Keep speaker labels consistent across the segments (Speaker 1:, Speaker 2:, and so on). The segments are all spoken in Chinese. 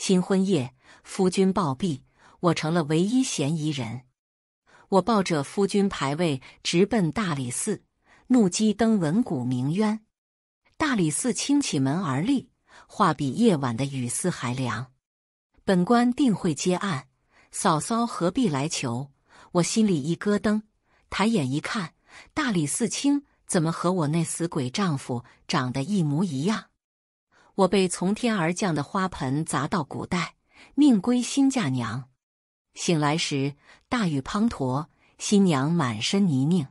Speaker 1: 新婚夜，夫君暴毙，我成了唯一嫌疑人。我抱着夫君牌位直奔大理寺，怒击登闻鼓鸣冤。大理寺卿启门而立，话比夜晚的雨丝还凉。本官定会接案，嫂嫂何必来求？我心里一咯噔，抬眼一看，大理寺卿怎么和我那死鬼丈夫长得一模一样？我被从天而降的花盆砸到，古代命归新嫁娘。醒来时大雨滂沱，新娘满身泥泞。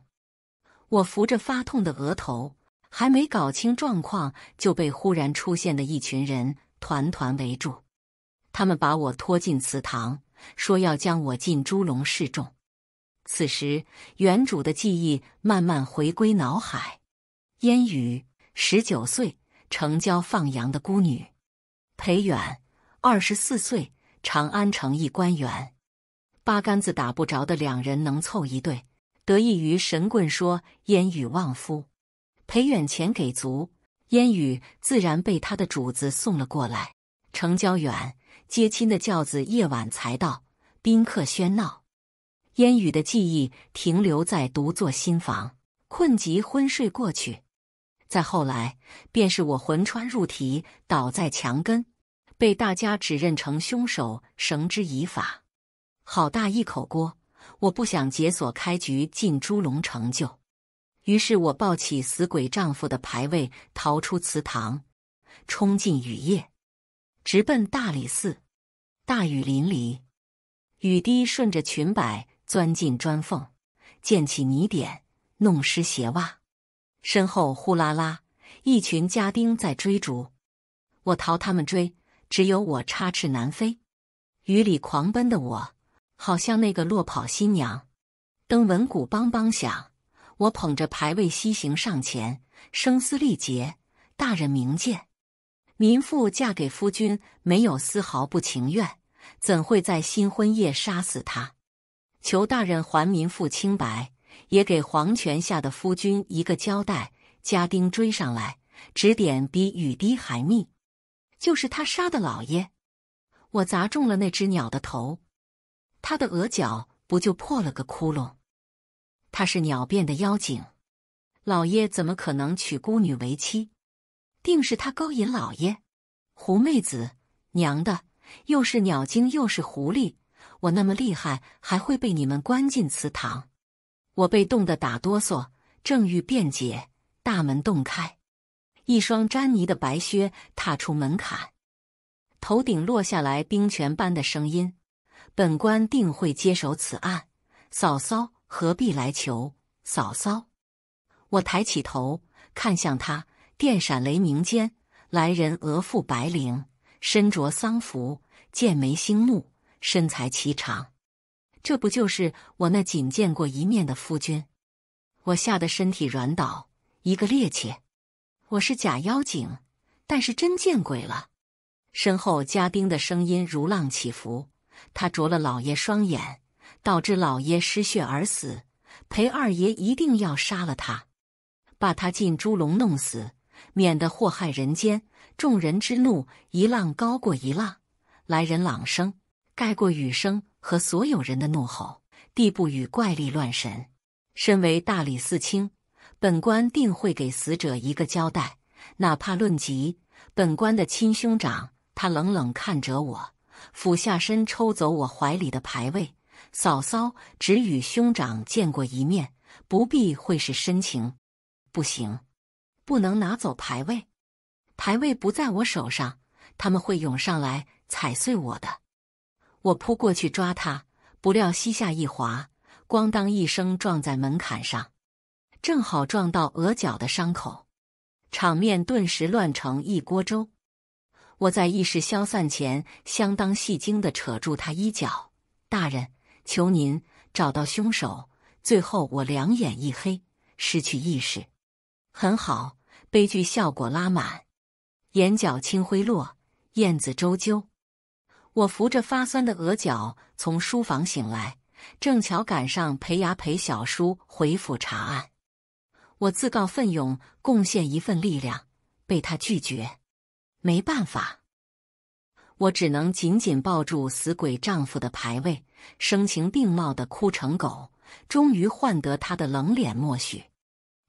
Speaker 1: 我扶着发痛的额头，还没搞清状况，就被忽然出现的一群人团团围住。他们把我拖进祠堂，说要将我进猪笼示众。此时原主的记忆慢慢回归脑海。烟雨，十九岁。城郊放羊的孤女，裴远，二十四岁，长安城一官员。八竿子打不着的两人能凑一对，得益于神棍说烟雨旺夫。裴远钱给足，烟雨自然被他的主子送了过来。程娇远接亲的轿子夜晚才到，宾客喧闹。烟雨的记忆停留在独坐新房，困极昏睡过去。再后来，便是我魂穿入体，倒在墙根，被大家指认成凶手，绳之以法。好大一口锅，我不想解锁开局进猪笼成就。于是我抱起死鬼丈夫的牌位，逃出祠堂，冲进雨夜，直奔大理寺。大雨淋漓，雨滴顺着裙摆钻进砖缝，溅起泥点，弄湿鞋袜。身后呼啦啦，一群家丁在追逐我，逃他们追，只有我插翅难飞。雨里狂奔的我，好像那个落跑新娘。登闻鼓梆梆响，我捧着牌位，西行上前，声嘶力竭：“大人明鉴，民妇嫁给夫君没有丝毫不情愿，怎会在新婚夜杀死他？求大人还民妇清白。”也给黄泉下的夫君一个交代。家丁追上来，指点比雨滴还密，就是他杀的老爷。我砸中了那只鸟的头，他的额角不就破了个窟窿？他是鸟变的妖精，老爷怎么可能娶孤女为妻？定是他勾引老爷。狐妹子，娘的，又是鸟精又是狐狸，我那么厉害，还会被你们关进祠堂？我被冻得打哆嗦，正欲辩解，大门洞开，一双沾泥的白靴踏出门槛，头顶落下来冰泉般的声音：“本官定会接手此案，嫂嫂何必来求？”嫂嫂，我抬起头看向他，电闪雷鸣间，来人额覆白绫，身着丧服，剑眉星目，身材颀长。这不就是我那仅见过一面的夫君？我吓得身体软倒，一个趔趄。我是假妖精，但是真见鬼了。身后家丁的声音如浪起伏。他啄了老爷双眼，导致老爷失血而死。裴二爷一定要杀了他，把他进猪笼弄死，免得祸害人间。众人之怒一浪高过一浪，来人朗声盖过雨声。和所有人的怒吼，地不与怪力乱神。身为大理寺卿，本官定会给死者一个交代，哪怕论及本官的亲兄长。他冷冷看着我，俯下身抽走我怀里的牌位。嫂嫂只与兄长见过一面，不必会是深情。不行，不能拿走牌位。牌位不在我手上，他们会涌上来踩碎我的。我扑过去抓他，不料膝下一滑，咣当一声撞在门槛上，正好撞到额角的伤口，场面顿时乱成一锅粥。我在意识消散前，相当戏精的扯住他衣角：“大人，求您找到凶手。”最后我两眼一黑，失去意识。很好，悲剧效果拉满。眼角青灰落，燕子周啾。我扶着发酸的额角从书房醒来，正巧赶上裴牙陪小叔回府查案。我自告奋勇贡献一份力量，被他拒绝。没办法，我只能紧紧抱住死鬼丈夫的牌位，声情并茂的哭成狗，终于换得他的冷脸默许。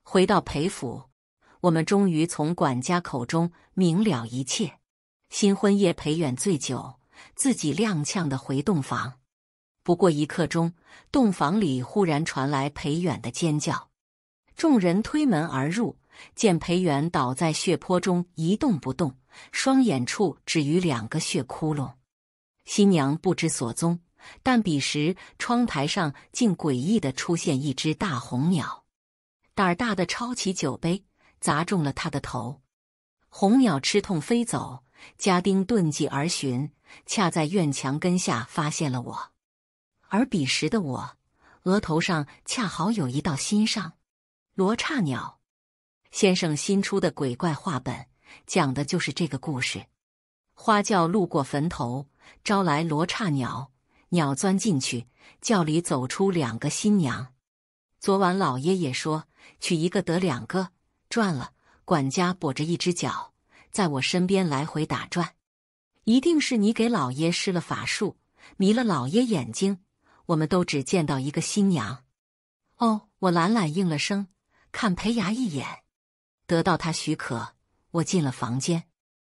Speaker 1: 回到裴府，我们终于从管家口中明了一切：新婚夜裴远醉酒。自己踉跄的回洞房，不过一刻钟，洞房里忽然传来裴远的尖叫。众人推门而入，见裴远倒在血泊中一动不动，双眼处止于两个血窟窿。新娘不知所踪，但彼时窗台上竟诡异的出现一只大红鸟。胆大的抄起酒杯，砸中了他的头。红鸟吃痛飞走。家丁遁迹而寻，恰在院墙根下发现了我，而彼时的我额头上恰好有一道心伤。罗刹鸟先生新出的鬼怪画本，讲的就是这个故事：花轿路过坟头，招来罗刹鸟，鸟钻进去，轿里走出两个新娘。昨晚老爷爷说，娶一个得两个，赚了。管家跛着一只脚。在我身边来回打转，一定是你给老爷施了法术，迷了老爷眼睛，我们都只见到一个新娘。哦，我懒懒应了声，看裴牙一眼，得到他许可，我进了房间，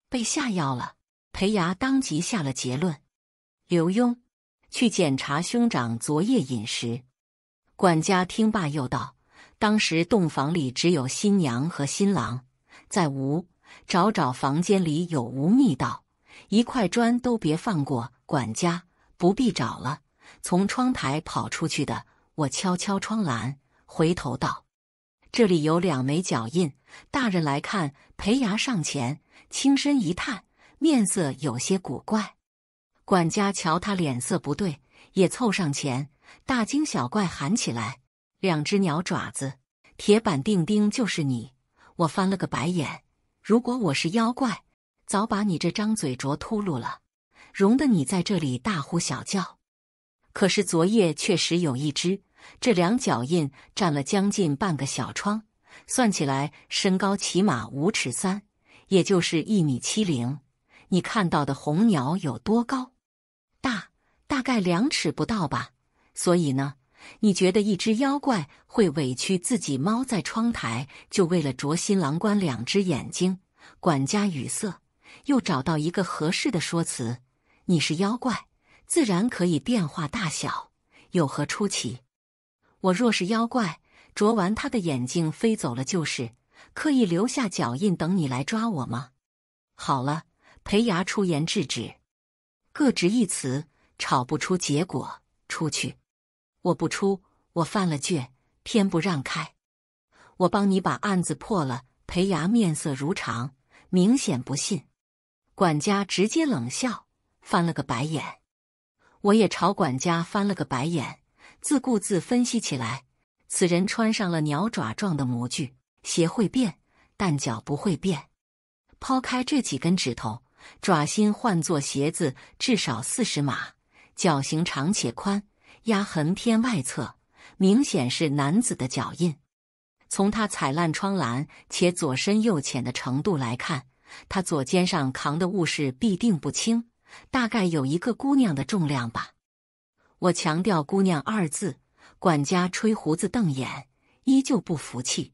Speaker 1: 被下药了。裴牙当即下了结论：刘墉，去检查兄长昨夜饮食。管家听罢又道：当时洞房里只有新娘和新郎，在无。找找房间里有无密道，一块砖都别放过。管家不必找了，从窗台跑出去的。我敲敲窗栏，回头道：“这里有两枚脚印，大人来看。”裴牙上前，轻身一探，面色有些古怪。管家瞧他脸色不对，也凑上前，大惊小怪喊起来：“两只鸟爪子，铁板钉钉就是你！”我翻了个白眼。如果我是妖怪，早把你这张嘴啄秃噜了，容得你在这里大呼小叫。可是昨夜确实有一只，这两脚印占了将近半个小窗，算起来身高起码五尺三，也就是一米七零。你看到的红鸟有多高？大大概两尺不到吧。所以呢？你觉得一只妖怪会委屈自己猫在窗台，就为了啄新郎官两只眼睛？管家语塞，又找到一个合适的说辞。你是妖怪，自然可以变化大小，有何出奇？我若是妖怪，啄完他的眼睛飞走了，就是刻意留下脚印等你来抓我吗？好了，裴牙出言制止，各执一词，吵不出结果，出去。我不出，我犯了倔，偏不让开。我帮你把案子破了。裴牙面色如常，明显不信。管家直接冷笑，翻了个白眼。我也朝管家翻了个白眼，自顾自分析起来。此人穿上了鸟爪状的模具鞋，会变，但脚不会变。抛开这几根指头，爪心换做鞋子，至少四十码。脚型长且宽。压痕偏外侧，明显是男子的脚印。从他踩烂窗栏且左深右浅的程度来看，他左肩上扛的物事必定不轻，大概有一个姑娘的重量吧。我强调“姑娘”二字，管家吹胡子瞪眼，依旧不服气。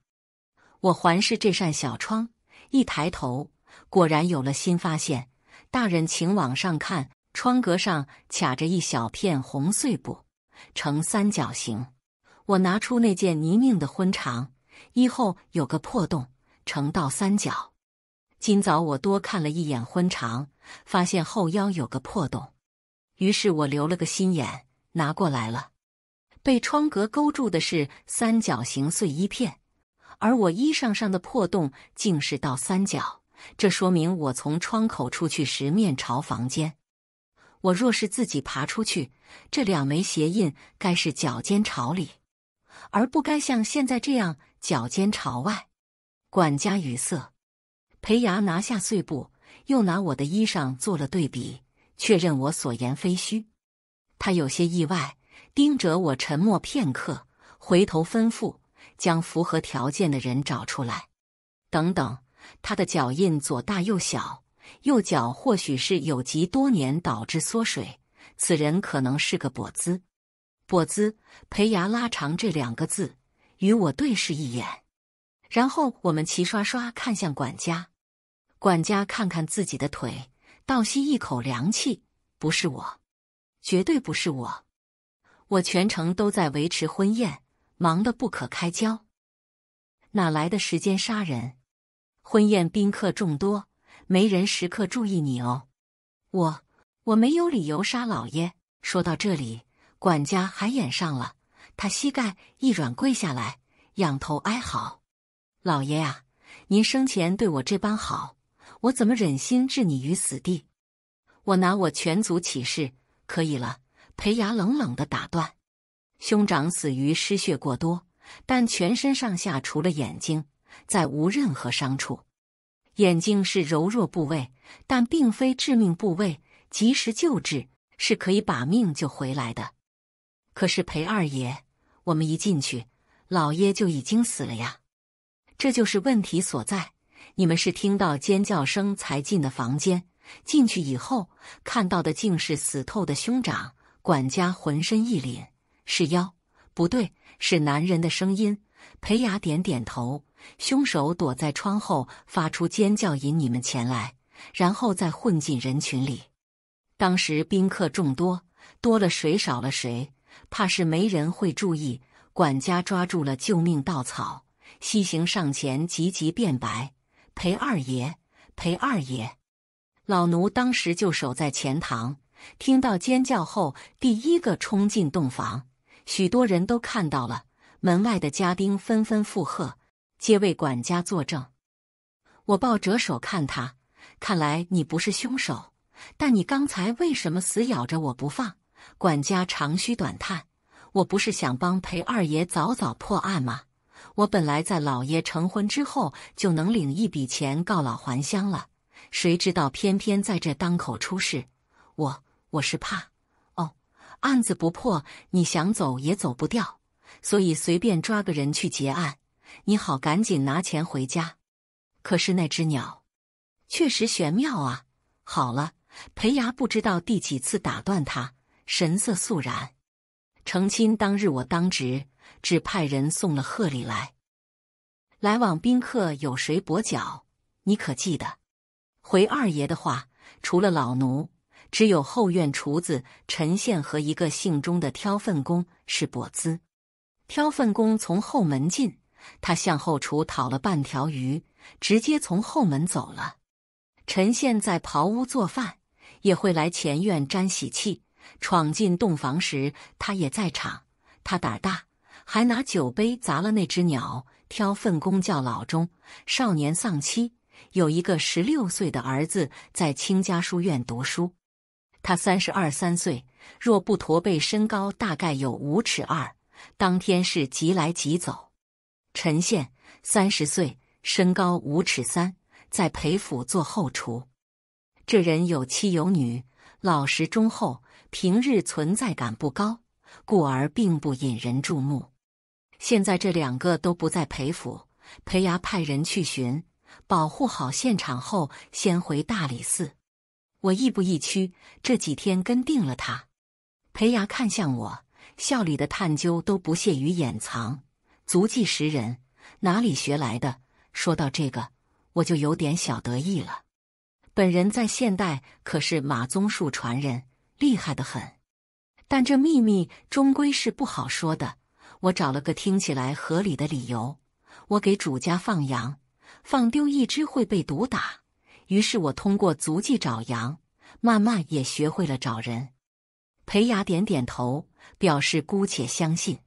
Speaker 1: 我环视这扇小窗，一抬头，果然有了新发现。大人，请往上看，窗格上卡着一小片红碎布。呈三角形。我拿出那件泥泞的婚长，衣后有个破洞，呈倒三角。今早我多看了一眼婚长，发现后腰有个破洞，于是我留了个心眼，拿过来了。被窗格勾住的是三角形碎衣片，而我衣裳上的破洞竟是倒三角，这说明我从窗口出去时面朝房间。我若是自己爬出去，这两枚鞋印该是脚尖朝里，而不该像现在这样脚尖朝外。管家语塞，裴牙拿下碎布，又拿我的衣裳做了对比，确认我所言非虚。他有些意外，盯着我沉默片刻，回头吩咐将符合条件的人找出来。等等，他的脚印左大右小，右脚或许是有疾多年导致缩水。此人可能是个跛子，跛子、裴牙拉长这两个字，与我对视一眼，然后我们齐刷刷看向管家。管家看看自己的腿，倒吸一口凉气：“不是我，绝对不是我！我全程都在维持婚宴，忙得不可开交，哪来的时间杀人？婚宴宾客众多，没人时刻注意你哦。”我。我没有理由杀老爷。说到这里，管家还演上了，他膝盖一软跪下来，仰头哀嚎：“老爷呀，您生前对我这般好，我怎么忍心置你于死地？我拿我全族起誓，可以了。”裴雅冷冷的打断：“兄长死于失血过多，但全身上下除了眼睛，再无任何伤处。眼睛是柔弱部位，但并非致命部位。”及时救治是可以把命救回来的，可是裴二爷，我们一进去，老爷就已经死了呀！这就是问题所在。你们是听到尖叫声才进的房间，进去以后看到的竟是死透的兄长。管家浑身一凛，是妖？不对，是男人的声音。裴雅点点头，凶手躲在窗后发出尖叫引你们前来，然后再混进人群里。当时宾客众多，多了谁少了谁，怕是没人会注意。管家抓住了救命稻草，西行上前急急辩白：“裴二爷，裴二爷，老奴当时就守在前堂，听到尖叫后第一个冲进洞房，许多人都看到了。门外的家丁纷纷附和，皆为管家作证。我抱着手看他，看来你不是凶手。”但你刚才为什么死咬着我不放？管家长吁短叹。我不是想帮裴二爷早早破案吗？我本来在老爷成婚之后就能领一笔钱告老还乡了，谁知道偏偏在这当口出事。我我是怕哦，案子不破，你想走也走不掉，所以随便抓个人去结案。你好，赶紧拿钱回家。可是那只鸟，确实玄妙啊。好了。裴牙不知道第几次打断他，神色肃然。成亲当日我当值，只派人送了贺礼来。来往宾客有谁跛脚？你可记得？回二爷的话，除了老奴，只有后院厨子陈宪和一个姓钟的挑粪工是跛子。挑粪工从后门进，他向后厨讨了半条鱼，直接从后门走了。陈宪在刨屋做饭。也会来前院沾喜气。闯进洞房时，他也在场。他胆大，还拿酒杯砸了那只鸟。挑粪工叫老钟，少年丧妻，有一个十六岁的儿子在青家书院读书。他三十二三岁，若不驼背，身高大概有五尺二。当天是即来即走。陈宪三十岁，身高五尺三，在裴府做后厨。这人有妻有女，老实忠厚，平日存在感不高，故而并不引人注目。现在这两个都不在裴府，裴衙派人去寻，保护好现场后，先回大理寺。我亦步亦趋，这几天跟定了他。裴衙看向我，笑里的探究都不屑于掩藏，足迹识人，哪里学来的？说到这个，我就有点小得意了。本人在现代可是马宗术传人，厉害的很。但这秘密终归是不好说的。我找了个听起来合理的理由：我给主家放羊，放丢一只会被毒打。于是我通过足迹找羊，慢慢也学会了找人。裴雅点点头，表示姑且相信。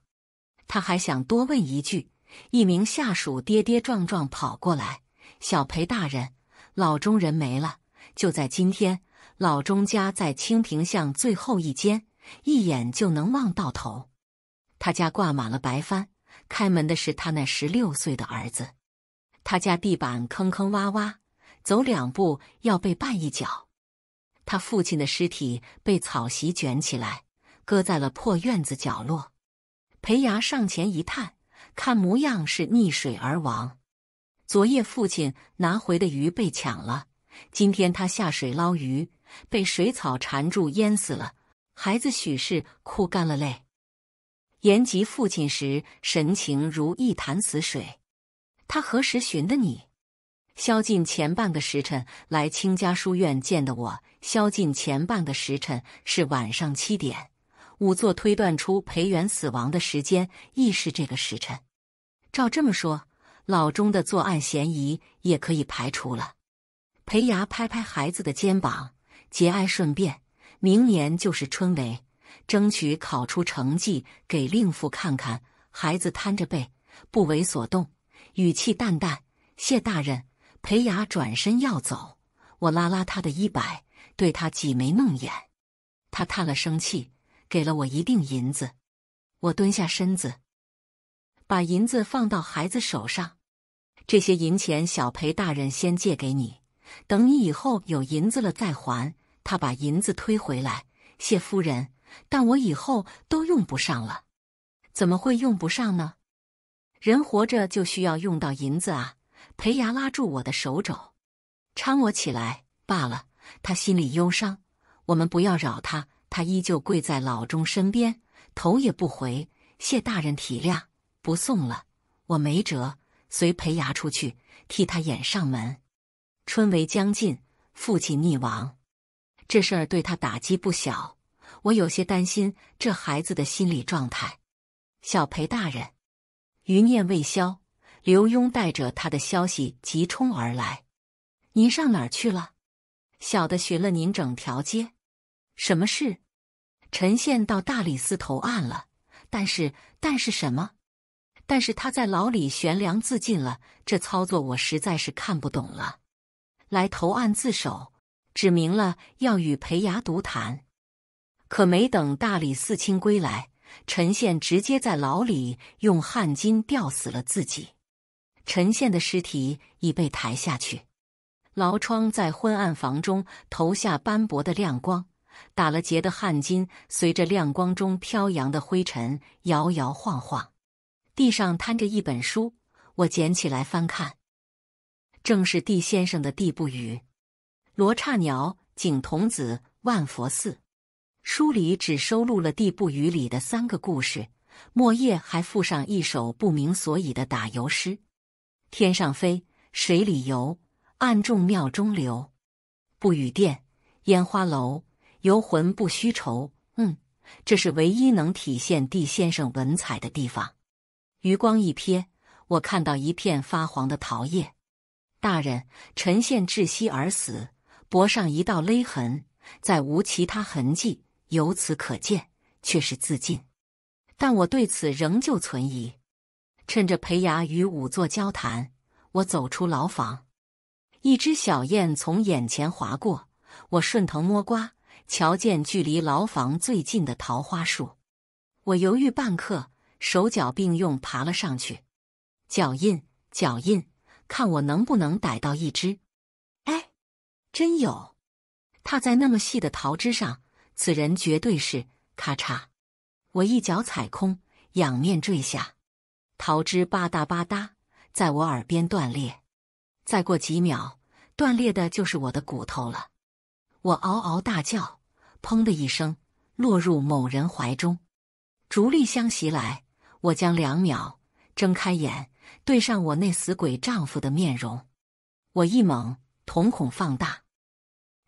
Speaker 1: 他还想多问一句，一名下属跌跌撞撞跑过来：“小裴大人，老钟人没了。”就在今天，老钟家在清平巷最后一间，一眼就能望到头。他家挂满了白帆，开门的是他那十六岁的儿子。他家地板坑坑洼洼，走两步要被绊一脚。他父亲的尸体被草席卷起来，搁在了破院子角落。裴牙上前一探，看模样是溺水而亡。昨夜父亲拿回的鱼被抢了。今天他下水捞鱼，被水草缠住淹死了。孩子许是哭干了泪。言及父亲时神情如一潭死水。他何时寻的你？宵禁前半个时辰来青家书院见的我。宵禁前半个时辰是晚上七点。仵作推断出裴元死亡的时间亦是这个时辰。照这么说，老钟的作案嫌疑也可以排除了。裴牙拍拍孩子的肩膀，节哀顺变，明年就是春闱，争取考出成绩给令父看看。孩子摊着背，不为所动，语气淡淡。谢大人。裴牙转身要走，我拉拉他的衣摆，对他挤眉弄眼。他叹了声气，给了我一锭银子。我蹲下身子，把银子放到孩子手上。这些银钱，小裴大人先借给你。等你以后有银子了再还他，把银子推回来，谢夫人。但我以后都用不上了，怎么会用不上呢？人活着就需要用到银子啊！裴牙拉住我的手肘，搀我起来。罢了，他心里忧伤，我们不要扰他。他依旧跪在老钟身边，头也不回。谢大人体谅，不送了。我没辙，随裴牙出去，替他掩上门。春闱将近，父亲溺亡，这事儿对他打击不小。我有些担心这孩子的心理状态。小裴大人，余念未消。刘墉带着他的消息急冲而来。您上哪儿去了？小的寻了您整条街。什么事？陈宪到大理寺投案了，但是，但是什么？但是他在牢里悬梁自尽了。这操作我实在是看不懂了。来投案自首，指明了要与裴牙独谈。可没等大理寺卿归来，陈宪直接在牢里用汗巾吊死了自己。陈宪的尸体已被抬下去，牢窗在昏暗房中投下斑驳的亮光，打了结的汗巾随着亮光中飘扬的灰尘摇摇晃晃。地上摊着一本书，我捡起来翻看。正是地先生的地不语，罗刹鸟、景童子、万佛寺。书里只收录了地不语里的三个故事，末页还附上一首不明所以的打油诗：天上飞，水里游，暗中庙中留。不语殿，烟花楼，游魂不须愁。嗯，这是唯一能体现地先生文采的地方。余光一瞥，我看到一片发黄的桃叶。大人，陈宪窒息而死，脖上一道勒痕，再无其他痕迹。由此可见，却是自尽。但我对此仍旧存疑。趁着裴雅与仵作交谈，我走出牢房。一只小燕从眼前划过，我顺藤摸瓜，瞧见距离牢房最近的桃花树。我犹豫半刻，手脚并用爬了上去。脚印，脚印。看我能不能逮到一只？哎，真有！踏在那么细的桃枝上，此人绝对是！咔嚓，我一脚踩空，仰面坠下，桃枝吧嗒吧嗒在我耳边断裂。再过几秒，断裂的就是我的骨头了。我嗷嗷大叫，砰的一声落入某人怀中，竹栗香袭来。我将两秒，睁开眼。对上我那死鬼丈夫的面容，我一猛，瞳孔放大，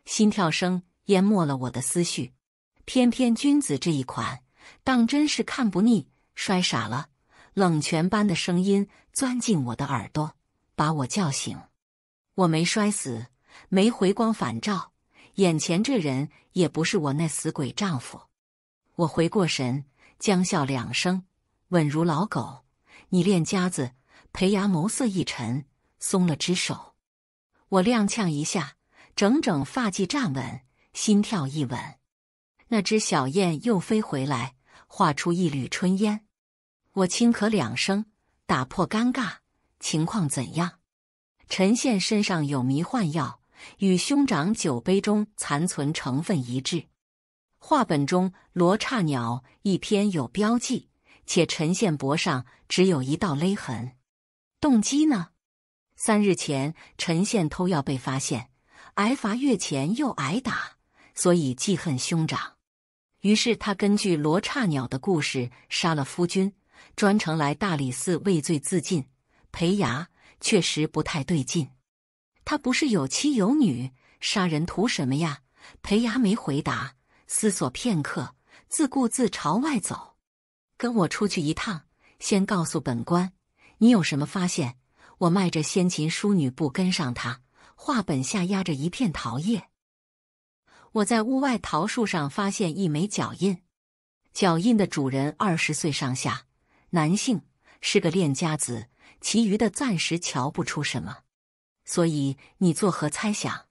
Speaker 1: 心跳声淹没了我的思绪。偏偏君子这一款，当真是看不腻。摔傻了，冷泉般的声音钻进我的耳朵，把我叫醒。我没摔死，没回光返照，眼前这人也不是我那死鬼丈夫。我回过神，僵笑两声，稳如老狗。你练家子。裴牙眸色一沉，松了只手，我踉跄一下，整整发髻站稳，心跳一稳。那只小燕又飞回来，画出一缕春烟。我轻咳两声，打破尴尬。情况怎样？陈宪身上有迷幻药，与兄长酒杯中残存成分一致。画本中罗刹鸟一篇有标记，且陈宪脖上只有一道勒痕。动机呢？三日前，陈宪偷药被发现，挨罚月钱又挨打，所以记恨兄长。于是他根据罗刹鸟的故事杀了夫君，专程来大理寺畏罪自尽。裴牙确实不太对劲，他不是有妻有女，杀人图什么呀？裴牙没回答，思索片刻，自顾自朝外走。跟我出去一趟，先告诉本官。你有什么发现？我迈着先秦淑女步跟上他，画本下压着一片桃叶。我在屋外桃树上发现一枚脚印，脚印的主人二十岁上下，男性，是个练家子。其余的暂时瞧不出什么。所以你作何猜想？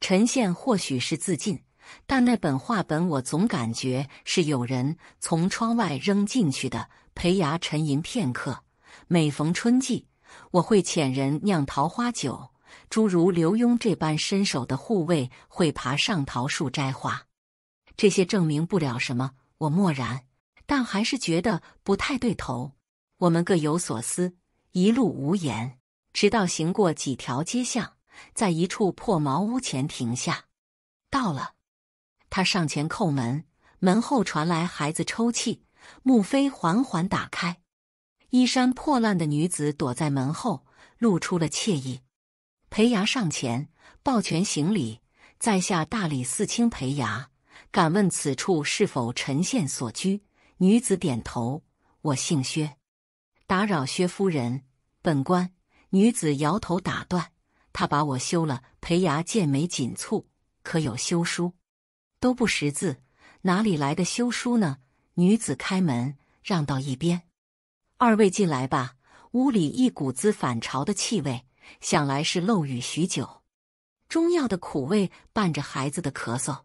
Speaker 1: 陈宪或许是自尽，但那本画本我总感觉是有人从窗外扔进去的。裴牙沉吟片刻。每逢春季，我会遣人酿桃花酒。诸如刘墉这般身手的护卫，会爬上桃树摘花。这些证明不了什么，我默然，但还是觉得不太对头。我们各有所思，一路无言，直到行过几条街巷，在一处破茅屋前停下。到了，他上前叩门，门后传来孩子抽泣。穆飞缓缓打开。衣衫破烂的女子躲在门后，露出了怯意。裴牙上前抱拳行礼：“在下大理寺卿裴牙，敢问此处是否陈县所居？”女子点头：“我姓薛，打扰薛夫人。”本官女子摇头打断：“他把我休了。”裴牙剑眉紧蹙：“可有休书？都不识字，哪里来的休书呢？”女子开门让到一边。二位进来吧，屋里一股子反潮的气味，想来是漏雨许久。中药的苦味伴着孩子的咳嗽，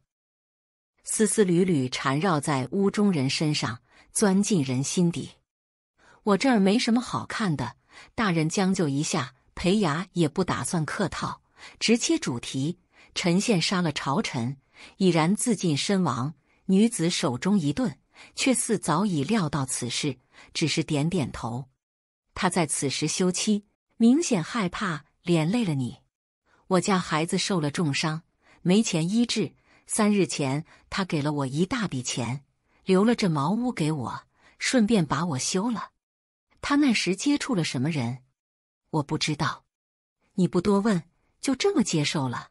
Speaker 1: 丝丝缕缕缠绕在屋中人身上，钻进人心底。我这儿没什么好看的，大人将就一下。裴雅也不打算客套，直切主题：陈宪杀了朝臣，已然自尽身亡。女子手中一顿，却似早已料到此事。只是点点头。他在此时休妻，明显害怕连累了你。我家孩子受了重伤，没钱医治。三日前，他给了我一大笔钱，留了这茅屋给我，顺便把我休了。他那时接触了什么人，我不知道。你不多问，就这么接受了。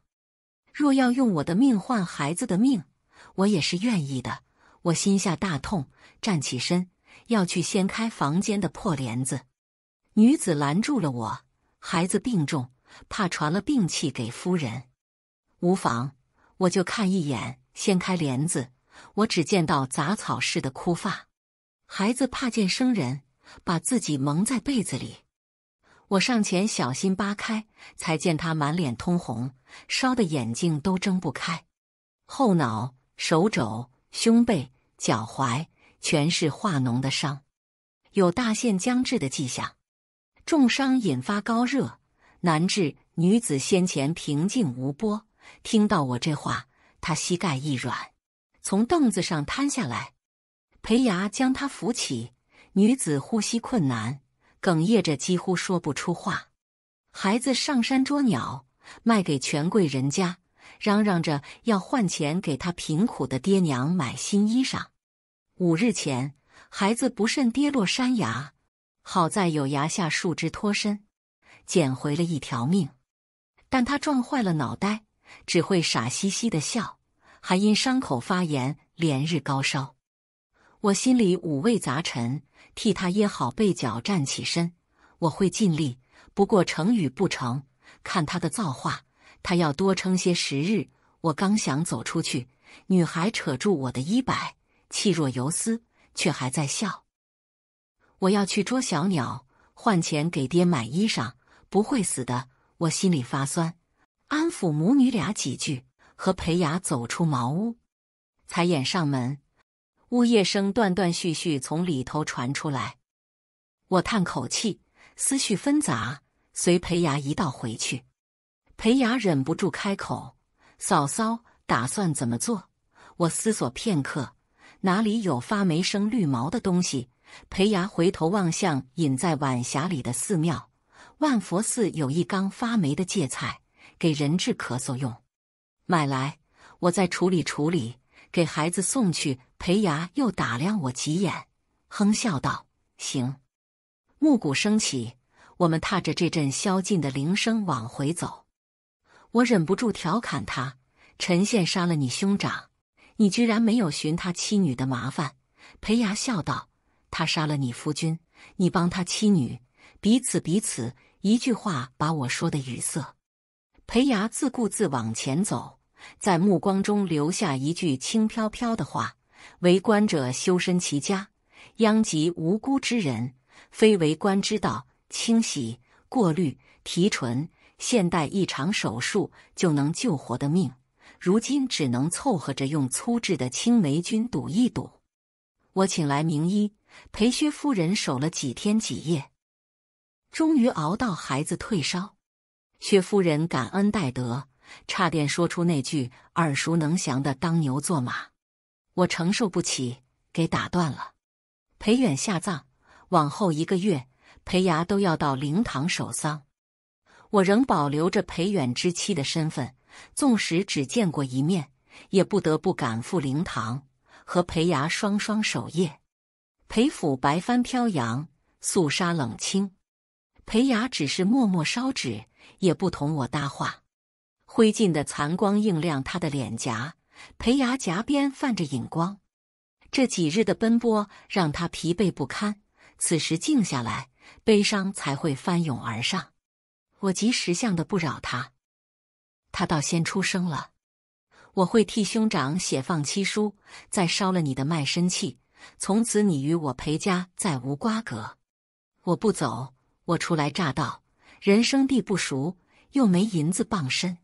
Speaker 1: 若要用我的命换孩子的命，我也是愿意的。我心下大痛，站起身。要去掀开房间的破帘子，女子拦住了我。孩子病重，怕传了病气给夫人。无妨，我就看一眼。掀开帘子，我只见到杂草似的枯发。孩子怕见生人，把自己蒙在被子里。我上前小心扒开，才见他满脸通红，烧得眼睛都睁不开。后脑、手肘、胸背、脚踝。全是化脓的伤，有大限将至的迹象。重伤引发高热，难治。女子先前平静无波，听到我这话，她膝盖一软，从凳子上瘫下来。裴牙将她扶起，女子呼吸困难，哽咽着几乎说不出话。孩子上山捉鸟，卖给权贵人家，嚷嚷着要换钱给他贫苦的爹娘买新衣裳。五日前，孩子不慎跌落山崖，好在有崖下树枝脱身，捡回了一条命。但他撞坏了脑袋，只会傻兮兮的笑，还因伤口发炎连日高烧。我心里五味杂陈，替他掖好被角，站起身，我会尽力。不过成与不成，看他的造化。他要多撑些时日。我刚想走出去，女孩扯住我的衣摆。气若游丝，却还在笑。我要去捉小鸟，换钱给爹买衣裳，不会死的。我心里发酸，安抚母女俩几句，和裴雅走出茅屋，才掩上门。呜咽声断断续续从里头传出来，我叹口气，思绪纷杂，随裴雅一道回去。裴雅忍不住开口：“嫂嫂打算怎么做？”我思索片刻。哪里有发霉生绿毛的东西？裴牙回头望向隐在晚霞里的寺庙，万佛寺有一缸发霉的芥菜，给人治咳嗽用，买来，我再处理处理，给孩子送去。裴牙又打量我几眼，哼笑道：“行。”暮鼓升起，我们踏着这阵宵禁的铃声往回走。我忍不住调侃他：“陈宪杀了你兄长。”你居然没有寻他妻女的麻烦，裴牙笑道：“他杀了你夫君，你帮他妻女，彼此彼此。”一句话把我说的语塞。裴牙自顾自往前走，在目光中留下一句轻飘飘的话：“为官者修身齐家，殃及无辜之人，非为官之道。清洗、过滤、提纯，现代一场手术就能救活的命。”如今只能凑合着用粗制的青霉菌堵一堵。我请来名医陪薛夫人守了几天几夜，终于熬到孩子退烧。薛夫人感恩戴德，差点说出那句耳熟能详的“当牛做马”，我承受不起，给打断了。裴远下葬，往后一个月，裴牙都要到灵堂守丧。我仍保留着裴远之妻的身份。纵使只见过一面，也不得不赶赴灵堂和裴雅双双守夜。裴府白帆飘扬，肃杀冷清。裴雅只是默默烧纸，也不同我搭话。灰烬的残光映亮他的脸颊，裴牙颊边泛着影光。这几日的奔波让他疲惫不堪，此时静下来，悲伤才会翻涌而上。我及时向的不扰他。他倒先出声了，我会替兄长写放妻书，再烧了你的卖身契，从此你与我裴家再无瓜葛。我不走，我初来乍到，人生地不熟，又没银子傍身。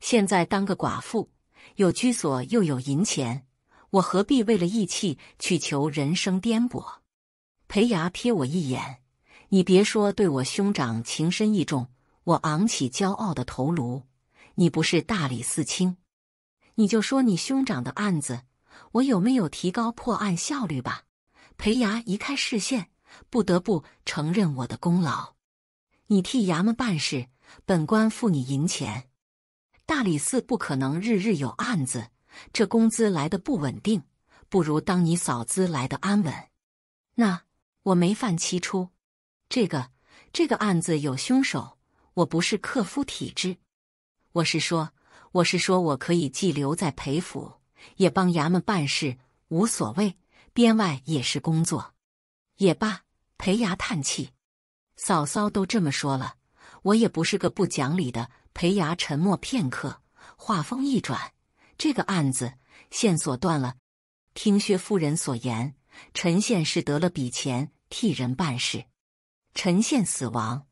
Speaker 1: 现在当个寡妇，有居所又有银钱，我何必为了义气去求人生颠簸？裴牙瞥我一眼，你别说对我兄长情深意重，我昂起骄傲的头颅。你不是大理寺卿，你就说你兄长的案子，我有没有提高破案效率吧？裴牙移开视线，不得不承认我的功劳。你替衙门办事，本官付你银钱。大理寺不可能日日有案子，这工资来的不稳定，不如当你嫂子来的安稳。那我没犯七出，这个这个案子有凶手，我不是克夫体质。我是说，我是说，我可以寄留在裴府，也帮衙门办事，无所谓，编外也是工作。也罢，裴牙叹气，嫂嫂都这么说了，我也不是个不讲理的。裴牙沉默片刻，话锋一转，这个案子线索断了。听薛夫人所言，陈县是得了笔钱替人办事，陈县死亡，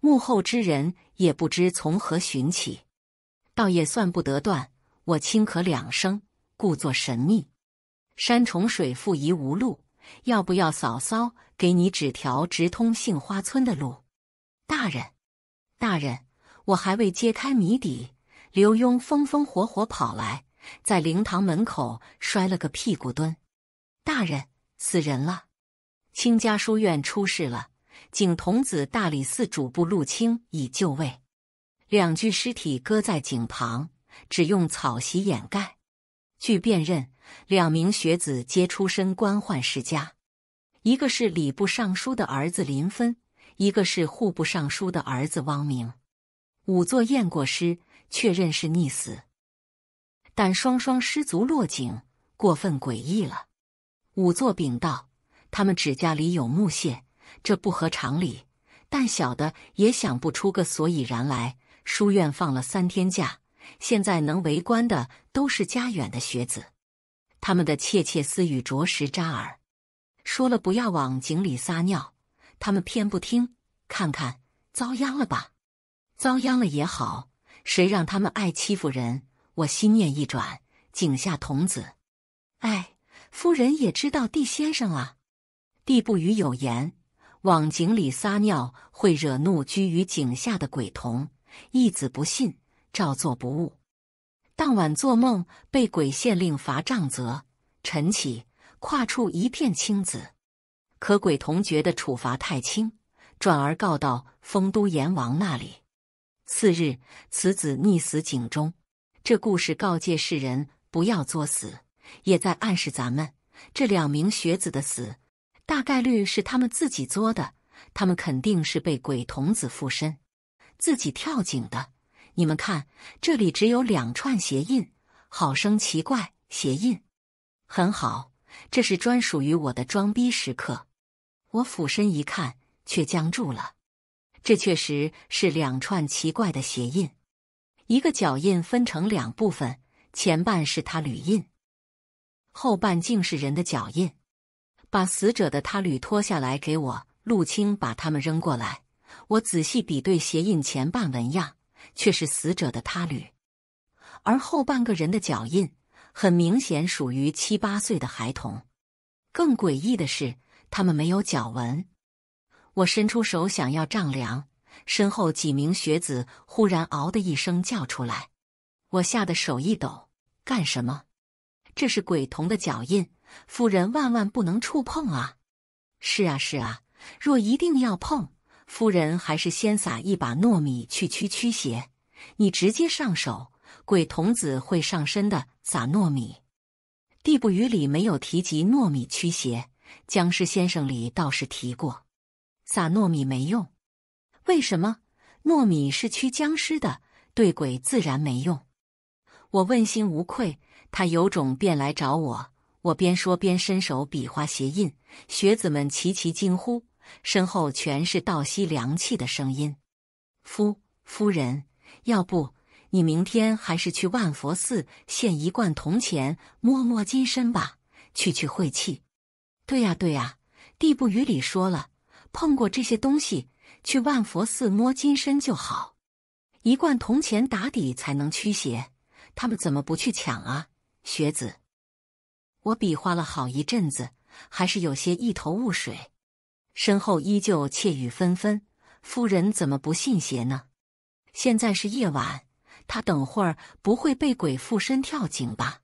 Speaker 1: 幕后之人也不知从何寻起。倒也算不得断，我轻咳两声，故作神秘。山重水复疑无路，要不要嫂嫂给你指条直通杏花村的路？大人，大人，我还未揭开谜底。刘墉风风火火跑来，在灵堂门口摔了个屁股蹲。大人，死人了，清家书院出事了，景童子、大理寺主簿陆青已就位。两具尸体搁在井旁，只用草席掩盖。据辨认，两名学子皆出身官宦世家，一个是礼部尚书的儿子林芬，一个是户部尚书的儿子汪明。仵作验过尸，确认是溺死，但双双失足落井，过分诡异了。仵作禀道：“他们指甲里有木屑，这不合常理，但小的也想不出个所以然来。”书院放了三天假，现在能围观的都是家远的学子，他们的窃窃私语着实扎耳。说了不要往井里撒尿，他们偏不听，看看遭殃了吧？遭殃了也好，谁让他们爱欺负人？我心念一转，井下童子，哎，夫人也知道地先生啊。地不语有言，往井里撒尿会惹怒居于井下的鬼童。一子不信，照做不误。当晚做梦被鬼县令罚杖责，晨起跨处一片青紫。可鬼童觉得处罚太轻，转而告到丰都阎王那里。次日，此子溺死井中。这故事告诫世人不要作死，也在暗示咱们这两名学子的死，大概率是他们自己作的。他们肯定是被鬼童子附身。自己跳井的，你们看，这里只有两串鞋印，好生奇怪。鞋印很好，这是专属于我的装逼时刻。我俯身一看，却僵住了。这确实是两串奇怪的鞋印，一个脚印分成两部分，前半是他履印，后半竟是人的脚印。把死者的他履脱下来给我，陆青，把他们扔过来。我仔细比对鞋印前半纹样，却是死者的他履；而后半个人的脚印，很明显属于七八岁的孩童。更诡异的是，他们没有脚纹。我伸出手想要丈量，身后几名学子忽然“嗷”的一声叫出来，我吓得手一抖：“干什么？这是鬼童的脚印，夫人万万不能触碰啊！”“是啊，是啊，若一定要碰……”夫人还是先撒一把糯米去驱驱邪，你直接上手，鬼童子会上身的。撒糯米，地不语里没有提及糯米驱邪，僵尸先生里倒是提过，撒糯米没用。为什么？糯米是驱僵尸的，对鬼自然没用。我问心无愧，他有种便来找我。我边说边伸手比划鞋印，学子们齐齐惊呼。身后全是倒吸凉气的声音。夫夫人，要不你明天还是去万佛寺献一罐铜钱，摸摸金身吧，去去晦气。对呀，对呀，地不语里说了，碰过这些东西，去万佛寺摸金身就好。一罐铜钱打底才能驱邪。他们怎么不去抢啊？学子，我比划了好一阵子，还是有些一头雾水。身后依旧窃语纷纷，夫人怎么不信邪呢？现在是夜晚，他等会儿不会被鬼附身跳井吧？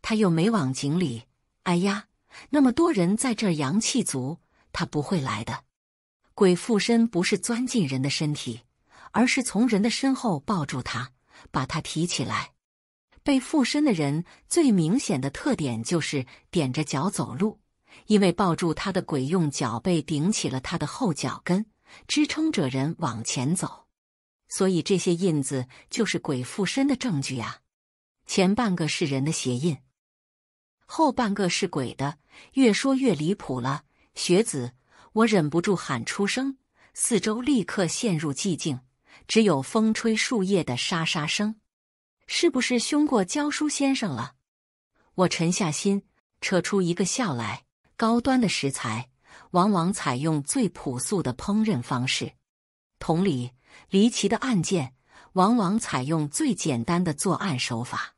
Speaker 1: 他又没往井里。哎呀，那么多人在这儿，阳气足，他不会来的。鬼附身不是钻进人的身体，而是从人的身后抱住他，把他提起来。被附身的人最明显的特点就是踮着脚走路。因为抱住他的鬼用脚背顶起了他的后脚跟，支撑着人往前走，所以这些印子就是鬼附身的证据啊。前半个是人的鞋印，后半个是鬼的。越说越离谱了，学子，我忍不住喊出声。四周立刻陷入寂静，只有风吹树叶的沙沙声。是不是凶过教书先生了？我沉下心，扯出一个笑来。高端的食材往往采用最朴素的烹饪方式，同理，离奇的案件往往采用最简单的作案手法。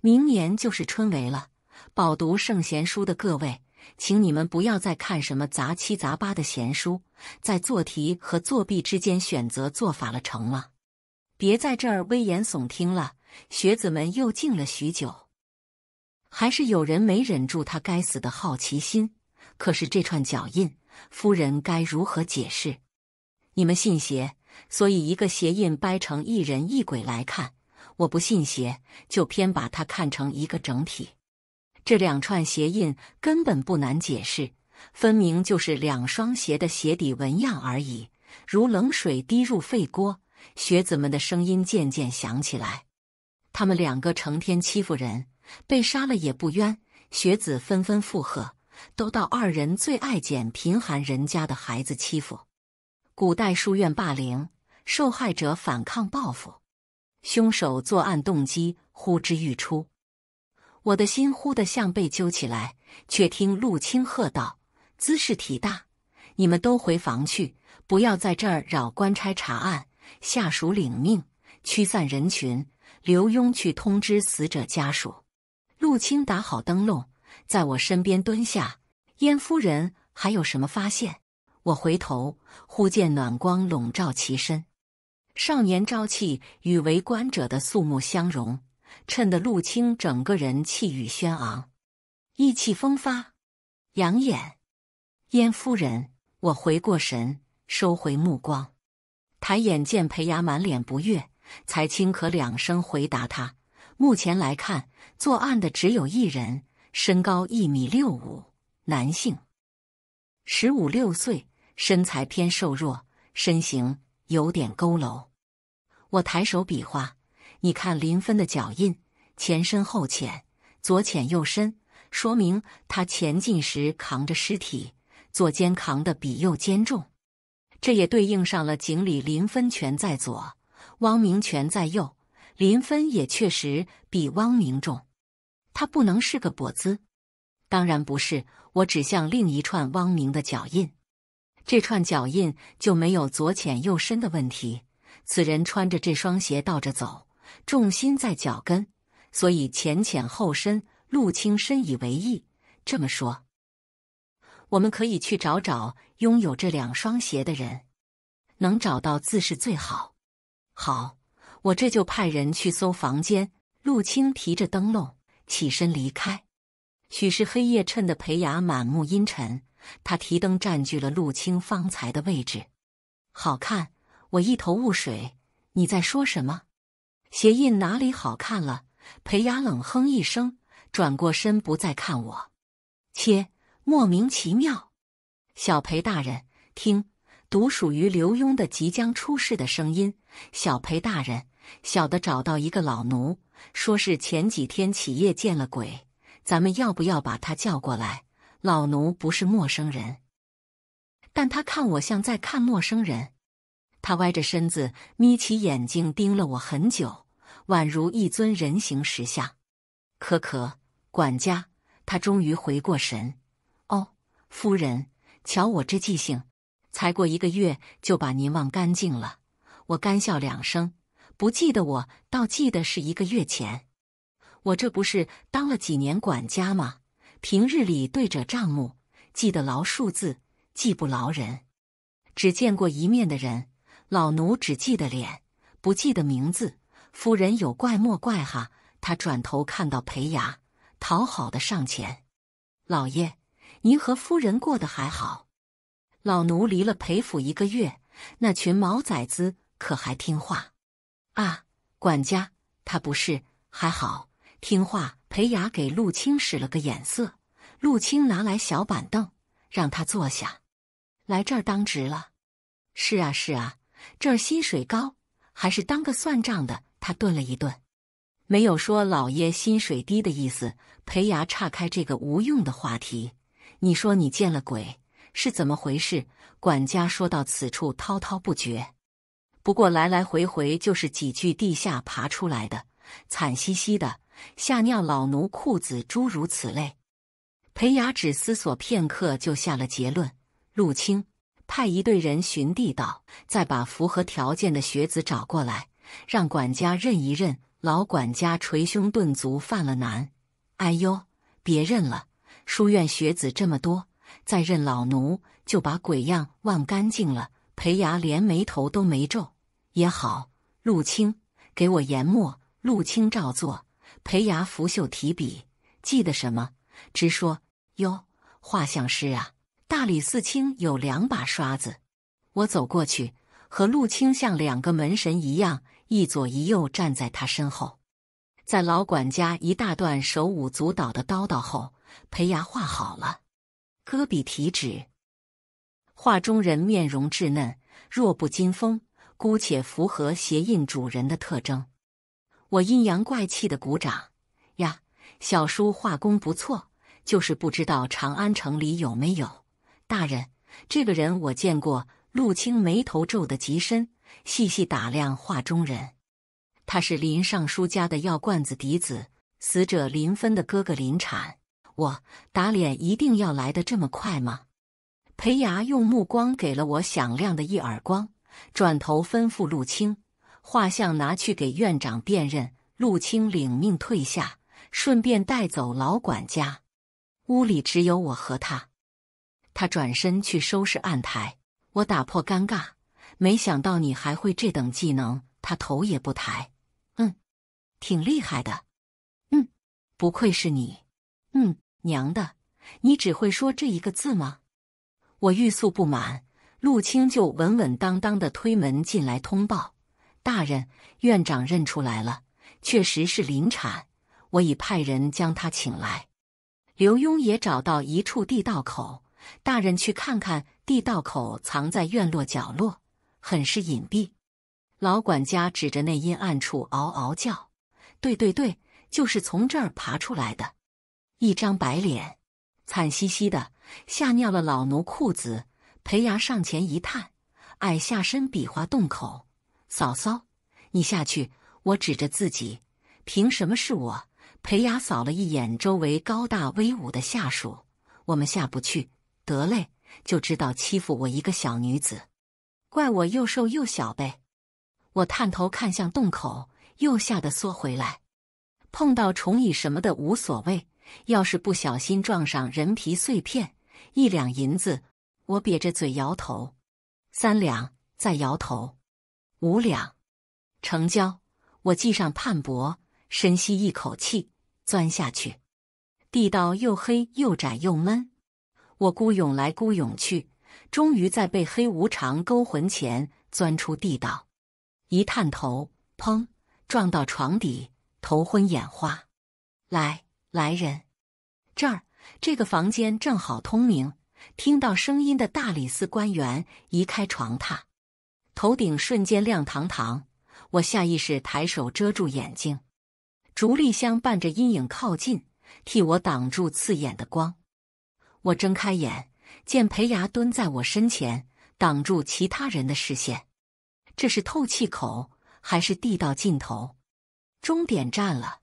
Speaker 1: 明年就是春闱了，饱读圣贤书的各位，请你们不要再看什么杂七杂八的闲书，在做题和作弊之间选择做法了，成吗？别在这儿危言耸听了，学子们又静了许久。还是有人没忍住他该死的好奇心。可是这串脚印，夫人该如何解释？你们信邪，所以一个鞋印掰成一人一鬼来看；我不信邪，就偏把它看成一个整体。这两串鞋印根本不难解释，分明就是两双鞋的鞋底纹样而已。如冷水滴入沸锅，学子们的声音渐渐响起来。他们两个成天欺负人。被杀了也不冤，学子纷纷附和，都道二人最爱捡贫寒人家的孩子欺负。古代书院霸凌，受害者反抗报复，凶手作案动机呼之欲出。我的心忽的像被揪起来，却听陆青喝道：“姿势体大，你们都回房去，不要在这儿扰官差查案。”下属领命，驱散人群。刘墉去通知死者家属。陆青打好灯笼，在我身边蹲下。燕夫人还有什么发现？我回头，忽见暖光笼罩其身，少年朝气与围观者的肃穆相融，衬得陆青整个人气宇轩昂，意气风发，养眼。燕夫人，我回过神，收回目光，抬眼见裴雅满脸不悦，才轻咳两声回答他：“目前来看。”作案的只有一人，身高一米六五，男性，十五六岁，身材偏瘦弱，身形有点佝偻。我抬手比划，你看林芬的脚印，前深后浅，左浅右深，说明他前进时扛着尸体，左肩扛的比右肩重。这也对应上了井里林芬泉在左，汪明荃在右，林芬也确实比汪明重。他不能是个跛子，当然不是。我指向另一串汪明的脚印，这串脚印就没有左浅右深的问题。此人穿着这双鞋倒着走，重心在脚跟，所以前浅后深。陆青深以为意。这么说，我们可以去找找拥有这两双鞋的人，能找到自是最好。好，我这就派人去搜房间。陆青提着灯笼。起身离开，许是黑夜衬得裴雅满目阴沉。他提灯占据了陆青方才的位置，好看？我一头雾水，你在说什么？鞋印哪里好看了？裴雅冷哼一声，转过身不再看我。切，莫名其妙。小裴大人，听，独属于刘墉的即将出世的声音。小裴大人。小的找到一个老奴，说是前几天起夜见了鬼。咱们要不要把他叫过来？老奴不是陌生人，但他看我像在看陌生人。他歪着身子，眯起眼睛盯了我很久，宛如一尊人形石像。可可管家，他终于回过神。哦，夫人，瞧我这记性，才过一个月就把您忘干净了。我干笑两声。不记得我，倒记得是一个月前。我这不是当了几年管家吗？平日里对着账目，记得牢数字，记不牢人。只见过一面的人，老奴只记得脸，不记得名字。夫人有怪莫怪哈。他转头看到裴雅，讨好的上前：“老爷，您和夫人过得还好？老奴离了裴府一个月，那群毛崽子可还听话？”啊，管家，他不是还好，听话。裴雅给陆青使了个眼色，陆青拿来小板凳，让他坐下。来这儿当值了？是啊，是啊，这儿薪水高，还是当个算账的。他顿了一顿，没有说老爷薪水低的意思。裴雅岔开这个无用的话题：“你说你见了鬼是怎么回事？”管家说到此处，滔滔不绝。不过来来回回就是几句地下爬出来的，惨兮兮的，吓尿老奴裤子，诸如此类。裴雅只思索片刻，就下了结论：陆青派一队人寻地道，再把符合条件的学子找过来，让管家认一认。老管家捶胸顿足，犯了难：“哎呦，别认了！书院学子这么多，再认老奴就把鬼样忘干净了。”裴牙连眉头都没皱，也好。陆青，给我研墨。陆青照做。裴牙拂袖提笔，记得什么，直说。哟，画像师啊，大理寺卿有两把刷子。我走过去，和陆青像两个门神一样，一左一右站在他身后。在老管家一大段手舞足蹈的叨叨后，裴牙画好了，搁笔提纸。画中人面容稚嫩，弱不禁风，姑且符合鞋印主人的特征。我阴阳怪气的鼓掌呀，小叔画工不错，就是不知道长安城里有没有大人这个人。我见过陆青，眉头皱得极深，细细打量画中人。他是林尚书家的药罐子嫡子，死者林芬的哥哥林产。我打脸一定要来得这么快吗？裴牙用目光给了我响亮的一耳光，转头吩咐陆青：“画像拿去给院长辨认。”陆青领命退下，顺便带走老管家。屋里只有我和他，他转身去收拾案台。我打破尴尬：“没想到你还会这等技能。”他头也不抬：“嗯，挺厉害的。嗯，不愧是你。嗯，娘的，你只会说这一个字吗？”我欲诉不满，陆青就稳稳当当的推门进来通报：“大人，院长认出来了，确实是临产，我已派人将他请来。”刘墉也找到一处地道口，大人去看看。地道口藏在院落角落，很是隐蔽。老管家指着那阴暗处，嗷嗷叫：“对对对，就是从这儿爬出来的，一张白脸，惨兮兮的。”吓尿了老奴裤子，裴雅上前一探，矮下身比划洞口。嫂嫂，你下去。我指着自己，凭什么是我？裴雅扫了一眼周围高大威武的下属，我们下不去。得嘞，就知道欺负我一个小女子，怪我又瘦又小呗。我探头看向洞口，又吓得缩回来。碰到虫蚁什么的无所谓，要是不小心撞上人皮碎片。一两银子，我瘪着嘴摇头；三两，再摇头；五两，成交。我系上判帛，深吸一口气，钻下去。地道又黑又窄又闷，我孤勇来孤勇去，终于在被黑无常勾魂前钻出地道。一探头，砰，撞到床底，头昏眼花。来，来人，这儿。这个房间正好通明，听到声音的大理寺官员移开床榻，头顶瞬间亮堂堂。我下意识抬手遮住眼睛，竹立香伴着阴影靠近，替我挡住刺眼的光。我睁开眼，见裴牙蹲在我身前，挡住其他人的视线。这是透气口，还是地道尽头？终点站了，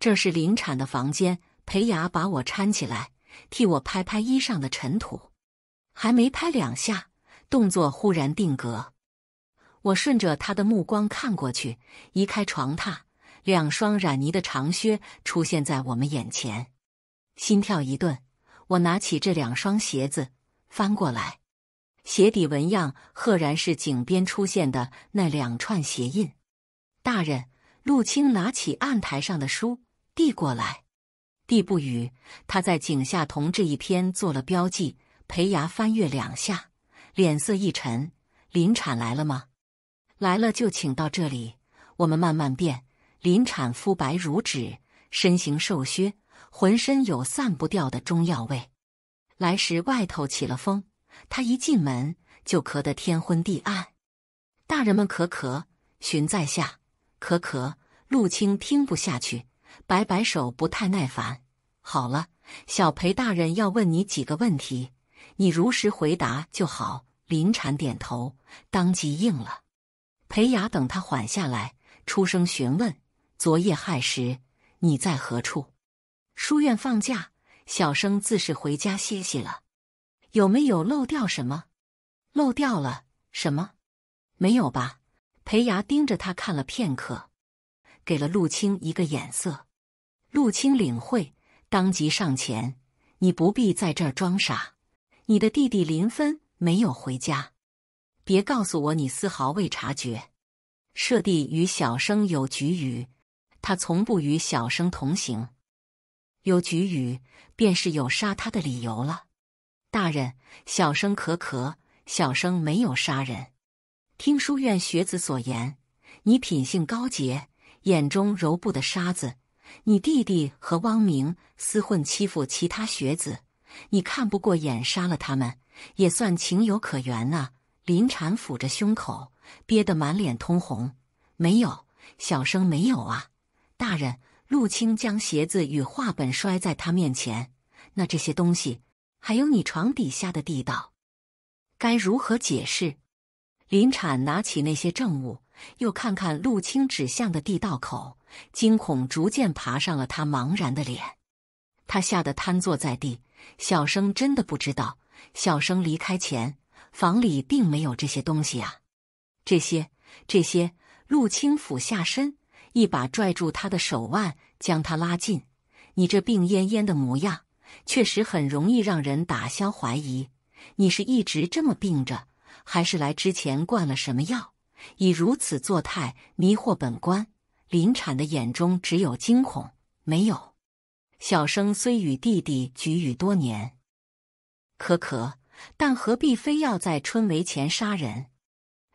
Speaker 1: 这是临产的房间。裴雅把我搀起来，替我拍拍衣上的尘土，还没拍两下，动作忽然定格。我顺着他的目光看过去，移开床榻，两双染泥的长靴出现在我们眼前。心跳一顿，我拿起这两双鞋子，翻过来，鞋底纹样赫然是井边出现的那两串鞋印。大人，陆青拿起案台上的书递过来。地不语，他在井下同这一篇做了标记。裴牙翻阅两下，脸色一沉：“临产来了吗？来了就请到这里。我们慢慢变。临产肤白如纸，身形瘦削，浑身有散不掉的中药味。来时外头起了风，他一进门就咳得天昏地暗。大人们咳咳，寻在下咳咳。陆青听不下去。”摆摆手，不太耐烦。好了，小裴大人要问你几个问题，你如实回答就好。林蝉点头，当即应了。裴雅等他缓下来，出声询问：“昨夜亥时，你在何处？”书院放假，小生自是回家歇息了。有没有漏掉什么？漏掉了什么？没有吧？裴雅盯着他看了片刻，给了陆青一个眼色。陆青领会，当即上前。你不必在这儿装傻。你的弟弟林芬没有回家，别告诉我你丝毫未察觉。舍弟与小生有局语，他从不与小生同行。有局语，便是有杀他的理由了。大人，小生咳咳，小生没有杀人。听书院学子所言，你品性高洁，眼中揉不的沙子。你弟弟和汪明厮混欺负其他学子，你看不过眼杀了他们，也算情有可原啊。林产抚着胸口，憋得满脸通红。没有，小生没有啊，大人。陆青将鞋子与画本摔在他面前。那这些东西，还有你床底下的地道，该如何解释？林产拿起那些证物，又看看陆青指向的地道口。惊恐逐渐爬上了他茫然的脸，他吓得瘫坐在地。小生真的不知道，小生离开前房里并没有这些东西啊！这些、这些……陆青俯下身，一把拽住他的手腕，将他拉近。你这病恹恹的模样，确实很容易让人打消怀疑。你是一直这么病着，还是来之前灌了什么药，以如此作态迷惑本官？林产的眼中只有惊恐，没有。小生虽与弟弟举语多年，可可，但何必非要在春围前杀人？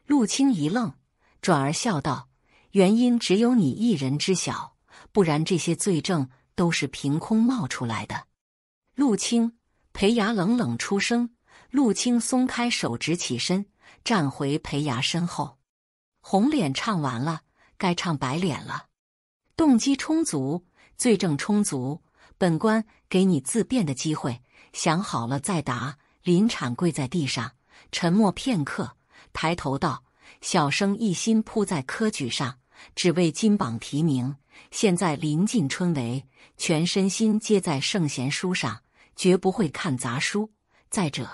Speaker 1: 陆青一愣，转而笑道：“原因只有你一人知晓，不然这些罪证都是凭空冒出来的。”陆青，裴牙冷冷出声。陆青松开手，直起身，站回裴牙身后。红脸唱完了。该唱白脸了，动机充足，罪证充足，本官给你自辩的机会，想好了再答。林产跪在地上，沉默片刻，抬头道：“小生一心扑在科举上，只为金榜题名。现在临近春闱，全身心皆在圣贤书上，绝不会看杂书。再者……”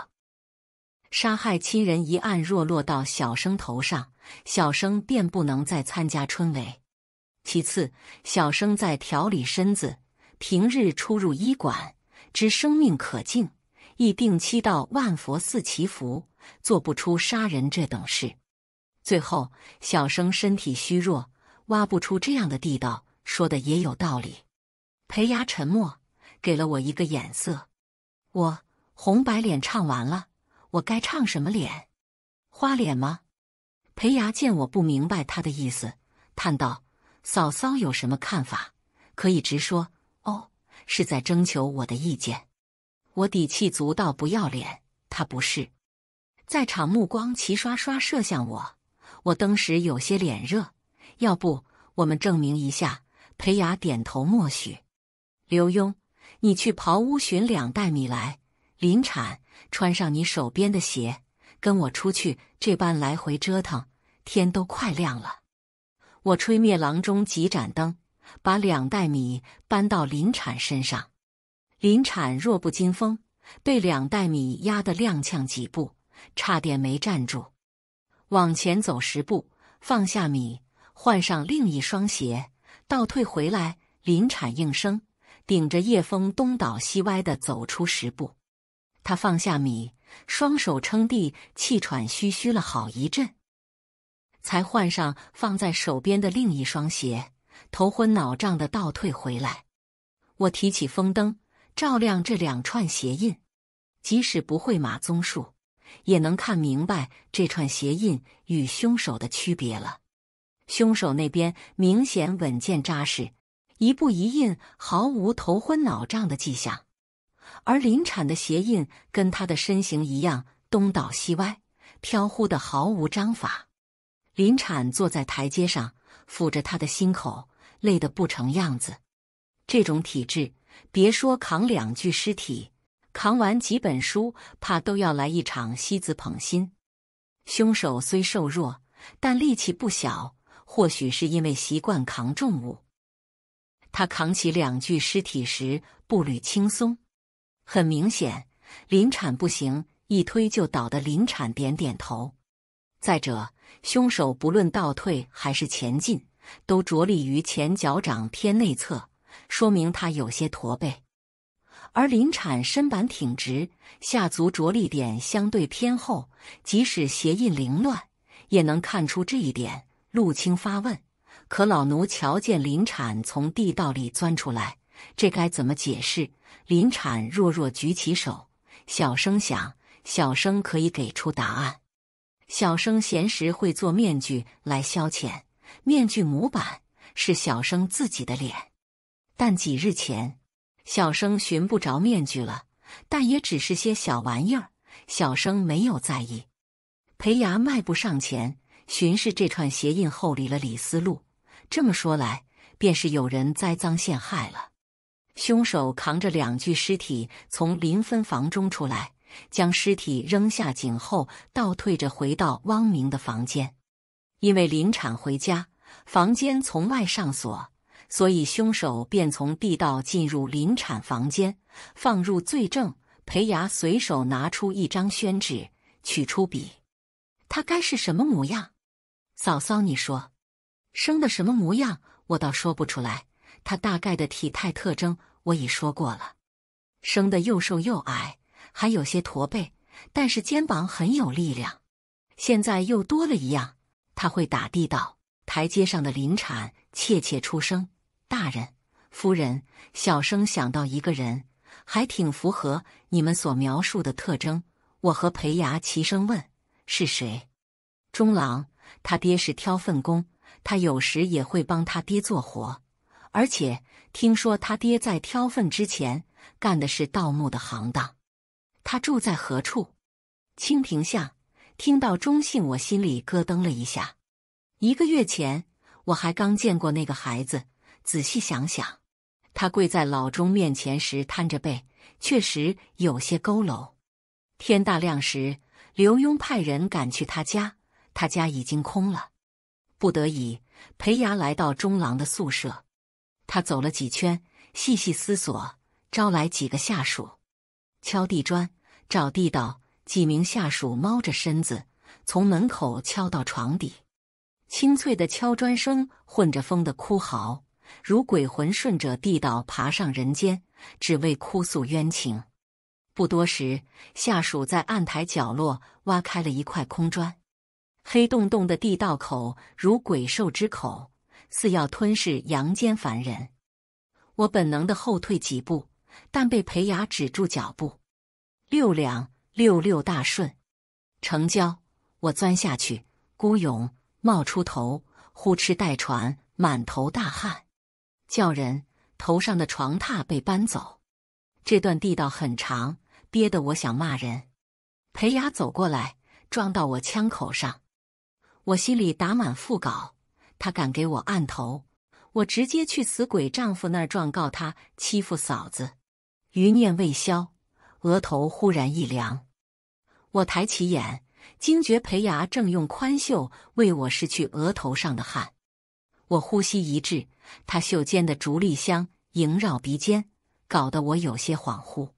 Speaker 1: 杀害亲人一案若落到小生头上，小生便不能再参加春闱。其次，小生在调理身子，平日出入医馆，知生命可敬，亦定期到万佛寺祈福，做不出杀人这等事。最后，小生身体虚弱，挖不出这样的地道，说的也有道理。裴牙沉默，给了我一个眼色。我红白脸唱完了。我该唱什么脸？花脸吗？裴牙见我不明白他的意思，叹道：“嫂嫂有什么看法？可以直说。”哦，是在征求我的意见。我底气足到不要脸，他不是。在场目光齐刷刷射向我，我登时有些脸热。要不，我们证明一下？裴雅点头默许。刘墉，你去刨屋寻两袋米来，临产。穿上你手边的鞋，跟我出去。这般来回折腾，天都快亮了。我吹灭廊中几盏灯，把两袋米搬到林产身上。林产弱不禁风，被两袋米压得踉跄几步，差点没站住。往前走十步，放下米，换上另一双鞋，倒退回来。林产应声，顶着夜风东倒西歪的走出十步。他放下米，双手撑地，气喘吁吁了好一阵，才换上放在手边的另一双鞋，头昏脑胀的倒退回来。我提起风灯，照亮这两串鞋印，即使不会马鬃术，也能看明白这串鞋印与凶手的区别了。凶手那边明显稳健扎实，一步一印，毫无头昏脑胀的迹象。而林产的鞋印跟他的身形一样东倒西歪，飘忽的毫无章法。林产坐在台阶上，抚着他的心口，累得不成样子。这种体质，别说扛两具尸体，扛完几本书，怕都要来一场西子捧心。凶手虽瘦弱，但力气不小，或许是因为习惯扛重物。他扛起两具尸体时，步履轻松。很明显，林产不行，一推就倒的林产点点头。再者，凶手不论倒退还是前进，都着力于前脚掌偏内侧，说明他有些驼背；而林产身板挺直，下足着力点相对偏后，即使鞋印凌乱，也能看出这一点。陆青发问：“可老奴瞧见林产从地道里钻出来。”这该怎么解释？林产弱弱举起手，小声想：“小生可以给出答案。小生闲时会做面具来消遣，面具模板是小生自己的脸。但几日前，小生寻不着面具了，但也只是些小玩意儿，小生没有在意。”裴牙迈步上前，巡视这串鞋印后，理了李思路：“这么说来，便是有人栽赃陷害了。”凶手扛着两具尸体从临分房中出来，将尸体扔下井后，倒退着回到汪明的房间。因为临产回家，房间从外上锁，所以凶手便从地道进入临产房间，放入罪证。裴牙随手拿出一张宣纸，取出笔，他该是什么模样？嫂嫂，你说，生的什么模样？我倒说不出来，他大概的体态特征。我已说过了，生的又瘦又矮，还有些驼背，但是肩膀很有力量。现在又多了一样，他会打地道。台阶上的林产怯怯出声：“大人、夫人，小生想到一个人，还挺符合你们所描述的特征。”我和裴牙齐声问：“是谁？”中郎，他爹是挑粪工，他有时也会帮他爹做活，而且。听说他爹在挑粪之前干的是盗墓的行当，他住在何处？清平巷。听到钟姓，我心里咯噔了一下。一个月前我还刚见过那个孩子，仔细想想，他跪在老钟面前时，摊着背，确实有些佝偻。天大亮时，刘墉派人赶去他家，他家已经空了。不得已，裴牙来到中郎的宿舍。他走了几圈，细细思索，招来几个下属，敲地砖，找地道。几名下属猫着身子，从门口敲到床底，清脆的敲砖声混着风的哭嚎，如鬼魂顺着地道爬上人间，只为哭诉冤情。不多时，下属在案台角落挖开了一块空砖，黑洞洞的地道口如鬼兽之口。似要吞噬阳间凡人，我本能的后退几步，但被裴雅止住脚步。六两六六大顺，成交！我钻下去，孤勇冒出头，呼哧带喘，满头大汗。叫人头上的床榻被搬走，这段地道很长，憋得我想骂人。裴雅走过来，撞到我枪口上，我心里打满腹稿。他敢给我按头，我直接去死鬼丈夫那儿状告他欺负嫂子。余念未消，额头忽然一凉，我抬起眼，惊觉裴牙正用宽袖为我拭去额头上的汗。我呼吸一滞，他袖间的竹沥香萦绕鼻尖，搞得我有些恍惚。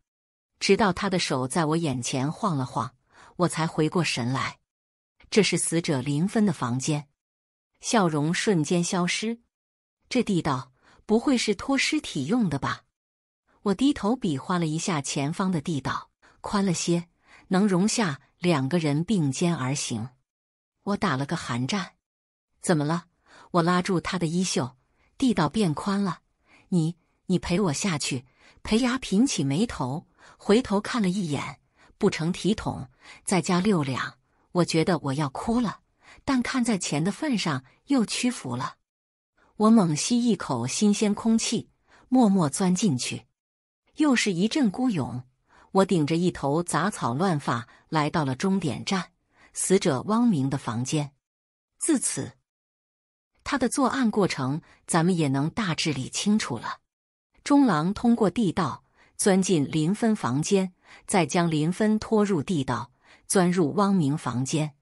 Speaker 1: 直到他的手在我眼前晃了晃，我才回过神来。这是死者林芬的房间。笑容瞬间消失，这地道不会是拖尸体用的吧？我低头比划了一下前方的地道，宽了些，能容下两个人并肩而行。我打了个寒战，怎么了？我拉住他的衣袖，地道变宽了。你，你陪我下去。裴牙颦起眉头，回头看了一眼，不成体统，再加六两。我觉得我要哭了。但看在钱的份上，又屈服了。我猛吸一口新鲜空气，默默钻进去。又是一阵孤勇，我顶着一头杂草乱发，来到了终点站——死者汪明的房间。自此，他的作案过程咱们也能大致理清楚了：中郎通过地道钻进林芬房间，再将林芬拖入地道，钻入汪明房间。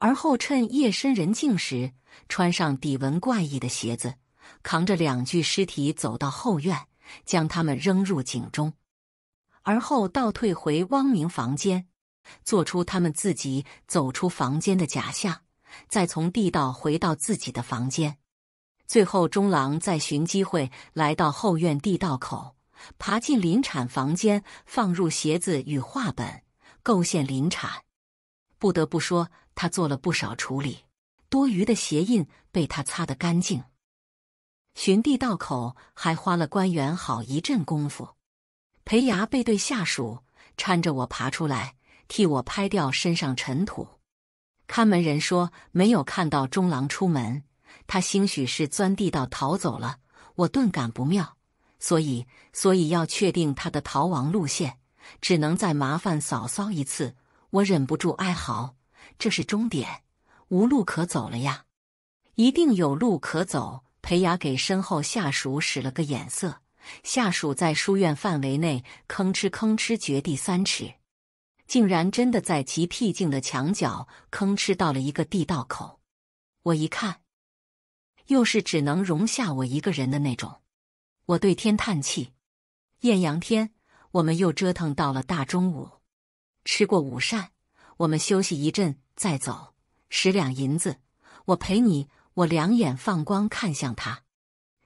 Speaker 1: 而后趁夜深人静时，穿上底纹怪异的鞋子，扛着两具尸体走到后院，将他们扔入井中，而后倒退回汪明房间，做出他们自己走出房间的假象，再从地道回到自己的房间。最后，中郎再寻机会来到后院地道口，爬进临产房间，放入鞋子与画本，构陷临产。不得不说。他做了不少处理，多余的鞋印被他擦得干净。寻地道口还花了官员好一阵功夫。裴牙背对下属，搀着我爬出来，替我拍掉身上尘土。看门人说没有看到中郎出门，他兴许是钻地道逃走了。我顿感不妙，所以，所以要确定他的逃亡路线，只能再麻烦嫂嫂一次。我忍不住哀嚎。这是终点，无路可走了呀！一定有路可走。裴雅给身后下属使了个眼色，下属在书院范围内吭哧吭哧掘地三尺，竟然真的在极僻静的墙角吭哧到了一个地道口。我一看，又是只能容下我一个人的那种。我对天叹气：艳阳天，我们又折腾到了大中午。吃过午膳，我们休息一阵。再走十两银子，我陪你。我两眼放光看向他。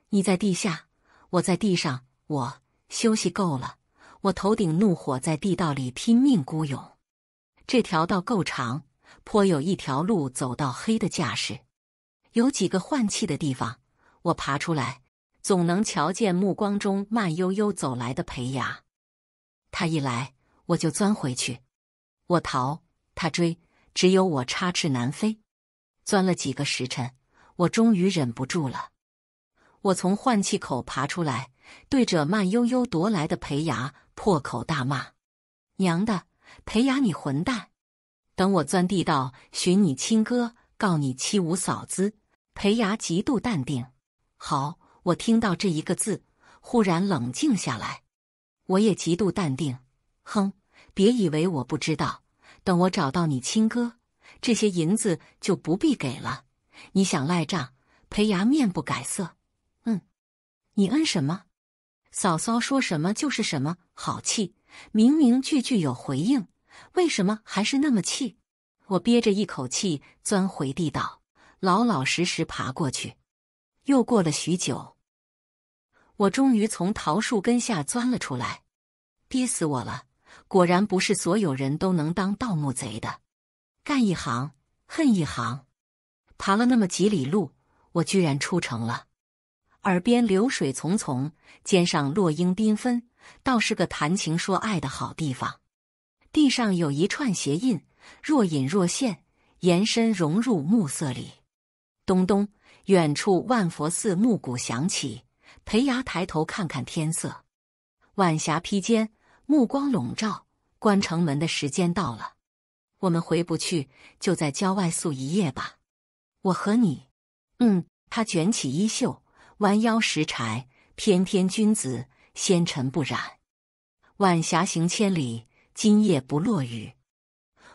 Speaker 1: 你在地下，我在地上。我休息够了，我头顶怒火在地道里拼命孤勇。这条道够长，颇有一条路走到黑的架势。有几个换气的地方，我爬出来，总能瞧见目光中慢悠悠走来的裴雅。他一来，我就钻回去。我逃，他追。只有我插翅难飞，钻了几个时辰，我终于忍不住了。我从换气口爬出来，对着慢悠悠踱来的裴牙破口大骂：“娘的，裴牙你混蛋！等我钻地道寻你亲哥，告你欺侮嫂子！”裴牙极度淡定。好，我听到这一个字，忽然冷静下来。我也极度淡定。哼，别以为我不知道。等我找到你亲哥，这些银子就不必给了。你想赖账？裴牙面不改色。嗯，你嗯什么？嫂嫂说什么就是什么。好气，明明句句有回应，为什么还是那么气？我憋着一口气钻回地道，老老实实爬过去。又过了许久，我终于从桃树根下钻了出来，憋死我了。果然不是所有人都能当盗墓贼的，干一行恨一行。爬了那么几里路，我居然出城了。耳边流水淙淙，肩上落英缤纷，倒是个谈情说爱的好地方。地上有一串鞋印，若隐若现，延伸融入暮色里。咚咚，远处万佛寺暮鼓响起。裴牙抬头看看天色，晚霞披肩。目光笼罩，关城门的时间到了。我们回不去，就在郊外宿一夜吧。我和你，嗯。他卷起衣袖，弯腰拾柴。翩翩君子，纤尘不染。晚霞行千里，今夜不落雨。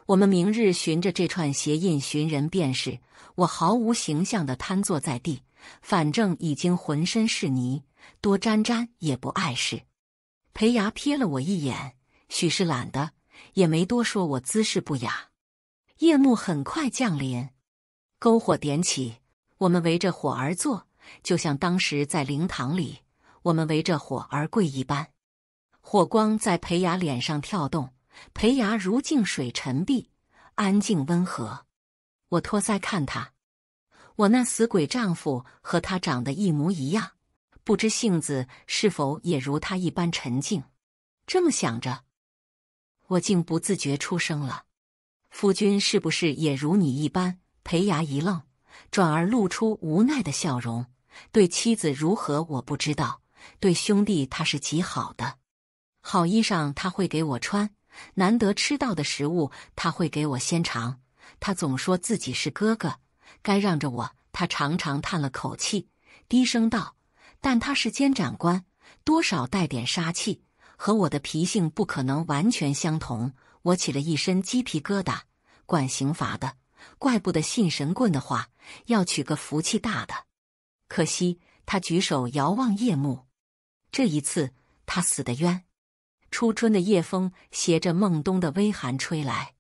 Speaker 1: 我们明日循着这串鞋印寻人便是。我毫无形象的瘫坐在地，反正已经浑身是泥，多沾沾也不碍事。裴牙瞥了我一眼，许是懒得，也没多说。我姿势不雅，夜幕很快降临，篝火点起，我们围着火而坐，就像当时在灵堂里，我们围着火而跪一般。火光在裴牙脸上跳动，裴牙如静水沉璧，安静温和。我托腮看他，我那死鬼丈夫和他长得一模一样。不知性子是否也如他一般沉静？这么想着，我竟不自觉出声了。夫君是不是也如你一般？裴牙一愣，转而露出无奈的笑容，对妻子如何我不知道。对兄弟，他是极好的。好衣裳他会给我穿，难得吃到的食物他会给我先尝。他总说自己是哥哥，该让着我。他长长叹了口气，低声道。但他是监斩官，多少带点杀气，和我的脾性不可能完全相同。我起了一身鸡皮疙瘩。管刑罚的，怪不得信神棍的话，要娶个福气大的。可惜他举手遥望夜幕，这一次他死得冤。初春的夜风携着孟冬的微寒吹来，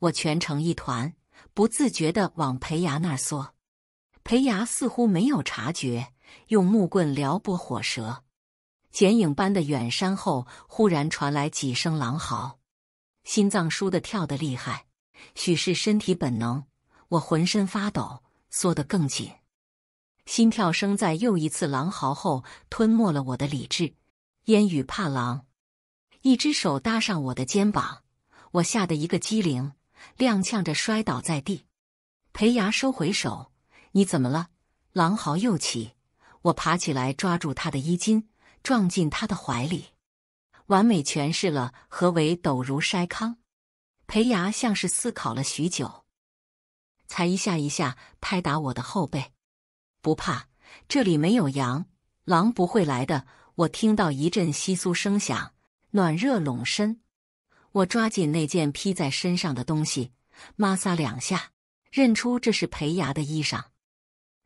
Speaker 1: 我蜷成一团，不自觉地往裴牙那儿缩。裴牙似乎没有察觉。用木棍撩拨火舌。剪影般的远山后忽然传来几声狼嚎，心脏倏地跳得厉害。许是身体本能，我浑身发抖，缩得更紧。心跳声在又一次狼嚎后吞没了我的理智。烟雨怕狼，一只手搭上我的肩膀，我吓得一个机灵，踉跄着摔倒在地。裴牙收回手：“你怎么了？”狼嚎又起。我爬起来，抓住他的衣襟，撞进他的怀里，完美诠释了何为抖如筛糠。裴牙像是思考了许久，才一下一下拍打我的后背。不怕，这里没有羊，狼不会来的。我听到一阵窸窣声响，暖热笼身。我抓紧那件披在身上的东西，抹撒两下，认出这是裴牙的衣裳。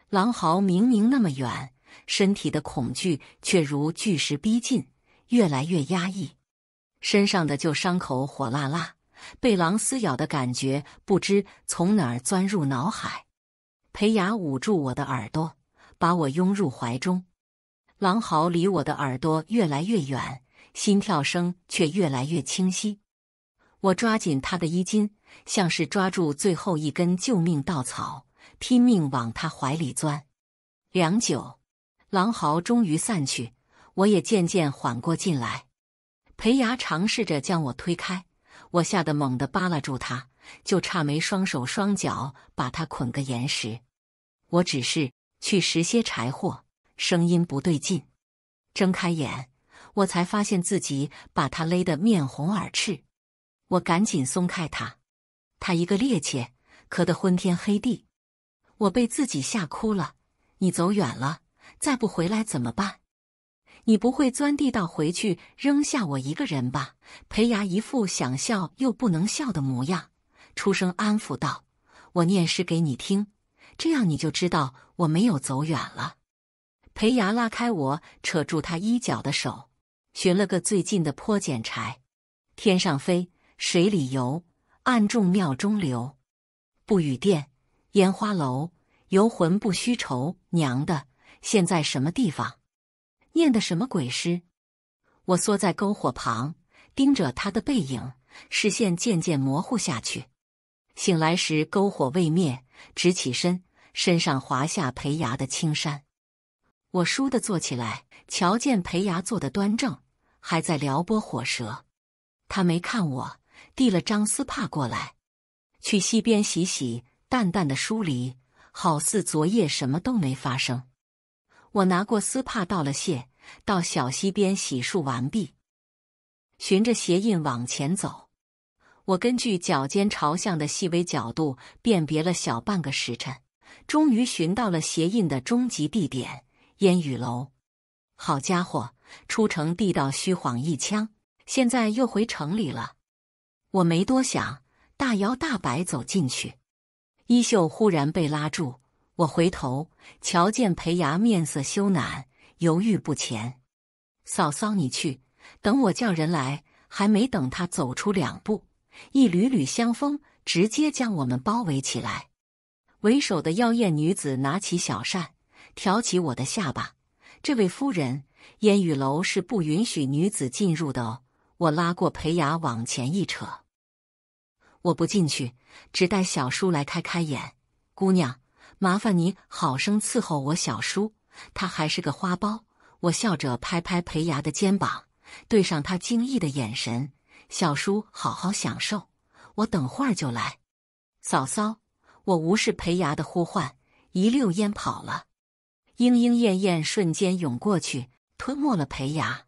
Speaker 1: 狼嚎明明那么远。身体的恐惧却如巨石逼近，越来越压抑。身上的旧伤口火辣辣，被狼撕咬的感觉不知从哪儿钻入脑海。裴雅捂住我的耳朵，把我拥入怀中。狼嚎离我的耳朵越来越远，心跳声却越来越清晰。我抓紧他的衣襟，像是抓住最后一根救命稻草，拼命往他怀里钻。良久。狼嚎终于散去，我也渐渐缓过劲来。裴牙尝试着将我推开，我吓得猛地扒拉住他，就差没双手双脚把他捆个严实。我只是去拾些柴火，声音不对劲。睁开眼，我才发现自己把他勒得面红耳赤。我赶紧松开他，他一个趔趄，咳得昏天黑地。我被自己吓哭了。你走远了。再不回来怎么办？你不会钻地道回去扔下我一个人吧？裴牙一副想笑又不能笑的模样，出声安抚道：“我念诗给你听，这样你就知道我没有走远了。”裴牙拉开我扯住他衣角的手，寻了个最近的坡捡柴。天上飞，水里游，暗中庙中留，不雨殿，烟花楼，游魂不须愁。娘的！现在什么地方？念的什么鬼诗？我缩在篝火旁，盯着他的背影，视线渐渐模糊下去。醒来时，篝火未灭，直起身，身上滑下裴牙的青衫。我倏地坐起来，瞧见裴牙坐得端正，还在撩拨火舌。他没看我，递了张丝帕过来，去溪边洗洗。淡淡的疏离，好似昨夜什么都没发生。我拿过丝帕道了谢，到小溪边洗漱完毕，循着鞋印往前走。我根据脚尖朝向的细微角度辨别了小半个时辰，终于寻到了鞋印的终极地点——烟雨楼。好家伙，出城地道虚晃一枪，现在又回城里了。我没多想，大摇大摆走进去，衣袖忽然被拉住。我回头瞧见裴牙面色羞赧，犹豫不前。嫂嫂，你去，等我叫人来。还没等他走出两步，一缕缕香风直接将我们包围起来。为首的妖艳女子拿起小扇，挑起我的下巴。这位夫人，烟雨楼是不允许女子进入的哦。我拉过裴雅往前一扯，我不进去，只带小叔来开开眼，姑娘。麻烦你好生伺候我小叔，他还是个花苞。我笑着拍拍裴牙的肩膀，对上他惊异的眼神：“小叔，好好享受，我等会儿就来。”嫂嫂，我无视裴牙的呼唤，一溜烟跑了。莺莺燕燕瞬间涌过去，吞没了裴牙。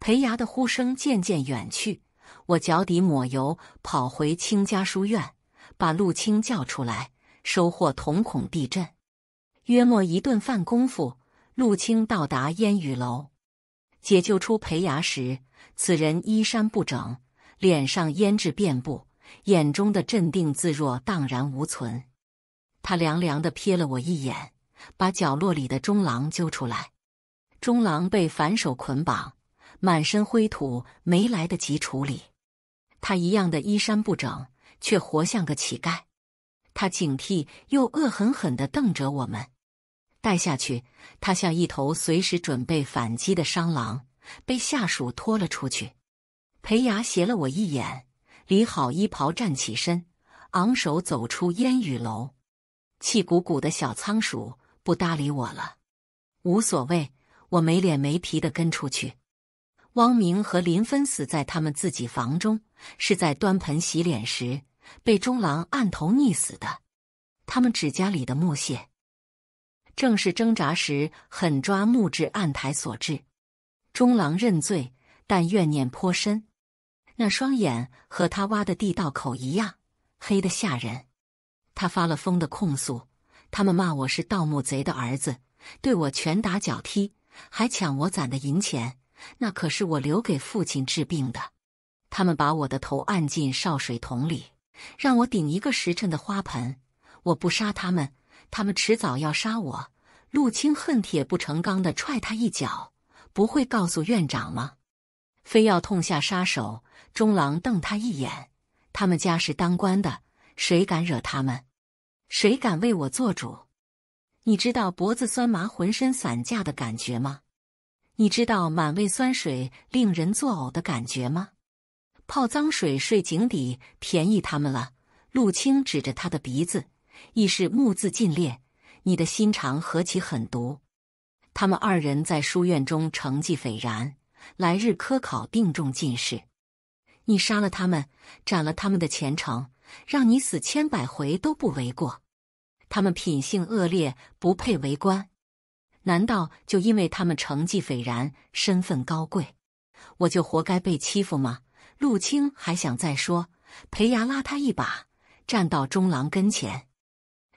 Speaker 1: 裴牙的呼声渐渐远去，我脚底抹油跑回青家书院，把陆青叫出来。收获瞳孔地震，约莫一顿饭功夫，陆青到达烟雨楼，解救出裴牙时，此人衣衫不整，脸上胭脂遍布，眼中的镇定自若荡然无存。他凉凉的瞥了我一眼，把角落里的中郎揪出来。中郎被反手捆绑，满身灰土没来得及处理，他一样的衣衫不整，却活像个乞丐。他警惕又恶狠狠地瞪着我们，带下去。他像一头随时准备反击的伤狼，被下属拖了出去。裴牙斜了我一眼，理好衣袍，站起身，昂首走出烟雨楼。气鼓鼓的小仓鼠不搭理我了。无所谓，我没脸没皮的跟出去。汪明和林芬死在他们自己房中，是在端盆洗脸时。被中郎按头溺死的，他们指甲里的木屑，正是挣扎时狠抓木质案台所致。中郎认罪，但怨念颇深。那双眼和他挖的地道口一样黑得吓人。他发了疯的控诉：他们骂我是盗墓贼的儿子，对我拳打脚踢，还抢我攒的银钱，那可是我留给父亲治病的。他们把我的头按进潲水桶里。让我顶一个时辰的花盆，我不杀他们，他们迟早要杀我。陆青恨铁不成钢的踹他一脚，不会告诉院长吗？非要痛下杀手？中郎瞪他一眼，他们家是当官的，谁敢惹他们？谁敢为我做主？你知道脖子酸麻、浑身散架的感觉吗？你知道满胃酸水、令人作呕的感觉吗？泡脏水睡井底，便宜他们了。陆青指着他的鼻子，亦是目眦尽裂。你的心肠何其狠毒！他们二人在书院中成绩斐然，来日科考定中进士。你杀了他们，斩了他们的前程，让你死千百回都不为过。他们品性恶劣，不配为官。难道就因为他们成绩斐然，身份高贵，我就活该被欺负吗？陆青还想再说，裴牙拉他一把，站到中郎跟前。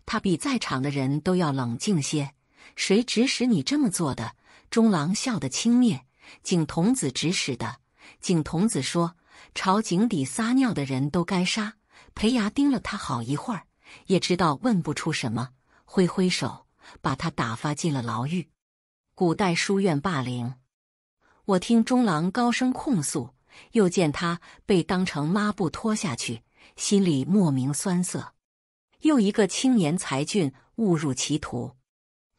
Speaker 1: 他比在场的人都要冷静些。谁指使你这么做的？中郎笑得轻蔑。景童子指使的。景童子说：“朝井底撒尿的人都该杀。”裴牙盯了他好一会儿，也知道问不出什么，挥挥手把他打发进了牢狱。古代书院霸凌，我听中郎高声控诉。又见他被当成抹布拖下去，心里莫名酸涩。又一个青年才俊误入歧途。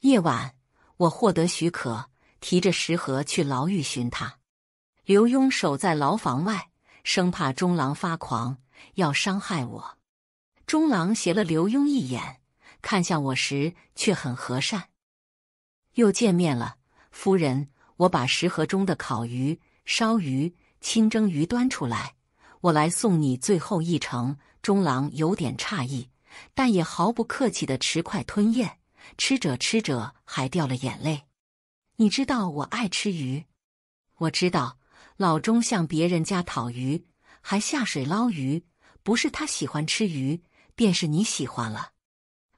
Speaker 1: 夜晚，我获得许可，提着食盒去牢狱寻他。刘墉守在牢房外，生怕中郎发狂要伤害我。中郎斜了刘墉一眼，看向我时却很和善。又见面了，夫人。我把食盒中的烤鱼、烧鱼。清蒸鱼端出来，我来送你最后一程。中郎有点诧异，但也毫不客气的持筷吞咽。吃着吃着，还掉了眼泪。你知道我爱吃鱼，我知道老钟向别人家讨鱼，还下水捞鱼，不是他喜欢吃鱼，便是你喜欢了。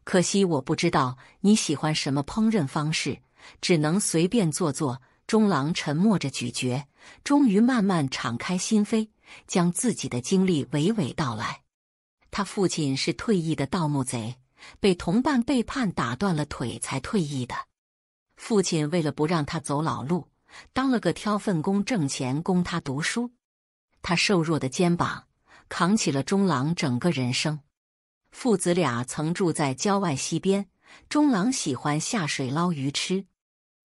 Speaker 1: 可惜我不知道你喜欢什么烹饪方式，只能随便做做。中郎沉默着咀嚼。终于慢慢敞开心扉，将自己的经历娓娓道来。他父亲是退役的盗墓贼，被同伴背叛打断了腿才退役的。父亲为了不让他走老路，当了个挑粪工挣钱供他读书。他瘦弱的肩膀扛起了中郎整个人生。父子俩曾住在郊外溪边，中郎喜欢下水捞鱼吃。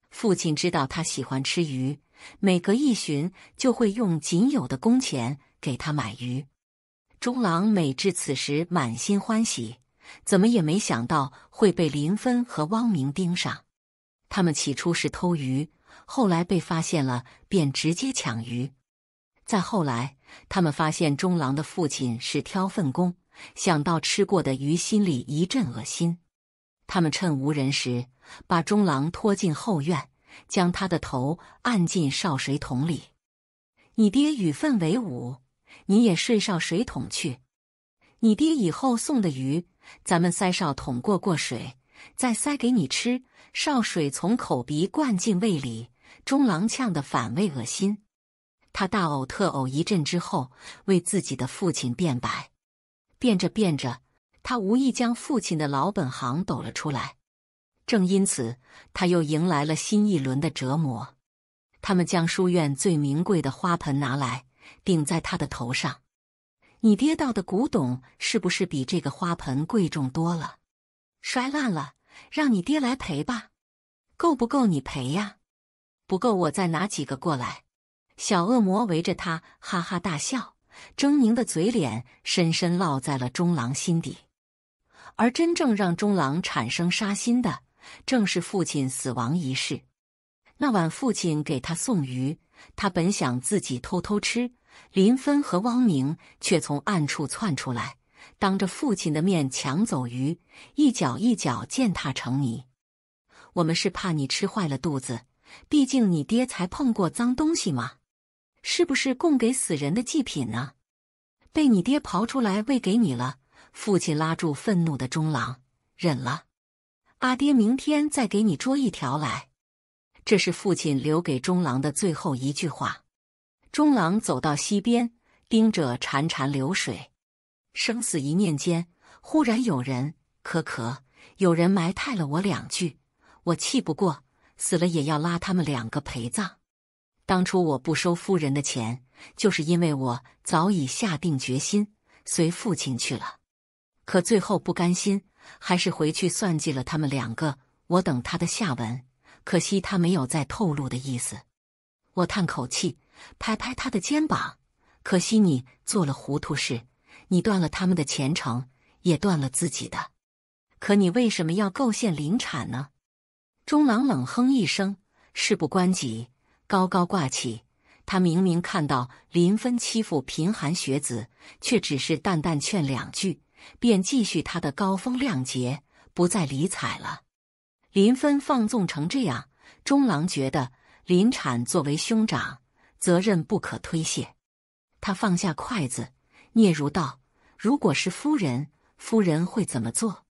Speaker 1: 父亲知道他喜欢吃鱼。每隔一旬，就会用仅有的工钱给他买鱼。中郎每至此时，满心欢喜，怎么也没想到会被林芬和汪明盯上。他们起初是偷鱼，后来被发现了，便直接抢鱼。再后来，他们发现中郎的父亲是挑粪工，想到吃过的鱼，心里一阵恶心。他们趁无人时，把中郎拖进后院。将他的头按进潲水桶里，你爹与粪为伍，你也睡潲水桶去。你爹以后送的鱼，咱们塞潲桶过过水，再塞给你吃。潲水从口鼻灌进胃里，中郎呛得反胃恶心。他大呕特呕一阵之后，为自己的父亲辩白，辩着辩着，他无意将父亲的老本行抖了出来。正因此，他又迎来了新一轮的折磨。他们将书院最名贵的花盆拿来，顶在他的头上。你爹到的古董是不是比这个花盆贵重多了？摔烂了，让你爹来赔吧。够不够你赔呀？不够，我再拿几个过来。小恶魔围着他哈哈大笑，狰狞的嘴脸深深烙在了中郎心底。而真正让中郎产生杀心的。正是父亲死亡一事。那晚，父亲给他送鱼，他本想自己偷偷吃，林芬和汪明却从暗处窜出来，当着父亲的面抢走鱼，一脚一脚践踏成泥。我们是怕你吃坏了肚子，毕竟你爹才碰过脏东西嘛，是不是供给死人的祭品呢？被你爹刨出来喂给你了。父亲拉住愤怒的中郎，忍了。阿爹，明天再给你捉一条来。这是父亲留给中郎的最后一句话。中郎走到溪边，盯着潺潺流水，生死一念间。忽然有人，咳咳，有人埋汰了我两句，我气不过，死了也要拉他们两个陪葬。当初我不收夫人的钱，就是因为我早已下定决心随父亲去了，可最后不甘心。还是回去算计了他们两个。我等他的下文，可惜他没有再透露的意思。我叹口气，拍拍他的肩膀。可惜你做了糊涂事，你断了他们的前程，也断了自己的。可你为什么要构陷林产呢？中郎冷哼一声，事不关己，高高挂起。他明明看到林芬欺负贫寒学子，却只是淡淡劝两句。便继续他的高风亮节，不再理睬了。林芬放纵成这样，中郎觉得林产作为兄长，责任不可推卸。他放下筷子，嗫嚅道：“如果是夫人，夫人会怎么做？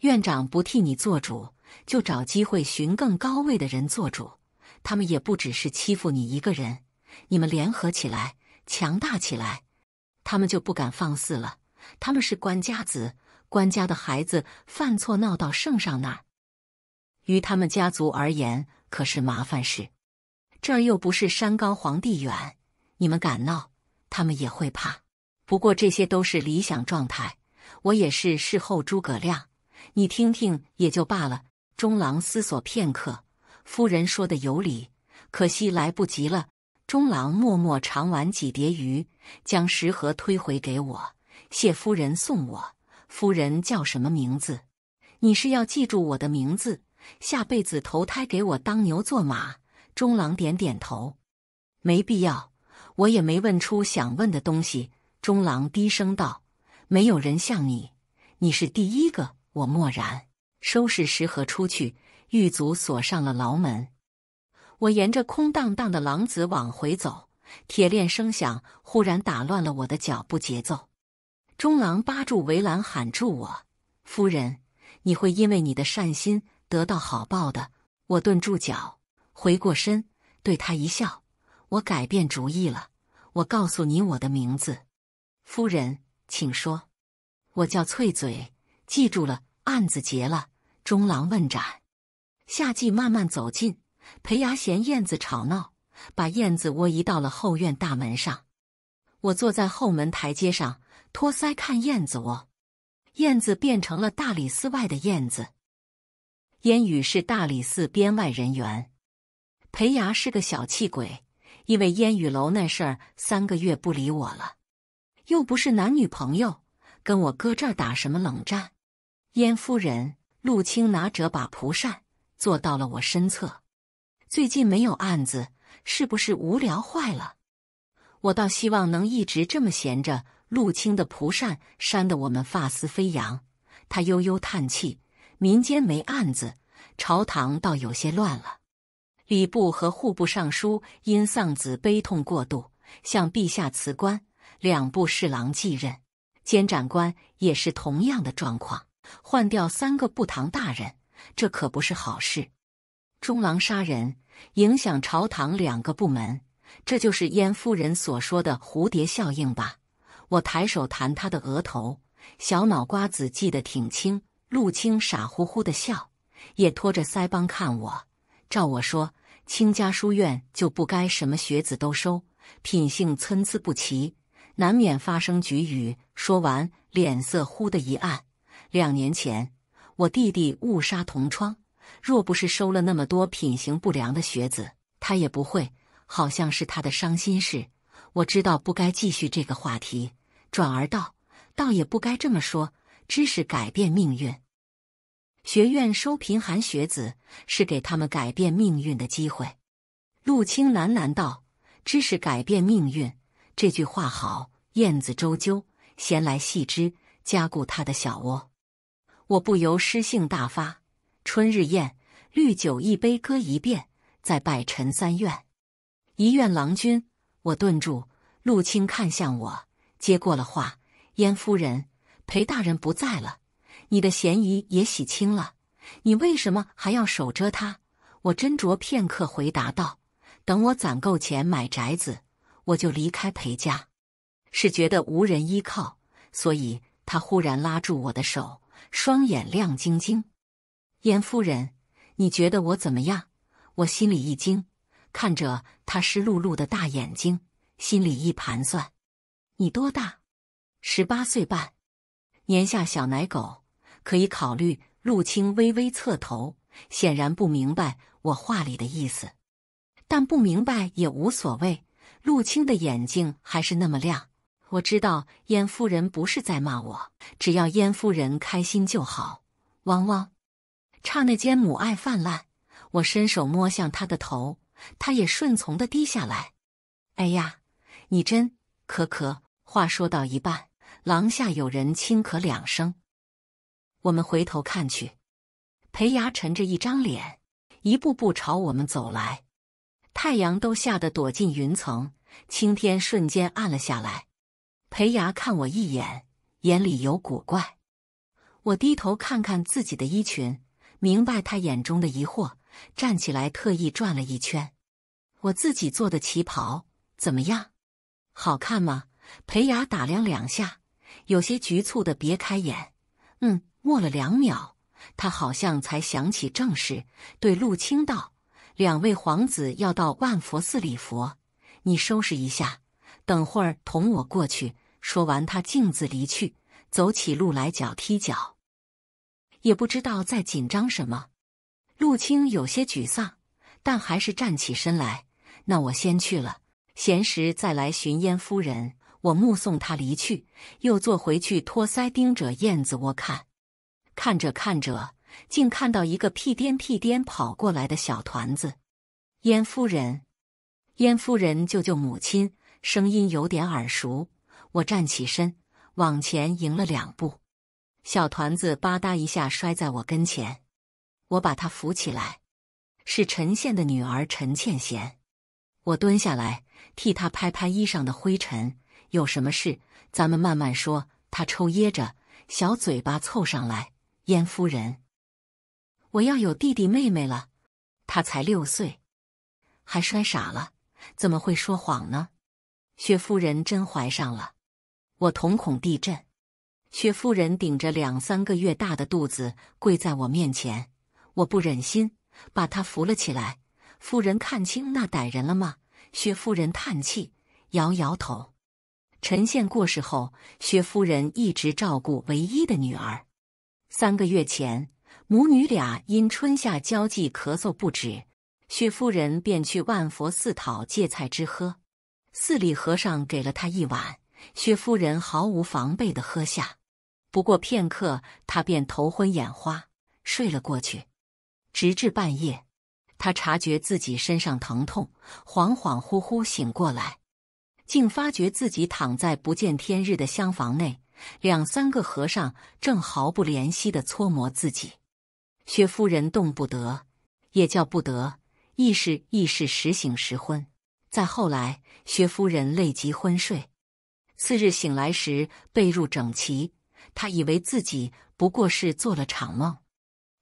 Speaker 1: 院长不替你做主，就找机会寻更高位的人做主。他们也不只是欺负你一个人，你们联合起来，强大起来，他们就不敢放肆了。”他们是官家子，官家的孩子犯错闹到圣上那儿，于他们家族而言可是麻烦事。这儿又不是山高皇帝远，你们敢闹，他们也会怕。不过这些都是理想状态，我也是事后诸葛亮。你听听也就罢了。中郎思索片刻，夫人说的有理，可惜来不及了。中郎默默尝完几碟鱼，将食盒推回给我。谢夫人送我，夫人叫什么名字？你是要记住我的名字，下辈子投胎给我当牛做马？中郎点点头，没必要，我也没问出想问的东西。中郎低声道：“没有人像你，你是第一个。”我默然，收拾食盒出去，狱卒锁上了牢门。我沿着空荡荡的廊子往回走，铁链声响忽然打乱了我的脚步节奏。中郎扒住围栏，喊住我：“夫人，你会因为你的善心得到好报的。”我顿住脚，回过身，对他一笑：“我改变主意了。我告诉你我的名字，夫人，请说。我叫翠嘴，记住了。案子结了，中郎问斩。夏季慢慢走近，裴牙嫌燕子吵闹，把燕子窝移到了后院大门上。我坐在后门台阶上。托腮看燕子窝，燕子变成了大理寺外的燕子。烟雨是大理寺编外人员，裴牙是个小气鬼，因为烟雨楼那事儿，三个月不理我了。又不是男女朋友，跟我搁这儿打什么冷战？燕夫人，陆青拿着把蒲扇坐到了我身侧。最近没有案子，是不是无聊坏了？我倒希望能一直这么闲着。陆青的蒲扇扇得我们发丝飞扬，他悠悠叹气：“民间没案子，朝堂倒有些乱了。礼部和户部尚书因丧子悲痛过度，向陛下辞官，两部侍郎继任。监斩官也是同样的状况，换掉三个部堂大人，这可不是好事。中郎杀人，影响朝堂两个部门，这就是燕夫人所说的蝴蝶效应吧。”我抬手弹他的额头，小脑瓜子记得挺清。陆青傻乎乎地笑，也托着腮帮看我。照我说，青家书院就不该什么学子都收，品性参差不齐，难免发生局语。说完，脸色忽的一暗。两年前，我弟弟误杀同窗，若不是收了那么多品行不良的学子，他也不会。好像是他的伤心事。我知道不该继续这个话题，转而道：“倒也不该这么说，知识改变命运。学院收贫寒学子，是给他们改变命运的机会。”陆青喃喃道：“知识改变命运这句话好。”燕子周鸠衔来细枝，加固他的小窝。我不由诗兴大发：“春日宴，绿酒一杯歌一遍，再拜陈三愿：一愿郎君。”我顿住，陆青看向我，接过了话。燕夫人，裴大人不在了，你的嫌疑也洗清了，你为什么还要守着他？我斟酌片刻，回答道：“等我攒够钱买宅子，我就离开裴家。是觉得无人依靠，所以……”他忽然拉住我的手，双眼亮晶晶。燕夫人，你觉得我怎么样？我心里一惊。看着他湿漉漉的大眼睛，心里一盘算，你多大？十八岁半，年下小奶狗，可以考虑。陆青微微侧头，显然不明白我话里的意思，但不明白也无所谓。陆青的眼睛还是那么亮，我知道燕夫人不是在骂我，只要燕夫人开心就好。汪汪！刹那间母爱泛滥，我伸手摸向她的头。他也顺从的低下来。哎呀，你真……咳咳，话说到一半，廊下有人轻咳两声。我们回头看去，裴牙沉着一张脸，一步步朝我们走来。太阳都吓得躲进云层，青天瞬间暗了下来。裴牙看我一眼，眼里有古怪。我低头看看自己的衣裙，明白他眼中的疑惑。站起来，特意转了一圈，我自己做的旗袍怎么样？好看吗？裴雅打量两下，有些局促的别开眼。嗯，默了两秒，他好像才想起正事，对陆青道：“两位皇子要到万佛寺礼佛，你收拾一下，等会儿同我过去。”说完，他径自离去，走起路来脚踢脚，也不知道在紧张什么。陆青有些沮丧，但还是站起身来。那我先去了，闲时再来寻燕夫人。我目送他离去，又坐回去，托腮盯着燕子窝看。看着看着，竟看到一个屁颠屁颠跑过来的小团子。燕夫人，燕夫人，救救母亲！声音有点耳熟。我站起身，往前迎了两步。小团子吧嗒一下摔在我跟前。我把她扶起来，是陈倩的女儿陈倩贤。我蹲下来，替她拍拍衣上的灰尘。有什么事，咱们慢慢说。她抽噎着，小嘴巴凑上来：“燕夫人，我要有弟弟妹妹了。她才六岁，还摔傻了，怎么会说谎呢？”薛夫人真怀上了，我瞳孔地震。薛夫人顶着两三个月大的肚子，跪在我面前。我不忍心把他扶了起来。夫人看清那歹人了吗？薛夫人叹气，摇摇头。陈宪过世后，薛夫人一直照顾唯一的女儿。三个月前，母女俩因春夏交际咳嗽不止，薛夫人便去万佛寺讨芥菜汁喝。寺里和尚给了她一碗，薛夫人毫无防备的喝下。不过片刻，她便头昏眼花，睡了过去。直至半夜，他察觉自己身上疼痛，恍恍惚惚醒过来，竟发觉自己躺在不见天日的厢房内，两三个和尚正毫不怜惜的搓磨自己。薛夫人动不得，也叫不得，意识意识时醒时昏。再后来，薛夫人累极昏睡，次日醒来时被褥整齐，她以为自己不过是做了场梦。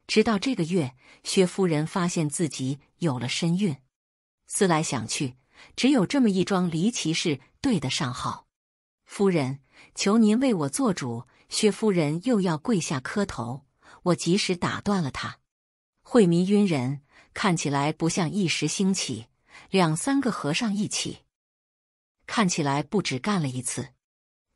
Speaker 1: 直到这个月，薛夫人发现自己有了身孕，思来想去，只有这么一桩离奇事对得上号。夫人，求您为我做主！薛夫人又要跪下磕头，我及时打断了她，惠迷晕人，看起来不像一时兴起，两三个和尚一起，看起来不止干了一次，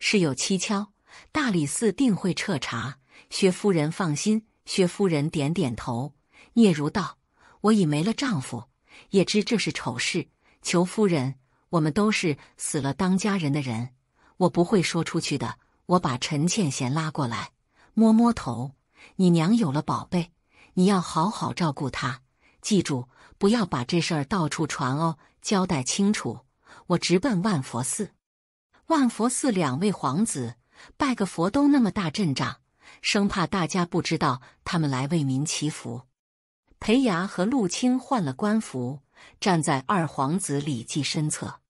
Speaker 1: 事有蹊跷，大理寺定会彻查。薛夫人放心。薛夫人点点头，聂如道：“我已没了丈夫，也知这是丑事，求夫人，我们都是死了当家人的人，我不会说出去的。我把陈倩贤拉过来，摸摸头。你娘有了宝贝，你要好好照顾她，记住，不要把这事儿到处传哦。交代清楚，我直奔万佛寺。万佛寺两位皇子拜个佛都那么大阵仗。”生怕大家不知道他们来为民祈福。裴牙和陆青换了官服，站在二皇子李继身侧；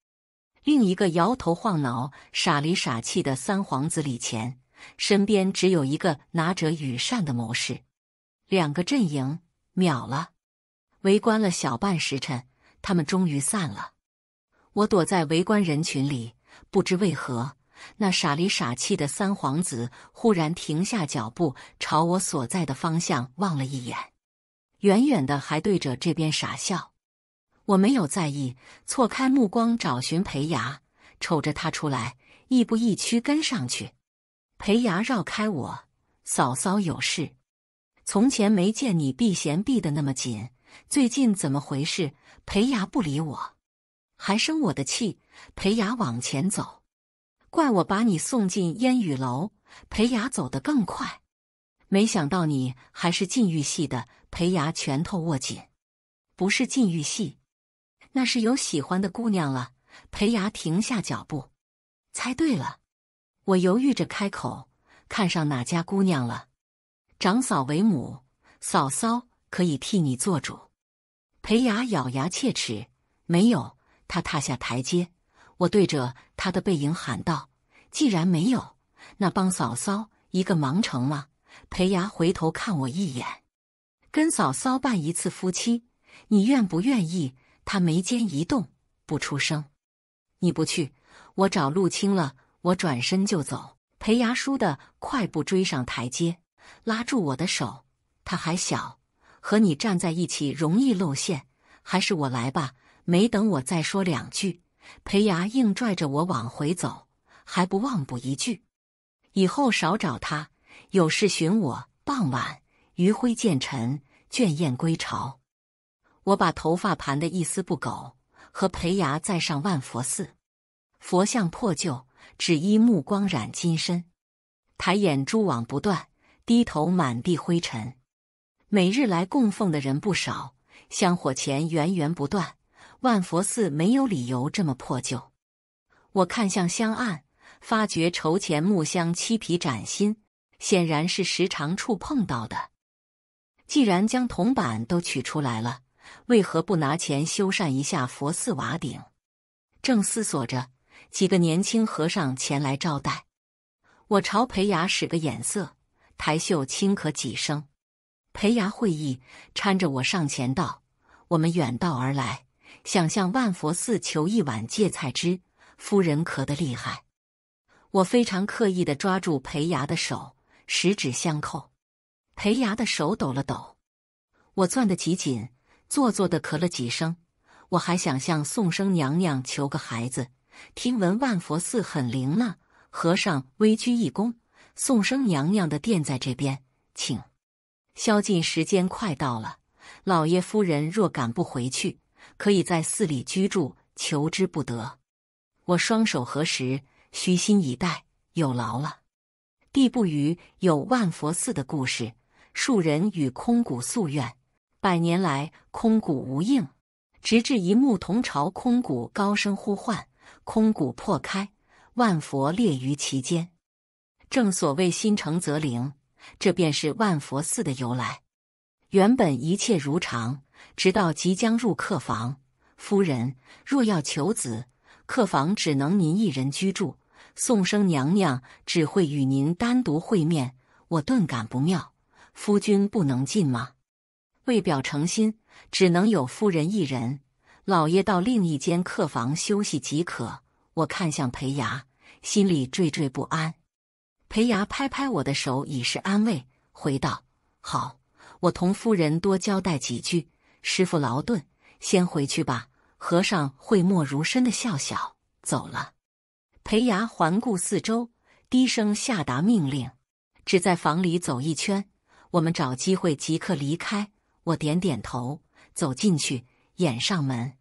Speaker 1: 另一个摇头晃脑、傻里傻气的三皇子李乾，身边只有一个拿着羽扇的谋士。两个阵营秒了。围观了小半时辰，他们终于散了。我躲在围观人群里，不知为何。那傻里傻气的三皇子忽然停下脚步，朝我所在的方向望了一眼，远远的还对着这边傻笑。我没有在意，错开目光找寻裴牙，瞅着他出来，亦步亦趋跟上去。裴牙绕开我，嫂嫂有事。从前没见你避嫌避得那么紧，最近怎么回事？裴牙不理我，还生我的气。裴牙往前走。怪我把你送进烟雨楼，裴雅走得更快。没想到你还是禁欲系的，裴雅拳头握紧。不是禁欲系，那是有喜欢的姑娘了。裴雅停下脚步，猜对了。我犹豫着开口，看上哪家姑娘了？长嫂为母，嫂嫂可以替你做主。裴雅咬牙切齿，没有。他踏下台阶。我对着他的背影喊道：“既然没有，那帮嫂嫂一个忙成吗？”裴牙回头看我一眼，跟嫂嫂办一次夫妻，你愿不愿意？他眉间一动，不出声。你不去，我找陆青了。我转身就走。裴牙输的快步追上台阶，拉住我的手。他还小，和你站在一起容易露馅，还是我来吧。没等我再说两句。裴牙硬拽着我往回走，还不忘补一句：“以后少找他，有事寻我。”傍晚，余晖渐沉，倦雁归巢。我把头发盘得一丝不苟，和裴牙再上万佛寺。佛像破旧，只依目光染金身。抬眼蛛网不断，低头满地灰尘。每日来供奉的人不少，香火钱源源不断。万佛寺没有理由这么破旧。我看向香案，发觉筹钱木香漆皮崭新，显然是时常触碰到的。既然将铜板都取出来了，为何不拿钱修缮一下佛寺瓦顶？正思索着，几个年轻和尚前来招待。我朝裴雅使个眼色，抬秀轻咳几声，裴雅会意，搀着我上前道：“我们远道而来。”想向万佛寺求一碗芥菜汁，夫人咳得厉害。我非常刻意地抓住裴牙的手，十指相扣。裴牙的手抖了抖，我攥得极紧，做作地咳了几声。我还想向宋生娘娘求个孩子，听闻万佛寺很灵呢。和尚微鞠一躬，宋生娘娘的殿在这边，请。宵禁时间快到了，老爷夫人若赶不回去。可以在寺里居住，求之不得。我双手合十，虚心以待，有劳了。地不语有万佛寺的故事。数人与空谷夙愿，百年来空谷无应，直至一牧同朝空谷高声呼唤，空谷破开，万佛列于其间。正所谓心诚则灵，这便是万佛寺的由来。原本一切如常。直到即将入客房，夫人若要求子，客房只能您一人居住。宋生娘娘只会与您单独会面。我顿感不妙，夫君不能进吗？为表诚心，只能有夫人一人，老爷到另一间客房休息即可。我看向裴牙，心里惴惴不安。裴牙拍拍我的手，以示安慰，回道：“好，我同夫人多交代几句。”师傅劳顿，先回去吧。和尚讳莫如深的笑笑，走了。裴牙环顾四周，低声下达命令：只在房里走一圈，我们找机会即刻离开。我点点头，走进去，掩上门。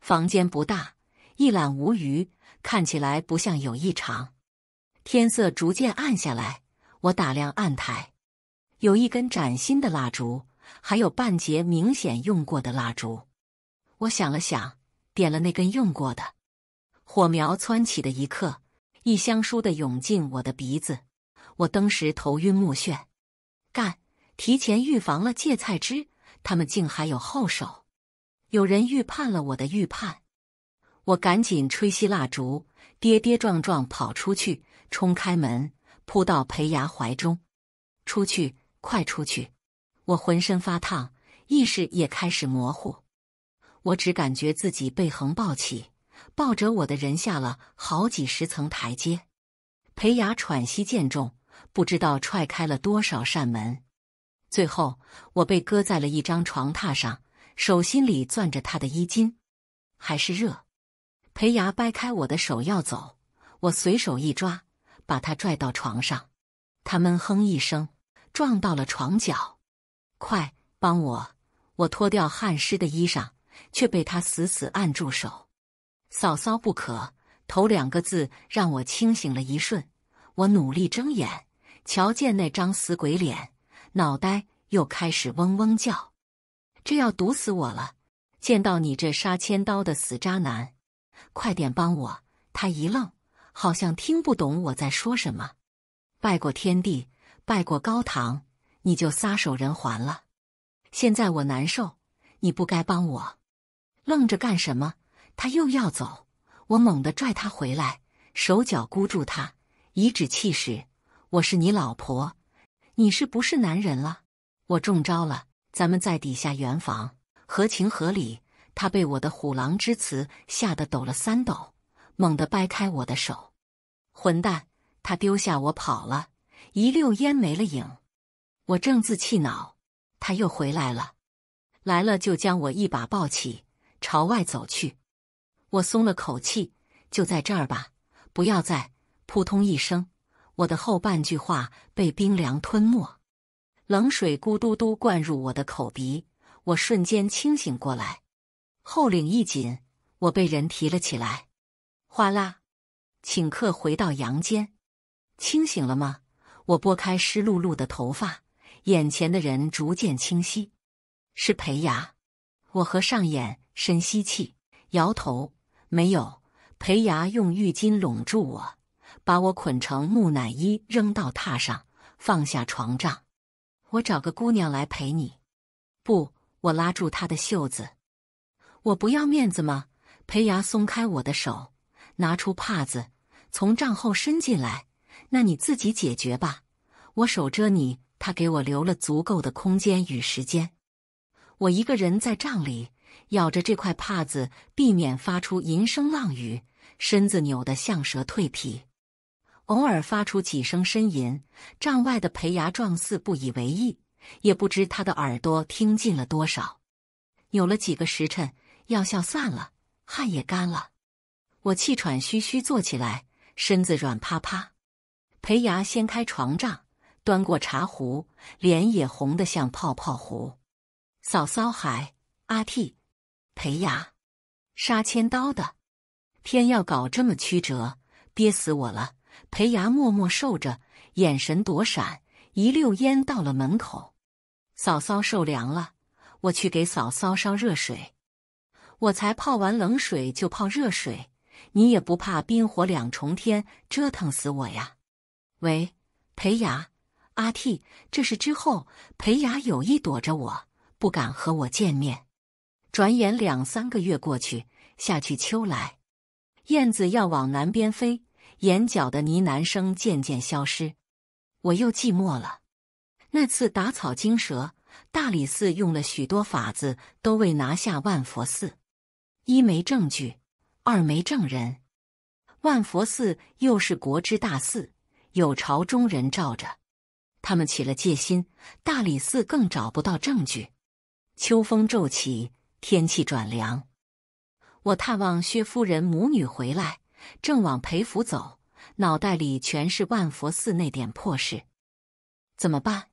Speaker 1: 房间不大，一览无余，看起来不像有异常。天色逐渐暗下来，我打量案台，有一根崭新的蜡烛。还有半截明显用过的蜡烛，我想了想，点了那根用过的。火苗蹿起的一刻，一香书的涌进我的鼻子，我登时头晕目眩。干，提前预防了芥菜汁，他们竟还有后手。有人预判了我的预判，我赶紧吹熄蜡烛，跌跌撞撞跑出去，冲开门，扑到裴牙怀中。出去，快出去！我浑身发烫，意识也开始模糊。我只感觉自己被横抱起，抱着我的人下了好几十层台阶。裴雅喘息渐重，不知道踹开了多少扇门，最后我被搁在了一张床榻上，手心里攥着他的衣襟，还是热。裴牙掰开我的手要走，我随手一抓，把他拽到床上，他闷哼一声，撞到了床角。快帮我！我脱掉汗湿的衣裳，却被他死死按住手。嫂嫂，不可！头两个字让我清醒了一瞬。我努力睁眼，瞧见那张死鬼脸，脑袋又开始嗡嗡叫。这要毒死我了！见到你这杀千刀的死渣男，快点帮我！他一愣，好像听不懂我在说什么。拜过天地，拜过高堂。你就撒手人寰了。现在我难受，你不该帮我，愣着干什么？他又要走，我猛地拽他回来，手脚箍住他，颐指气使：“我是你老婆，你是不是男人了？”我中招了，咱们在底下圆房，合情合理。他被我的虎狼之词吓得抖了三抖，猛地掰开我的手。混蛋，他丢下我跑了，一溜烟没了影。我正自气恼，他又回来了，来了就将我一把抱起，朝外走去。我松了口气，就在这儿吧，不要再。扑通一声，我的后半句话被冰凉吞没，冷水咕嘟嘟灌入我的口鼻，我瞬间清醒过来，后领一紧，我被人提了起来，哗啦，请客回到阳间。清醒了吗？我拨开湿漉漉的头发。眼前的人逐渐清晰，是裴牙。我合上眼，深吸气，摇头，没有。裴牙用浴巾拢住我，把我捆成木乃伊，扔到榻上，放下床帐。我找个姑娘来陪你。不，我拉住他的袖子，我不要面子吗？裴牙松开我的手，拿出帕子，从帐后伸进来。那你自己解决吧，我守着你。他给我留了足够的空间与时间，我一个人在帐里咬着这块帕子，避免发出银声浪语，身子扭得像蛇蜕皮，偶尔发出几声呻吟。帐外的裴牙壮似不以为意，也不知他的耳朵听进了多少。扭了几个时辰，药效散了，汗也干了，我气喘吁吁坐起来，身子软趴趴。裴牙掀开床帐。端过茶壶，脸也红得像泡泡壶。嫂嫂，海阿替，裴牙，杀千刀的，偏要搞这么曲折，憋死我了！裴牙默默受着，眼神躲闪，一溜烟到了门口。嫂嫂受凉了，我去给嫂嫂烧热水。我才泡完冷水就泡热水，你也不怕冰火两重天，折腾死我呀！喂，裴牙。阿嚏！这是之后，裴雅有意躲着我，不敢和我见面。转眼两三个月过去，夏去秋来，燕子要往南边飞，眼角的呢喃声渐渐消失，我又寂寞了。那次打草惊蛇，大理寺用了许多法子，都未拿下万佛寺。一没证据，二没证人。万佛寺又是国之大寺，有朝中人罩着。他们起了戒心，大理寺更找不到证据。秋风骤起，天气转凉。我探望薛夫人母女回来，正往裴府走，脑袋里全是万佛寺那点破事。怎么办？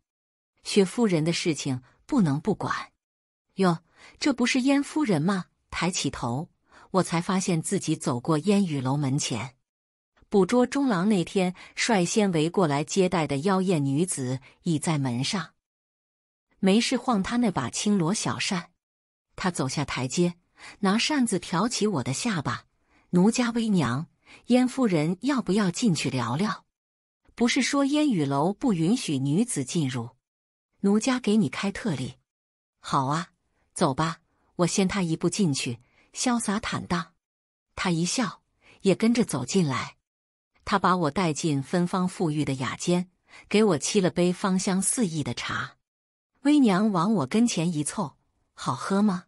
Speaker 1: 薛夫人的事情不能不管。哟，这不是燕夫人吗？抬起头，我才发现自己走过烟雨楼门前。捕捉中郎那天，率先围过来接待的妖艳女子倚在门上，没事晃他那把青罗小扇。他走下台阶，拿扇子挑起我的下巴。奴家微娘，燕夫人要不要进去聊聊？不是说烟雨楼不允许女子进入？奴家给你开特例。好啊，走吧。我先他一步进去，潇洒坦荡。他一笑，也跟着走进来。他把我带进芬芳馥郁的雅间，给我沏了杯芳香四溢的茶。微娘往我跟前一凑：“好喝吗？”“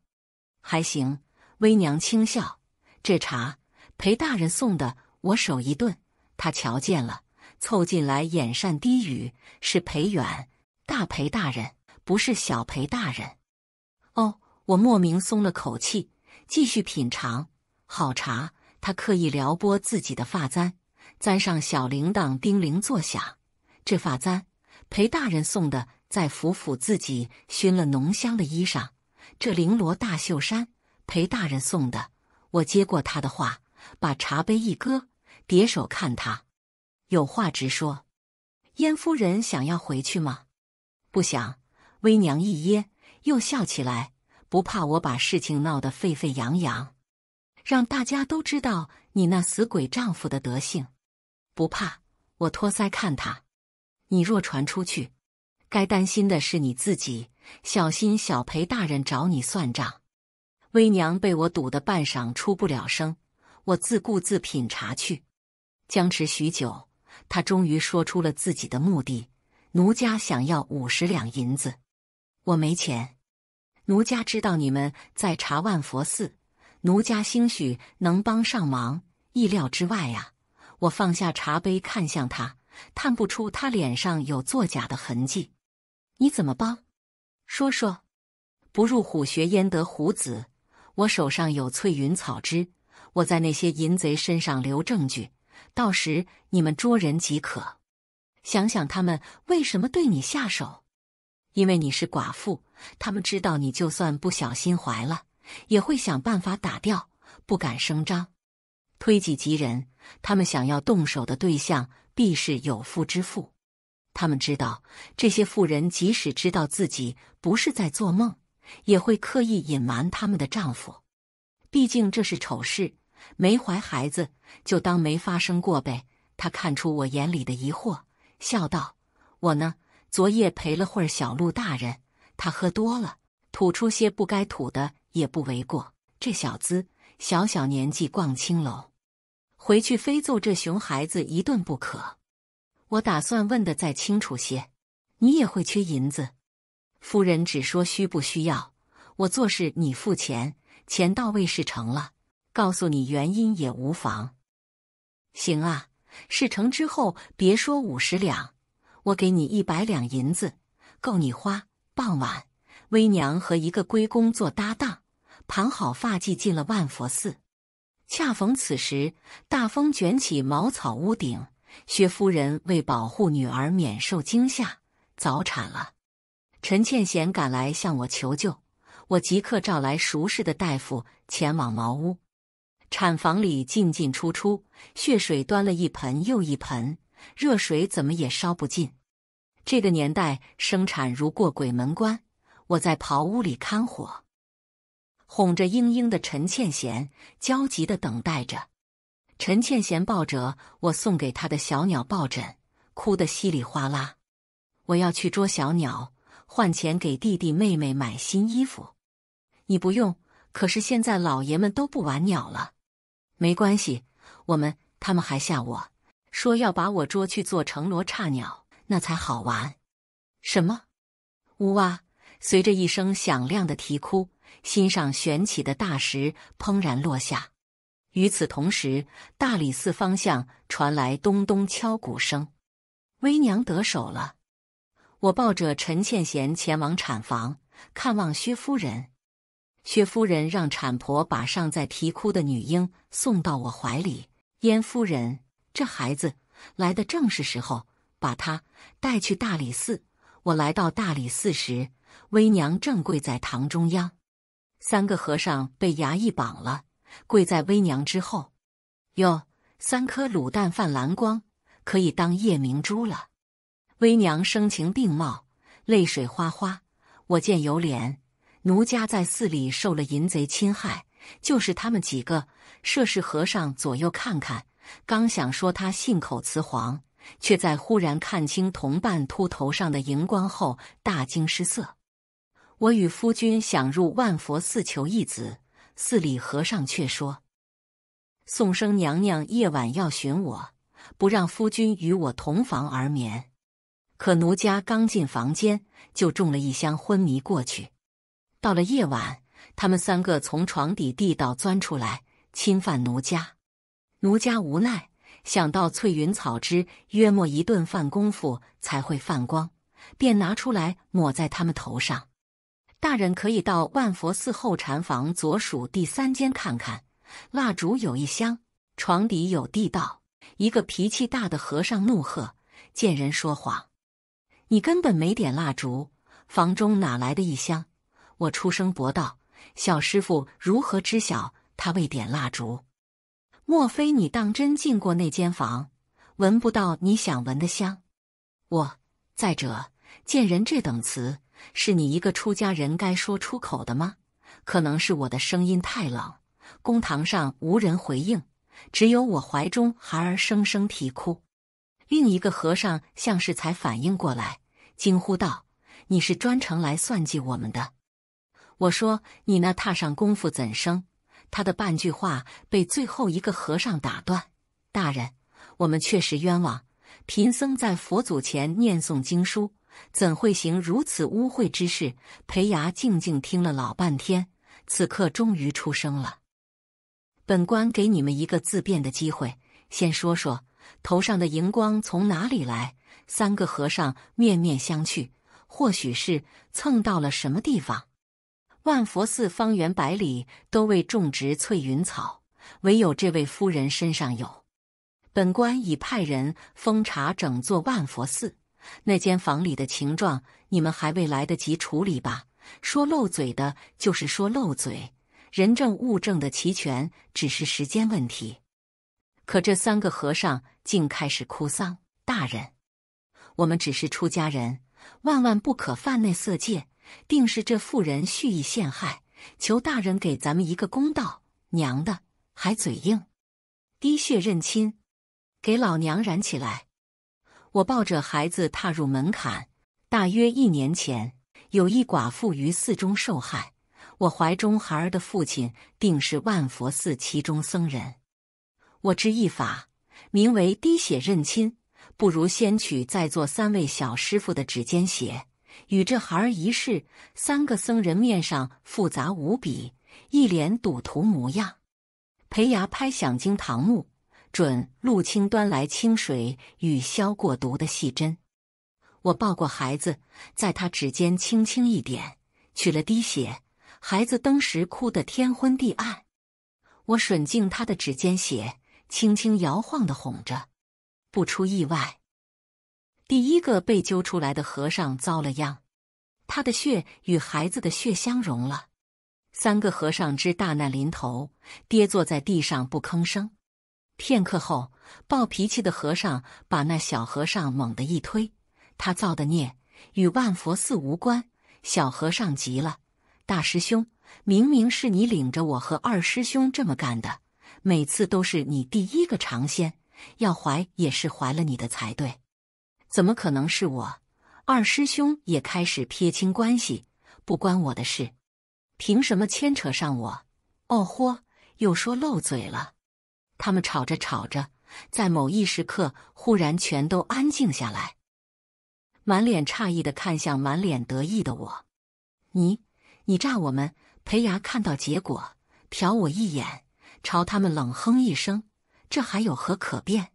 Speaker 1: 还行。”微娘轻笑：“这茶，裴大人送的。”我手一顿，她瞧见了，凑进来掩扇低语：“是裴远大裴大人，不是小裴大人。”哦，我莫名松了口气，继续品尝好茶。她刻意撩拨自己的发簪。簪上小铃铛，叮铃作响。这发簪，裴大人送的。再抚抚自己熏了浓香的衣裳。这绫罗大袖衫，裴大人送的。我接过他的话，把茶杯一搁，叠手看他，有话直说。燕夫人想要回去吗？不想，微娘一噎，又笑起来，不怕我把事情闹得沸沸扬扬，让大家都知道你那死鬼丈夫的德性。不怕，我托腮看他。你若传出去，该担心的是你自己，小心小裴大人找你算账。微娘被我堵得半晌出不了声，我自顾自品茶去。僵持许久，她终于说出了自己的目的：奴家想要五十两银子。我没钱，奴家知道你们在查万佛寺，奴家兴许能帮上忙。意料之外啊。我放下茶杯，看向他，探不出他脸上有作假的痕迹。你怎么帮？说说。不入虎穴，焉得虎子？我手上有翠云草汁，我在那些淫贼身上留证据，到时你们捉人即可。想想他们为什么对你下手？因为你是寡妇，他们知道你就算不小心怀了，也会想办法打掉，不敢声张。推己及人，他们想要动手的对象必是有妇之妇。他们知道，这些妇人即使知道自己不是在做梦，也会刻意隐瞒他们的丈夫。毕竟这是丑事，没怀孩子就当没发生过呗。他看出我眼里的疑惑，笑道：“我呢，昨夜陪了会儿小鹿大人，他喝多了，吐出些不该吐的也不为过。这小子小小年纪逛青楼。”回去非揍这熊孩子一顿不可。我打算问的再清楚些。你也会缺银子，夫人只说需不需要，我做事你付钱，钱到位事成了，告诉你原因也无妨。行啊，事成之后别说五十两，我给你一百两银子，够你花。傍晚，微娘和一个龟公做搭档，盘好发髻进了万佛寺。恰逢此时，大风卷起茅草屋顶。薛夫人为保护女儿免受惊吓，早产了。陈倩贤赶来向我求救，我即刻召来熟识的大夫前往茅屋。产房里进进出出，血水端了一盆又一盆，热水怎么也烧不尽。这个年代生产如过鬼门关，我在刨屋里看火。哄着嘤嘤的陈倩娴焦急的等待着。陈倩娴抱着我送给她的小鸟抱枕，哭得稀里哗啦。我要去捉小鸟，换钱给弟弟妹妹买新衣服。你不用，可是现在老爷们都不玩鸟了。没关系，我们他们还吓我说要把我捉去做成罗刹鸟，那才好玩。什么？呜哇！随着一声响亮的啼哭。心上悬起的大石砰然落下，与此同时，大理寺方向传来咚咚敲鼓声。微娘得手了，我抱着陈倩贤前往产房看望薛夫人。薛夫人让产婆把尚在啼哭的女婴送到我怀里。燕夫人，这孩子来的正是时候，把她带去大理寺。我来到大理寺时，微娘正跪在堂中央。三个和尚被衙役绑了，跪在微娘之后。哟，三颗卤蛋泛蓝光，可以当夜明珠了。微娘声情并茂，泪水哗哗。我见犹怜，奴家在寺里受了淫贼侵害，就是他们几个涉世和尚左右看看。刚想说他信口雌黄，却在忽然看清同伴秃头上的荧光后大惊失色。我与夫君想入万佛寺求一子，寺里和尚却说：“宋生娘娘夜晚要寻我，不让夫君与我同房而眠。”可奴家刚进房间就中了一箱昏迷过去。到了夜晚，他们三个从床底地道钻出来，侵犯奴家。奴家无奈，想到翠云草汁约莫一顿饭功夫才会泛光，便拿出来抹在他们头上。大人可以到万佛寺后禅房左数第三间看看，蜡烛有一箱，床底有地道。一个脾气大的和尚怒喝：“见人说谎！你根本没点蜡烛，房中哪来的一香？”我出声驳道：“小师傅如何知晓他未点蜡烛？莫非你当真进过那间房，闻不到你想闻的香？”我再者，见人这等词。是你一个出家人该说出口的吗？可能是我的声音太冷，公堂上无人回应，只有我怀中孩儿声声啼哭。另一个和尚像是才反应过来，惊呼道：“你是专程来算计我们的？”我说：“你那踏上功夫怎生？”他的半句话被最后一个和尚打断：“大人，我们确实冤枉，贫僧在佛祖前念诵经书。”怎会行如此污秽之事？裴牙静静听了老半天，此刻终于出声了：“本官给你们一个自辩的机会，先说说头上的荧光从哪里来。”三个和尚面面相觑，或许是蹭到了什么地方。万佛寺方圆百里都未种植翠云草，唯有这位夫人身上有。本官已派人封查整座万佛寺。那间房里的情状，你们还未来得及处理吧？说漏嘴的就是说漏嘴，人证物证的齐全，只是时间问题。可这三个和尚竟开始哭丧，大人，我们只是出家人，万万不可犯那色戒，定是这妇人蓄意陷害，求大人给咱们一个公道！娘的，还嘴硬，滴血认亲，给老娘燃起来！我抱着孩子踏入门槛。大约一年前，有一寡妇于寺中受害。我怀中孩儿的父亲，定是万佛寺其中僧人。我知一法，名为滴血认亲，不如先取在座三位小师傅的指尖血，与这孩儿一试。三个僧人面上复杂无比，一脸赌徒模样。裴牙拍响惊堂木。准陆青端来清水与消过毒的细针，我抱过孩子，在他指尖轻轻一点，取了滴血。孩子当时哭得天昏地暗，我吮净他的指尖血，轻轻摇晃的哄着。不出意外，第一个被揪出来的和尚遭了殃，他的血与孩子的血相融了。三个和尚之大难临头，跌坐在地上不吭声。片刻后，暴脾气的和尚把那小和尚猛地一推。他造的孽与万佛寺无关。小和尚急了：“大师兄，明明是你领着我和二师兄这么干的，每次都是你第一个尝鲜，要怀也是怀了你的才对，怎么可能是我？”二师兄也开始撇清关系：“不关我的事，凭什么牵扯上我？”哦豁，又说漏嘴了。他们吵着吵着，在某一时刻忽然全都安静下来，满脸诧异的看向满脸得意的我。你，你诈我们！裴牙看到结果，瞟我一眼，朝他们冷哼一声：“这还有何可辩？”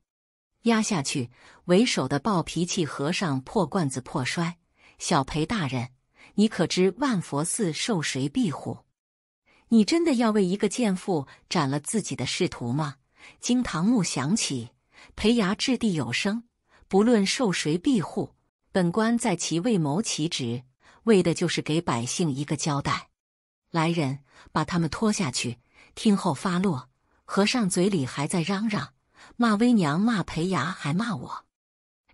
Speaker 1: 压下去，为首的暴脾气和尚破罐子破摔：“小裴大人，你可知万佛寺受谁庇护？你真的要为一个贱妇斩了自己的仕途吗？”经堂木响起，裴牙掷地有声。不论受谁庇护，本官在其位谋其职，为的就是给百姓一个交代。来人，把他们拖下去，听后发落。和尚嘴里还在嚷嚷，骂微娘，骂裴牙，还骂我。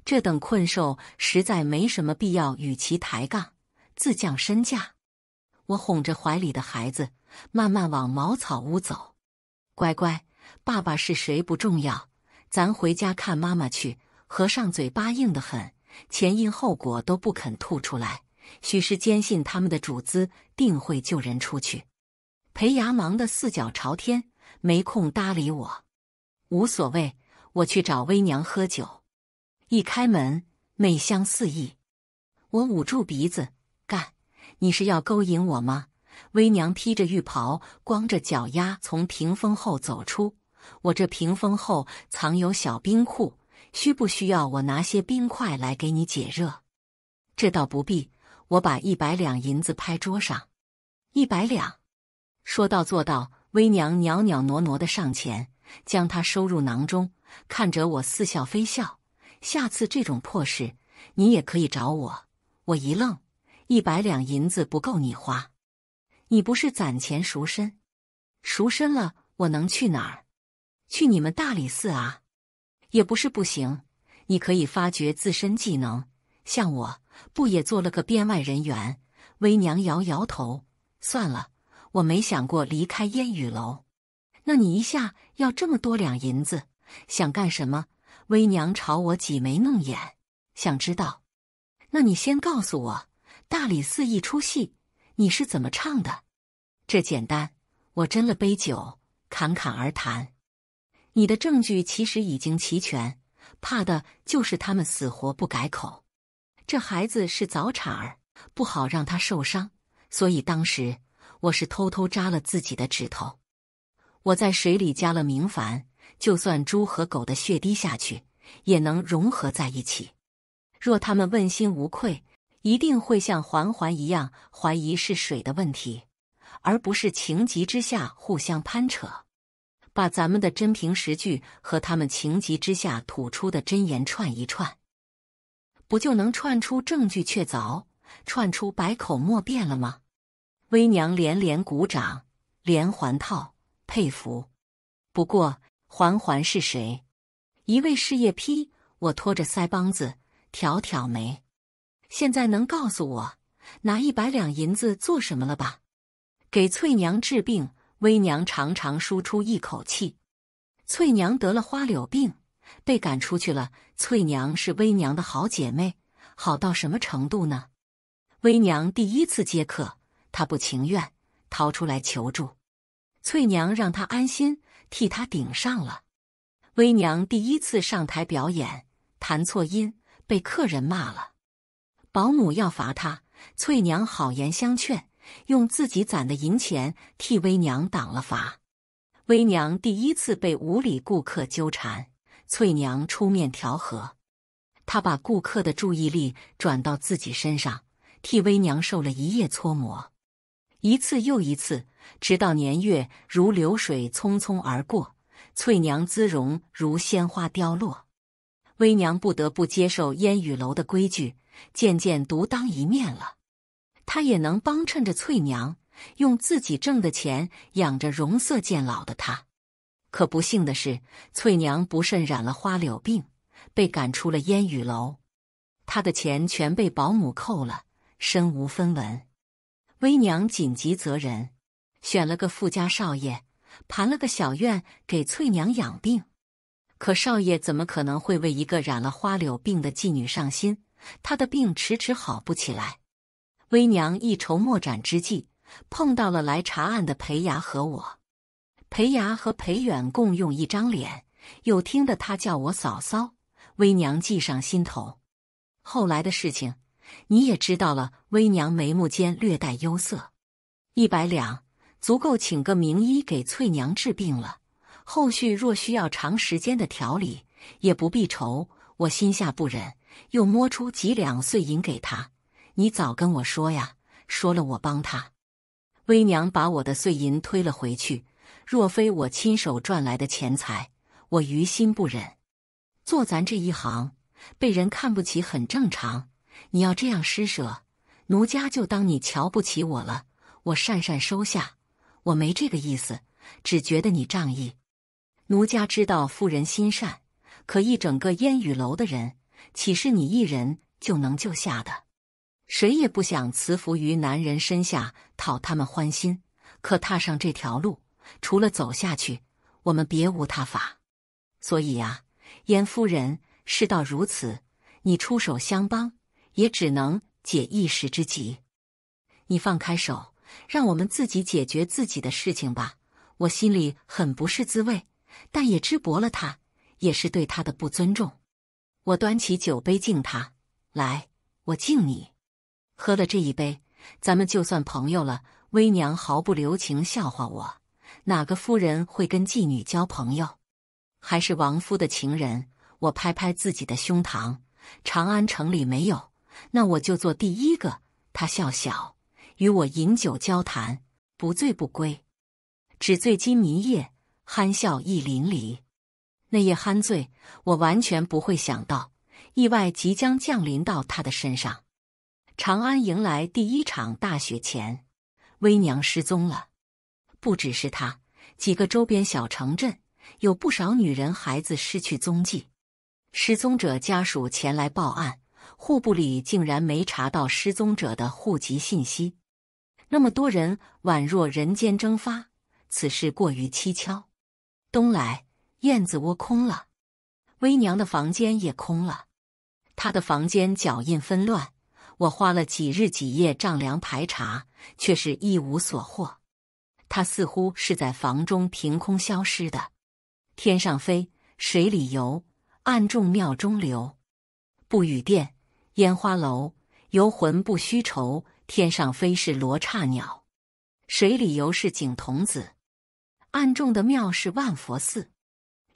Speaker 1: 这等困兽，实在没什么必要与其抬杠，自降身价。我哄着怀里的孩子，慢慢往茅草屋走，乖乖。爸爸是谁不重要，咱回家看妈妈去。和尚嘴巴硬得很，前因后果都不肯吐出来，许是坚信他们的主子定会救人出去。裴牙忙得四脚朝天，没空搭理我。无所谓，我去找微娘喝酒。一开门，媚香四溢，我捂住鼻子，干，你是要勾引我吗？微娘披着浴袍，光着脚丫从屏风后走出。我这屏风后藏有小冰库，需不需要我拿些冰块来给你解热？这倒不必。我把一百两银子拍桌上，一百两，说到做到。微娘袅袅挪挪的上前，将它收入囊中，看着我似笑非笑。下次这种破事，你也可以找我。我一愣，一百两银子不够你花。你不是攒钱赎身，赎身了我能去哪儿？去你们大理寺啊，也不是不行。你可以发掘自身技能，像我，不也做了个编外人员？微娘摇摇头，算了，我没想过离开烟雨楼。那你一下要这么多两银子，想干什么？微娘朝我挤眉弄眼，想知道？那你先告诉我，大理寺一出戏。你是怎么唱的？这简单，我斟了杯酒，侃侃而谈。你的证据其实已经齐全，怕的就是他们死活不改口。这孩子是早产儿，不好让他受伤，所以当时我是偷偷扎了自己的指头。我在水里加了明矾，就算猪和狗的血滴下去，也能融合在一起。若他们问心无愧。一定会像环环一样怀疑是水的问题，而不是情急之下互相攀扯。把咱们的真凭实据和他们情急之下吐出的真言串一串，不就能串出证据确凿、串出百口莫辩了吗？微娘连连鼓掌，连环套，佩服。不过环环是谁？一位事业批，我拖着腮帮子挑挑眉。现在能告诉我拿一百两银子做什么了吧？给翠娘治病。微娘长长舒出一口气。翠娘得了花柳病，被赶出去了。翠娘是微娘的好姐妹，好到什么程度呢？微娘第一次接客，她不情愿，逃出来求助。翠娘让她安心，替她顶上了。微娘第一次上台表演，弹错音，被客人骂了。保姆要罚她，翠娘好言相劝，用自己攒的银钱替微娘挡了罚。微娘第一次被无理顾客纠缠，翠娘出面调和，她把顾客的注意力转到自己身上，替微娘受了一夜搓磨。一次又一次，直到年月如流水匆匆而过，翠娘姿容如鲜花凋落，微娘不得不接受烟雨楼的规矩。渐渐独当一面了，他也能帮衬着翠娘，用自己挣的钱养着容色渐老的她。可不幸的是，翠娘不慎染了花柳病，被赶出了烟雨楼，她的钱全被保姆扣了，身无分文。微娘紧急择人，选了个富家少爷，盘了个小院给翠娘养病。可少爷怎么可能会为一个染了花柳病的妓女上心？她的病迟迟好不起来，微娘一筹莫展之际，碰到了来查案的裴牙和我。裴牙和裴远共用一张脸，又听得他叫我嫂嫂，微娘计上心头。后来的事情你也知道了。微娘眉目间略带忧色，一百两足够请个名医给翠娘治病了。后续若需要长时间的调理，也不必愁。我心下不忍。又摸出几两碎银给他，你早跟我说呀！说了我帮他。微娘把我的碎银推了回去，若非我亲手赚来的钱财，我于心不忍。做咱这一行，被人看不起很正常。你要这样施舍，奴家就当你瞧不起我了。我讪讪收下，我没这个意思，只觉得你仗义。奴家知道妇人心善，可一整个烟雨楼的人。岂是你一人就能救下的？谁也不想辞服于男人身下讨他们欢心，可踏上这条路，除了走下去，我们别无他法。所以啊，燕夫人，事到如此，你出手相帮，也只能解一时之急。你放开手，让我们自己解决自己的事情吧。我心里很不是滋味，但也知驳了他，也是对他的不尊重。我端起酒杯敬他，来，我敬你。喝了这一杯，咱们就算朋友了。微娘毫不留情笑话我，哪个夫人会跟妓女交朋友？还是王夫的情人？我拍拍自己的胸膛，长安城里没有，那我就做第一个。他笑笑，与我饮酒交谈，不醉不归。纸醉金迷夜，酣笑意淋漓。那夜酣醉，我完全不会想到意外即将降临到他的身上。长安迎来第一场大雪前，微娘失踪了。不只是她，几个周边小城镇有不少女人孩子失去踪迹。失踪者家属前来报案，户部里竟然没查到失踪者的户籍信息。那么多人宛若人间蒸发，此事过于蹊跷。东来。燕子窝空了，微娘的房间也空了。她的房间脚印纷乱，我花了几日几夜丈量排查，却是一无所获。她似乎是在房中凭空消失的。天上飞，水里游，暗中庙中留。不雨殿，烟花楼，游魂不须愁。天上飞是罗刹鸟，水里游是景童子，暗中的庙是万佛寺。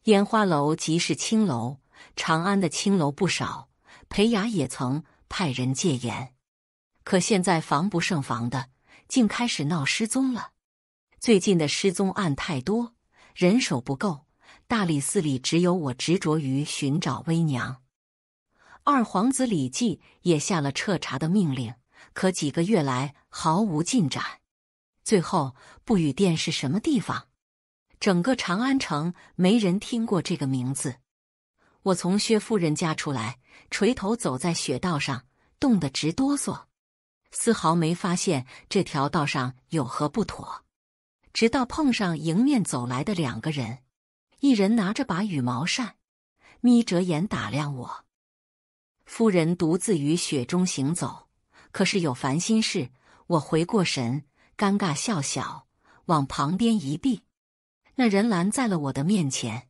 Speaker 1: 烟花楼即是青楼，长安的青楼不少。裴雅也曾派人戒严，可现在防不胜防的，竟开始闹失踪了。最近的失踪案太多，人手不够，大理寺里只有我执着于寻找微娘。二皇子李继也下了彻查的命令，可几个月来毫无进展。最后，不雨殿是什么地方？整个长安城没人听过这个名字。我从薛夫人家出来，垂头走在雪道上，冻得直哆嗦，丝毫没发现这条道上有何不妥。直到碰上迎面走来的两个人，一人拿着把羽毛扇，眯着眼打量我。夫人独自于雪中行走，可是有烦心事。我回过神，尴尬笑笑，往旁边一避。那人拦在了我的面前，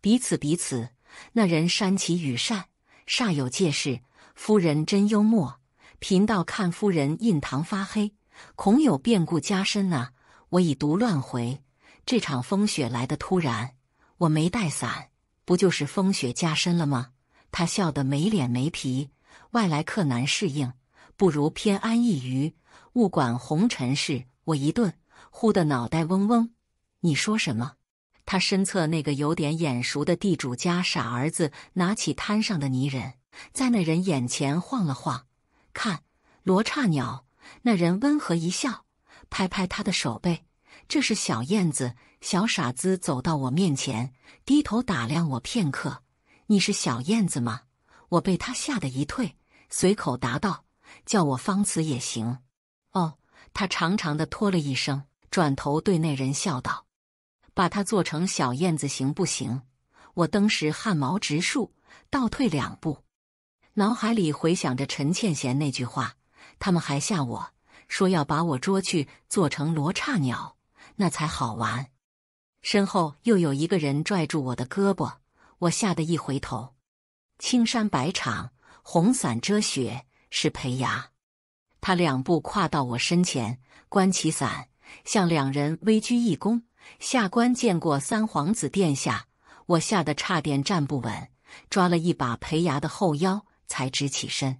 Speaker 1: 彼此彼此。那人扇起羽扇，煞有介事。夫人真幽默，贫道看夫人印堂发黑，恐有变故加深呐。我已读乱回，这场风雪来得突然，我没带伞，不就是风雪加深了吗？他笑得没脸没皮，外来客难适应，不如偏安一隅，勿管红尘事。我一顿，忽的脑袋嗡嗡。你说什么？他身侧那个有点眼熟的地主家傻儿子拿起摊上的泥人，在那人眼前晃了晃，看罗刹鸟。那人温和一笑，拍拍他的手背，这是小燕子。小傻子走到我面前，低头打量我片刻。你是小燕子吗？我被他吓得一退，随口答道：“叫我方辞也行。”哦，他长长的拖了一声，转头对那人笑道。把它做成小燕子行不行？我登时汗毛直竖，倒退两步，脑海里回想着陈倩贤那句话。他们还吓我说要把我捉去做成罗刹鸟，那才好玩。身后又有一个人拽住我的胳膊，我吓得一回头。青山白场，红伞遮雪，是裴牙。他两步跨到我身前，关起伞，向两人微鞠一躬。下官见过三皇子殿下，我吓得差点站不稳，抓了一把裴雅的后腰，才直起身。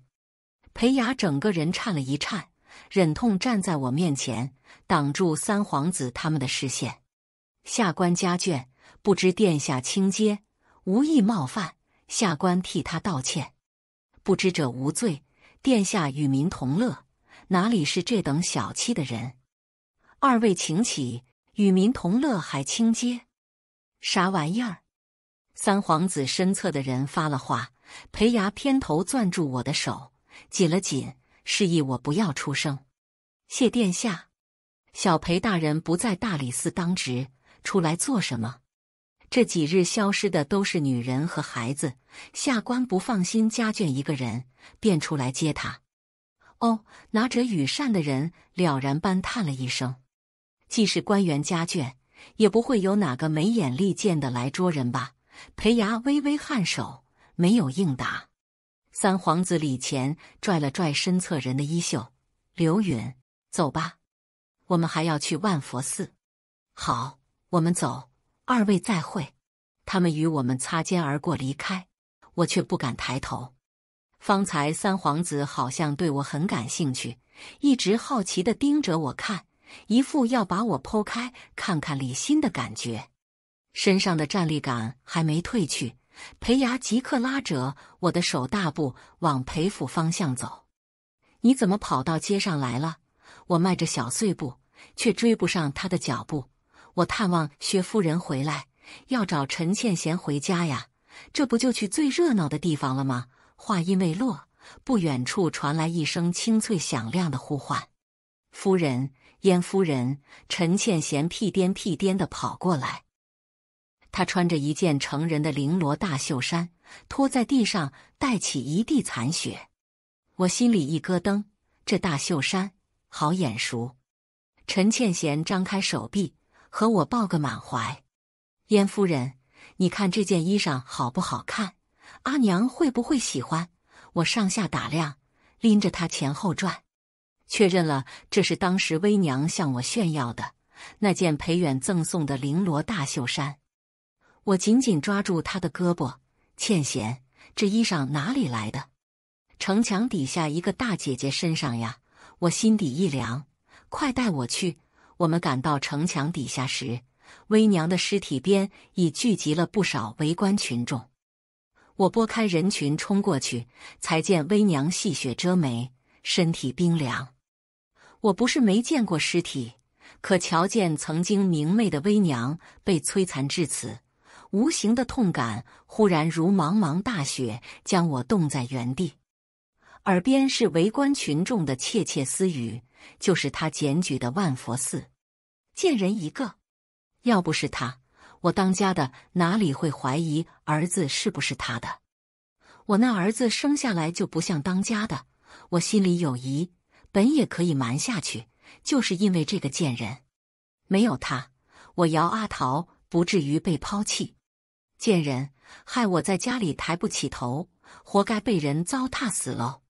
Speaker 1: 裴雅整个人颤了一颤，忍痛站在我面前，挡住三皇子他们的视线。下官家眷不知殿下亲接，无意冒犯，下官替他道歉。不知者无罪，殿下与民同乐，哪里是这等小气的人？二位请起。与民同乐，还清街，啥玩意儿？三皇子身侧的人发了话，裴牙偏头攥住我的手，紧了紧，示意我不要出声。谢殿下，小裴大人不在大理寺当值，出来做什么？这几日消失的都是女人和孩子，下官不放心家眷一个人，便出来接他。哦，拿着羽扇的人了然般叹了一声。既是官员家眷，也不会有哪个没眼力见的来捉人吧？裴牙微微颔首，没有应答。三皇子李乾拽了拽身侧人的衣袖：“刘允，走吧，我们还要去万佛寺。”“好，我们走。”二位再会。他们与我们擦肩而过，离开，我却不敢抬头。方才三皇子好像对我很感兴趣，一直好奇的盯着我看。一副要把我剖开看看李欣的感觉，身上的战栗感还没退去。裴牙即刻拉着我的手，大步往裴府方向走。你怎么跑到街上来了？我迈着小碎步，却追不上他的脚步。我探望薛夫人回来，要找陈倩贤回家呀，这不就去最热闹的地方了吗？话音未落，不远处传来一声清脆响亮的呼唤：“夫人。”燕夫人陈倩贤屁颠屁颠的跑过来，她穿着一件成人的绫罗大袖衫，拖在地上带起一地残雪。我心里一咯噔，这大袖衫好眼熟。陈倩贤张开手臂和我抱个满怀。燕夫人，你看这件衣裳好不好看？阿娘会不会喜欢？我上下打量，拎着她前后转。确认了，这是当时微娘向我炫耀的那件裴远赠送的绫罗大袖衫。我紧紧抓住她的胳膊，倩贤，这衣裳哪里来的？城墙底下一个大姐姐身上呀！我心底一凉，快带我去！我们赶到城墙底下时，微娘的尸体边已聚集了不少围观群众。我拨开人群冲过去，才见微娘细雪遮眉，身体冰凉。我不是没见过尸体，可瞧见曾经明媚的微娘被摧残至此，无形的痛感忽然如茫茫大雪将我冻在原地。耳边是围观群众的窃窃私语，就是他检举的万佛寺，贱人一个！要不是他，我当家的哪里会怀疑儿子是不是他的？我那儿子生下来就不像当家的，我心里有疑。本也可以瞒下去，就是因为这个贱人，没有他，我姚阿桃不至于被抛弃。贱人害我在家里抬不起头，活该被人糟蹋死喽！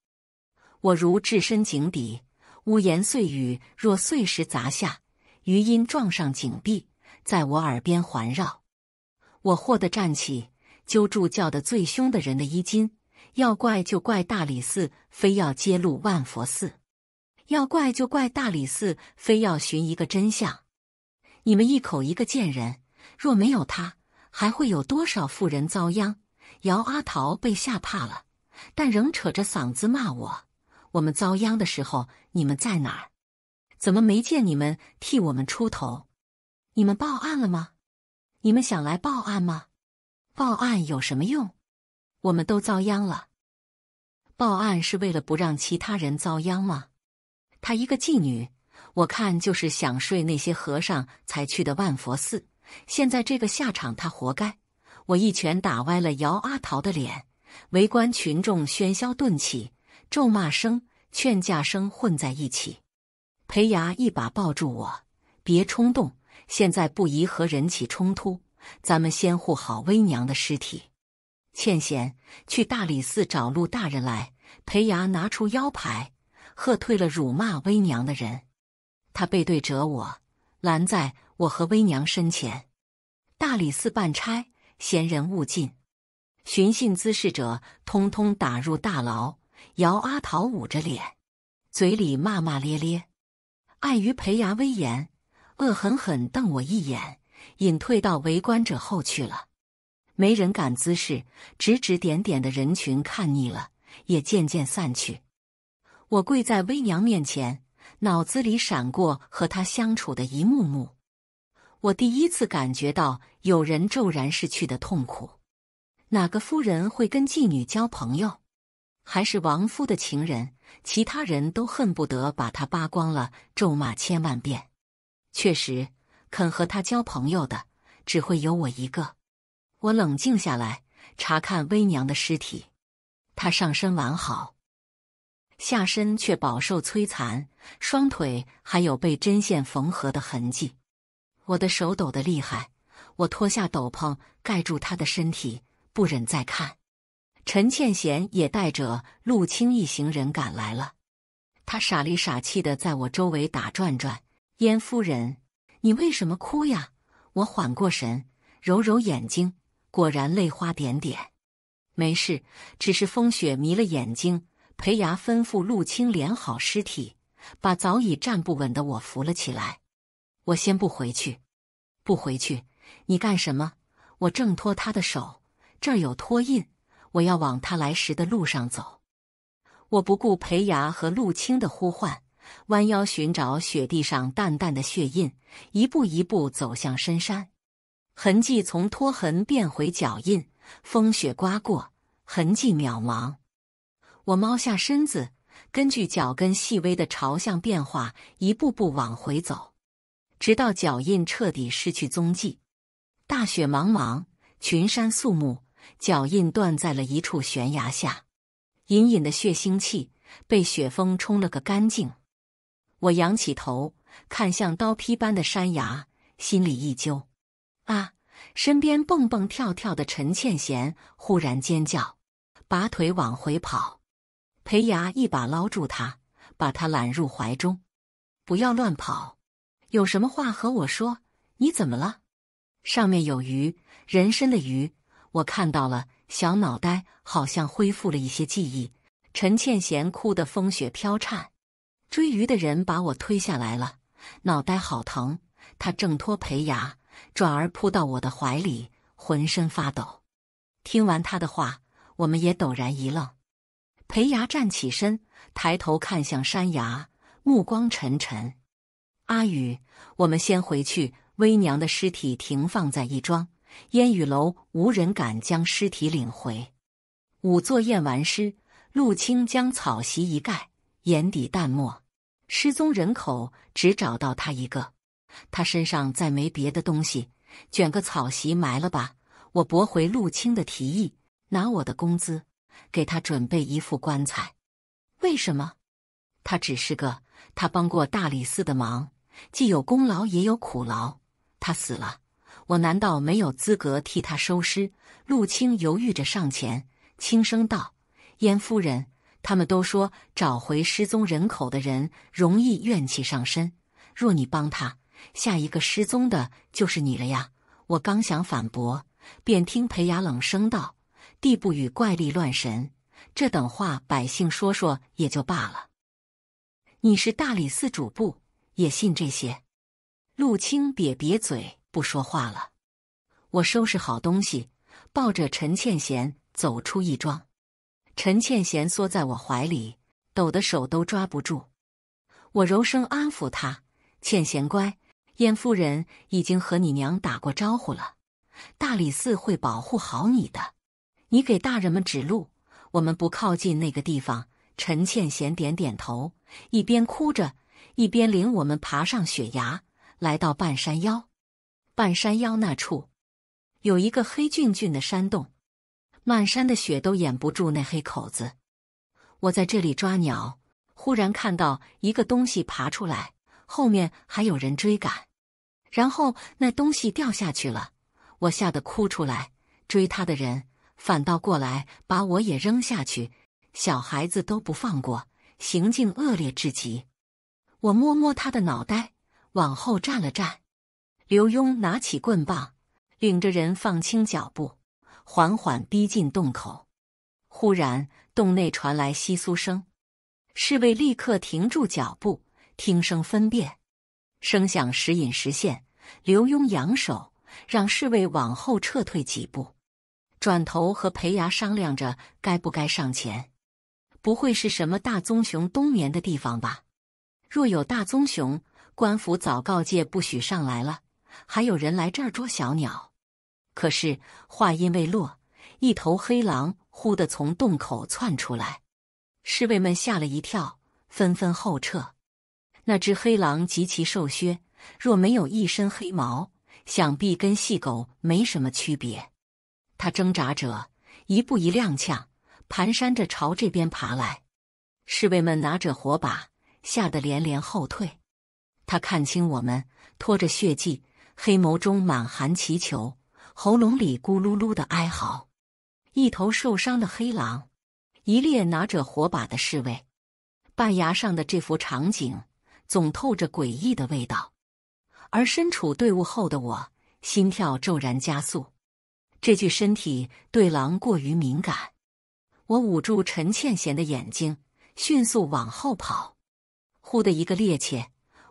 Speaker 1: 我如置身井底，污言碎语若碎石砸下，余音撞上井壁，在我耳边环绕。我豁地站起，揪住叫得最凶的人的衣襟，要怪就怪大理寺非要揭露万佛寺。要怪就怪大理寺非要寻一个真相。你们一口一个贱人，若没有他，还会有多少富人遭殃？姚阿桃被吓怕了，但仍扯着嗓子骂我：“我们遭殃的时候，你们在哪儿？怎么没见你们替我们出头？你们报案了吗？你们想来报案吗？报案有什么用？我们都遭殃了，报案是为了不让其他人遭殃吗？”她一个妓女，我看就是想睡那些和尚才去的万佛寺。现在这个下场，她活该。我一拳打歪了姚阿桃的脸，围观群众喧嚣顿起，咒骂声、劝架声混在一起。裴牙一把抱住我，别冲动，现在不宜和人起冲突，咱们先护好微娘的尸体。倩贤，去大理寺找陆大人来。裴牙拿出腰牌。喝退了辱骂微娘的人，他背对着我，拦在我和微娘身前。大理寺办差，闲人勿进，寻衅滋事者通通打入大牢。姚阿桃捂着脸，嘴里骂骂咧咧，碍于裴牙威严，恶狠狠瞪我一眼，隐退到围观者后去了。没人敢滋事，指指点点的人群看腻了，也渐渐散去。我跪在微娘面前，脑子里闪过和她相处的一幕幕。我第一次感觉到有人骤然逝去的痛苦。哪个夫人会跟妓女交朋友？还是亡夫的情人？其他人都恨不得把她扒光了，咒骂千万遍。确实，肯和她交朋友的，只会有我一个。我冷静下来，查看微娘的尸体，她上身完好。下身却饱受摧残，双腿还有被针线缝合的痕迹。我的手抖得厉害，我脱下斗篷盖住他的身体，不忍再看。陈倩贤也带着陆青一行人赶来了，他傻里傻气的在我周围打转转。燕夫人，你为什么哭呀？我缓过神，揉揉眼睛，果然泪花点点。没事，只是风雪迷了眼睛。裴牙吩咐陆青连好尸体，把早已站不稳的我扶了起来。我先不回去，不回去，你干什么？我挣脱他的手，这儿有拖印，我要往他来时的路上走。我不顾裴牙和陆青的呼唤，弯腰寻找雪地上淡淡的血印，一步一步走向深山。痕迹从拖痕变回脚印，风雪刮过，痕迹渺茫。我猫下身子，根据脚跟细微的朝向变化，一步步往回走，直到脚印彻底失去踪迹。大雪茫茫，群山肃穆，脚印断在了一处悬崖下。隐隐的血腥气被雪风冲了个干净。我仰起头，看向刀劈般的山崖，心里一揪。啊！身边蹦蹦跳跳的陈倩贤忽然尖叫，拔腿往回跑。裴牙一把捞住他，把他揽入怀中。不要乱跑，有什么话和我说。你怎么了？上面有鱼，人参的鱼，我看到了。小脑袋好像恢复了一些记忆。陈倩贤哭得风雪飘颤，追鱼的人把我推下来了，脑袋好疼。他挣脱裴牙，转而扑到我的怀里，浑身发抖。听完他的话，我们也陡然一愣。裴牙站起身，抬头看向山崖，目光沉沉。阿宇，我们先回去。微娘的尸体停放在一庄烟雨楼，无人敢将尸体领回。仵作验完尸，陆青将草席一盖，眼底淡漠。失踪人口只找到他一个，他身上再没别的东西，卷个草席埋了吧。我驳回陆青的提议，拿我的工资。给他准备一副棺材，为什么？他只是个，他帮过大理寺的忙，既有功劳也有苦劳。他死了，我难道没有资格替他收尸？陆青犹豫着上前，轻声道：“燕夫人，他们都说找回失踪人口的人容易怨气上身，若你帮他，下一个失踪的就是你了呀。”我刚想反驳，便听裴雅冷声道。吏不与怪力乱神这等话，百姓说说也就罢了。你是大理寺主簿，也信这些？陆青瘪瘪嘴，不说话了。我收拾好东西，抱着陈倩贤走出义庄。陈倩贤缩在我怀里，抖得手都抓不住。我柔声安抚他：“倩贤乖，燕夫人已经和你娘打过招呼了，大理寺会保护好你的。”你给大人们指路，我们不靠近那个地方。陈倩贤点点头，一边哭着，一边领我们爬上雪崖，来到半山腰。半山腰那处有一个黑俊俊的山洞，满山的雪都掩不住那黑口子。我在这里抓鸟，忽然看到一个东西爬出来，后面还有人追赶，然后那东西掉下去了，我吓得哭出来，追他的人。反倒过来把我也扔下去，小孩子都不放过，行径恶劣至极。我摸摸他的脑袋，往后站了站。刘墉拿起棍棒，领着人放轻脚步，缓缓逼近洞口。忽然，洞内传来窸窣声，侍卫立刻停住脚步，听声分辨。声响时隐时现，刘墉扬手让侍卫往后撤退几步。转头和裴牙商量着该不该上前，不会是什么大棕熊冬眠的地方吧？若有大棕熊，官府早告诫不许上来了。还有人来这儿捉小鸟？可是话音未落，一头黑狼忽地从洞口窜出来，侍卫们吓了一跳，纷纷后撤。那只黑狼极其瘦削，若没有一身黑毛，想必跟细狗没什么区别。他挣扎着，一步一踉跄，蹒跚着朝这边爬来。侍卫们拿着火把，吓得连连后退。他看清我们，拖着血迹，黑眸中满含祈求，喉咙里咕噜噜的哀嚎。一头受伤的黑狼，一列拿着火把的侍卫，半崖上的这幅场景总透着诡异的味道。而身处队伍后的我，心跳骤然加速。这具身体对狼过于敏感，我捂住陈倩贤的眼睛，迅速往后跑。忽的一个趔趄，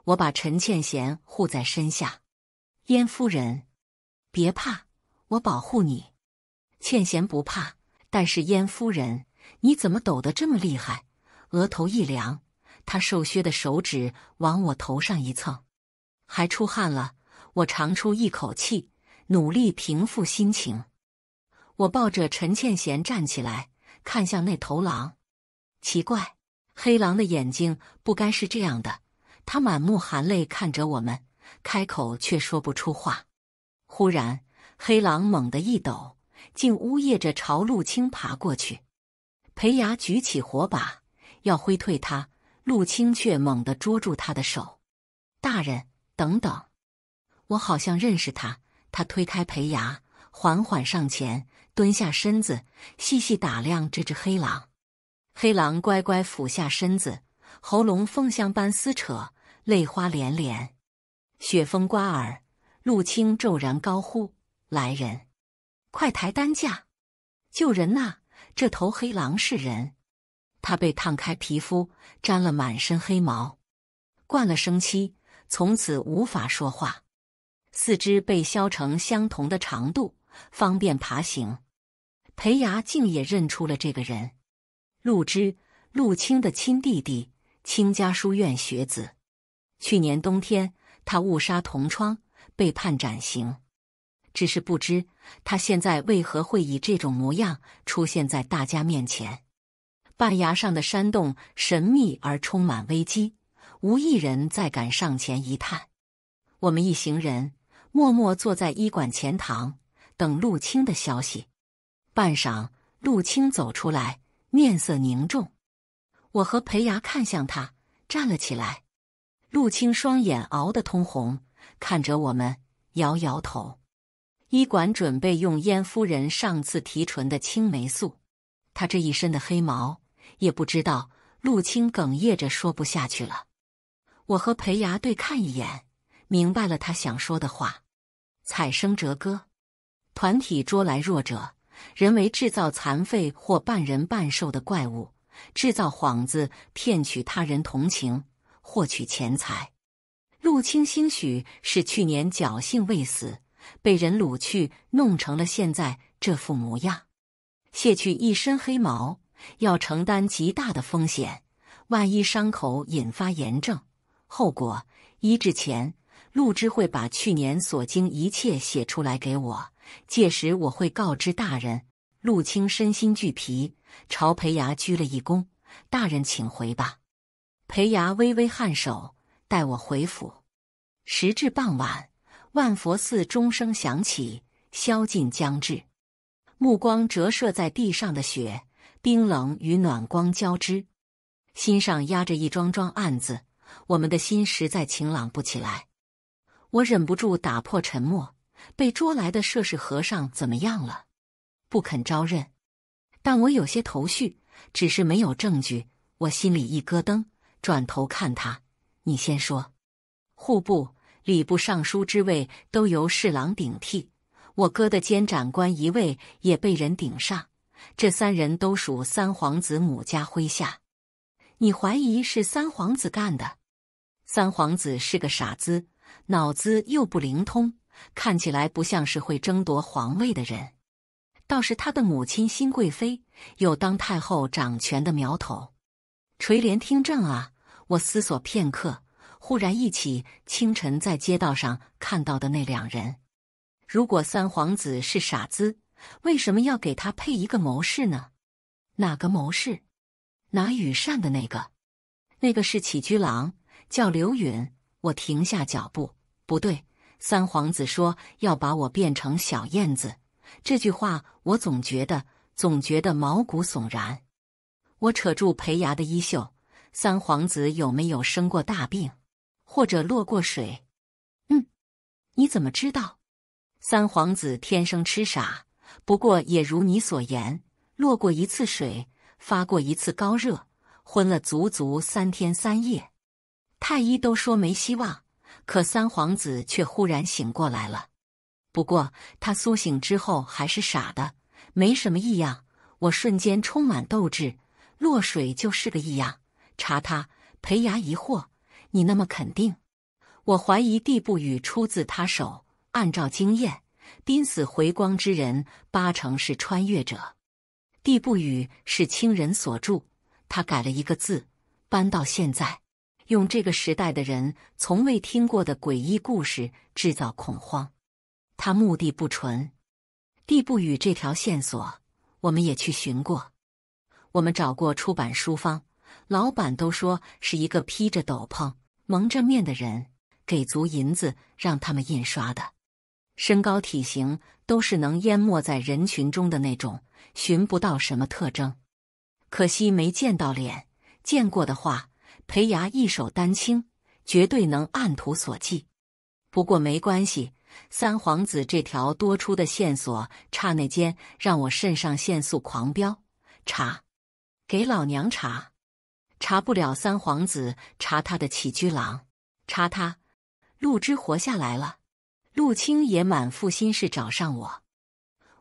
Speaker 1: 我把陈倩贤护在身下。燕夫人，别怕，我保护你。倩贤不怕，但是燕夫人，你怎么抖得这么厉害？额头一凉，他瘦削的手指往我头上一蹭，还出汗了。我长出一口气。努力平复心情，我抱着陈倩贤站起来，看向那头狼。奇怪，黑狼的眼睛不该是这样的。他满目含泪看着我们，开口却说不出话。忽然，黑狼猛地一抖，竟呜咽着朝陆青爬过去。裴牙举起火把要挥退他，陆青却猛地捉住他的手：“大人，等等！我好像认识他。”他推开裴牙，缓缓上前，蹲下身子，细细打量这只黑狼。黑狼乖乖俯下身子，喉咙风箱般撕扯，泪花连连。雪风刮耳，陆青骤然高呼：“来人，快抬担架，救人呐！这头黑狼是人，他被烫开皮肤，沾了满身黑毛，灌了生漆，从此无法说话。”四肢被削成相同的长度，方便爬行。裴牙竟也认出了这个人，陆之陆青的亲弟弟，青家书院学子。去年冬天，他误杀同窗，被判斩刑。只是不知他现在为何会以这种模样出现在大家面前。半崖上的山洞神秘而充满危机，无一人再敢上前一探。我们一行人。默默坐在医馆前堂等陆青的消息。半晌，陆青走出来，面色凝重。我和裴牙看向他，站了起来。陆青双眼熬得通红，看着我们，摇摇头。医馆准备用燕夫人上次提纯的青霉素。他这一身的黑毛，也不知道。陆青哽咽着说不下去了。我和裴牙对看一眼，明白了他想说的话。采生折歌，团体捉来弱者，人为制造残废或半人半兽的怪物，制造幌子骗取他人同情，获取钱财。陆青兴许是去年侥幸未死，被人掳去，弄成了现在这副模样。卸去一身黑毛，要承担极大的风险，万一伤口引发炎症，后果医治钱。陆之会把去年所经一切写出来给我，届时我会告知大人。陆青身心俱疲，朝裴牙鞠了一躬：“大人，请回吧。”裴牙微微颔首，带我回府。时至傍晚，万佛寺钟声响起，宵禁将至。目光折射在地上的雪，冰冷与暖光交织。心上压着一桩桩案子，我们的心实在晴朗不起来。我忍不住打破沉默，被捉来的涉事和尚怎么样了？不肯招认，但我有些头绪，只是没有证据。我心里一咯噔，转头看他：“你先说，户部、礼部尚书之位都由侍郎顶替，我哥的监斩官一位也被人顶上，这三人都属三皇子母家麾下。你怀疑是三皇子干的？三皇子是个傻子。”脑子又不灵通，看起来不像是会争夺皇位的人。倒是他的母亲新贵妃有当太后掌权的苗头。垂帘听政啊！我思索片刻，忽然忆起清晨在街道上看到的那两人。如果三皇子是傻子，为什么要给他配一个谋士呢？哪个谋士？拿羽扇的那个。那个是起居郎，叫刘允。我停下脚步，不对，三皇子说要把我变成小燕子，这句话我总觉得总觉得毛骨悚然。我扯住裴牙的衣袖，三皇子有没有生过大病，或者落过水？嗯，你怎么知道？三皇子天生痴傻，不过也如你所言，落过一次水，发过一次高热，昏了足足三天三夜。太医都说没希望，可三皇子却忽然醒过来了。不过他苏醒之后还是傻的，没什么异样。我瞬间充满斗志。落水就是个异样，查他。裴牙疑惑：“你那么肯定？”我怀疑地不语出自他手。按照经验，濒死回光之人八成是穿越者。地不语是亲人所著，他改了一个字，搬到现在。用这个时代的人从未听过的诡异故事制造恐慌，他目的不纯。地不语这条线索，我们也去寻过。我们找过出版书方，老板都说是一个披着斗篷、蒙着面的人给足银子让他们印刷的，身高体型都是能淹没在人群中的那种，寻不到什么特征。可惜没见到脸，见过的话。裴牙一手丹青，绝对能按图索骥。不过没关系，三皇子这条多出的线索，刹那间让我肾上腺素狂飙。查，给老娘查！查不了三皇子，查他的起居郎。查他，陆之活下来了。陆青也满腹心事找上我。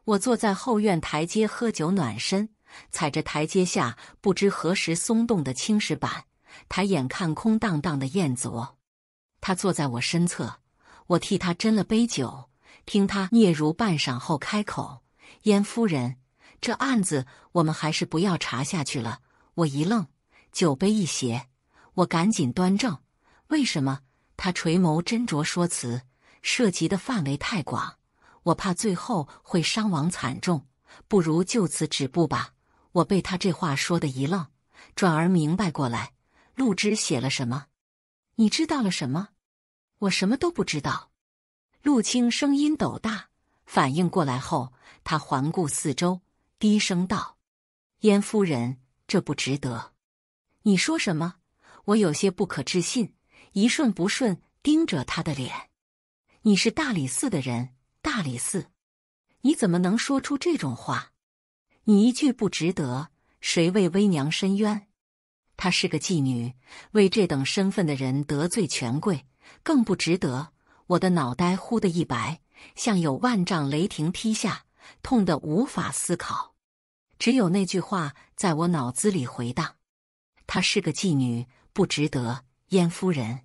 Speaker 1: 我坐在后院台阶喝酒暖身，踩着台阶下不知何时松动的青石板。抬眼看空荡荡的燕窝，他坐在我身侧，我替他斟了杯酒，听他嗫嚅半晌后开口：“燕夫人，这案子我们还是不要查下去了。”我一愣，酒杯一斜，我赶紧端正。为什么？他垂眸斟酌说辞，涉及的范围太广，我怕最后会伤亡惨重，不如就此止步吧。我被他这话说的一愣，转而明白过来。陆之写了什么？你知道了什么？我什么都不知道。陆青声音抖大，反应过来后，他环顾四周，低声道：“燕夫人，这不值得。”你说什么？我有些不可置信，一瞬不瞬盯着他的脸。你是大理寺的人，大理寺，你怎么能说出这种话？你一句不值得，谁为微娘伸冤？她是个妓女，为这等身份的人得罪权贵，更不值得。我的脑袋忽的一白，像有万丈雷霆劈下，痛得无法思考。只有那句话在我脑子里回荡：“她是个妓女，不值得。”燕夫人，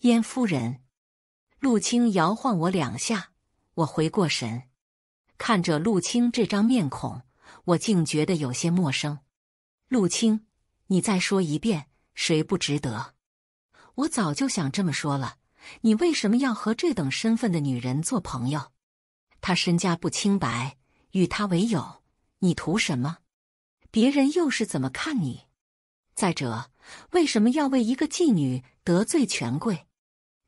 Speaker 1: 燕夫人，陆青摇晃我两下，我回过神，看着陆青这张面孔，我竟觉得有些陌生。陆青。你再说一遍，谁不值得？我早就想这么说了。你为什么要和这等身份的女人做朋友？她身家不清白，与她为友，你图什么？别人又是怎么看你？再者，为什么要为一个妓女得罪权贵？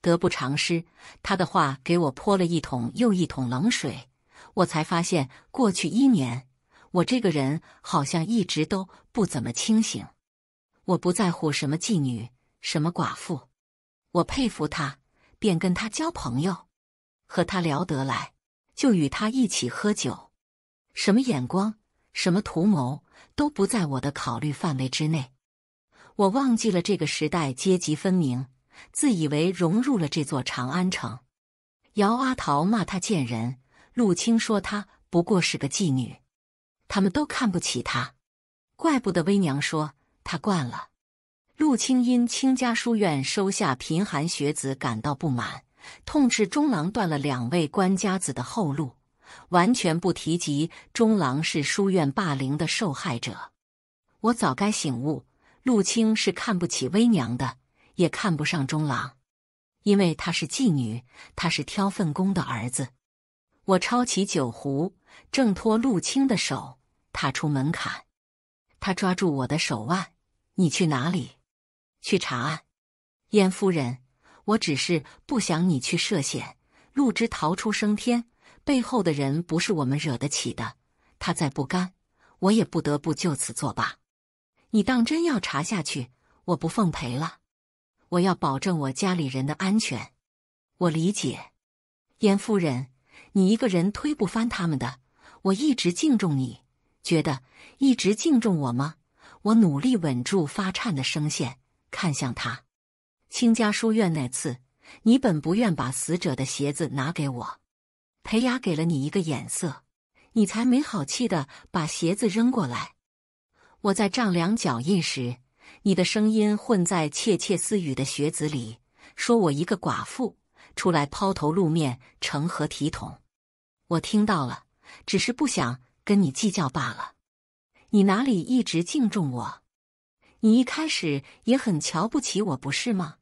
Speaker 1: 得不偿失。他的话给我泼了一桶又一桶冷水，我才发现，过去一年，我这个人好像一直都不怎么清醒。我不在乎什么妓女，什么寡妇，我佩服他，便跟他交朋友，和他聊得来，就与他一起喝酒。什么眼光，什么图谋，都不在我的考虑范围之内。我忘记了这个时代阶级分明，自以为融入了这座长安城。姚阿桃骂他贱人，陆青说他不过是个妓女，他们都看不起他，怪不得微娘说。他惯了，陆青因青家书院收下贫寒学子感到不满，痛斥中郎断了两位官家子的后路，完全不提及中郎是书院霸凌的受害者。我早该醒悟，陆青是看不起微娘的，也看不上中郎，因为他是妓女，他是挑粪工的儿子。我抄起酒壶，挣脱陆青的手，踏出门槛。他抓住我的手腕。你去哪里？去查案。燕夫人，我只是不想你去涉险。陆之逃出升天，背后的人不是我们惹得起的。他再不甘，我也不得不就此作罢。你当真要查下去？我不奉陪了。我要保证我家里人的安全。我理解，燕夫人，你一个人推不翻他们的。我一直敬重你，觉得一直敬重我吗？我努力稳住发颤的声线，看向他。清家书院那次，你本不愿把死者的鞋子拿给我。裴雅给了你一个眼色，你才没好气的把鞋子扔过来。我在丈量脚印时，你的声音混在窃窃私语的学子里，说我一个寡妇出来抛头露面，成何体统？我听到了，只是不想跟你计较罢了。你哪里一直敬重我？你一开始也很瞧不起我，不是吗？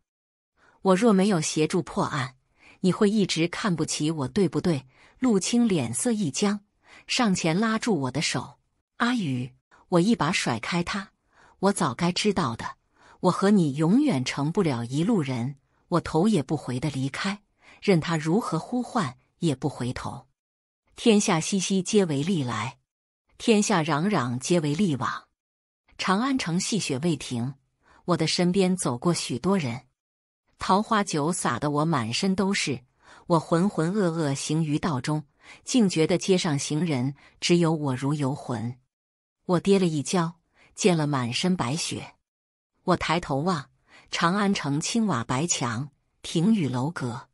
Speaker 1: 我若没有协助破案，你会一直看不起我，对不对？陆青脸色一僵，上前拉住我的手。阿宇，我一把甩开他。我早该知道的，我和你永远成不了一路人。我头也不回的离开，任他如何呼唤也不回头。天下熙熙，皆为利来。天下攘攘，皆为利往。长安城细雪未停，我的身边走过许多人，桃花酒洒得我满身都是。我浑浑噩噩行于道中，竟觉得街上行人只有我如游魂。我跌了一跤，溅了满身白雪。我抬头望，长安城青瓦白墙、亭宇楼阁，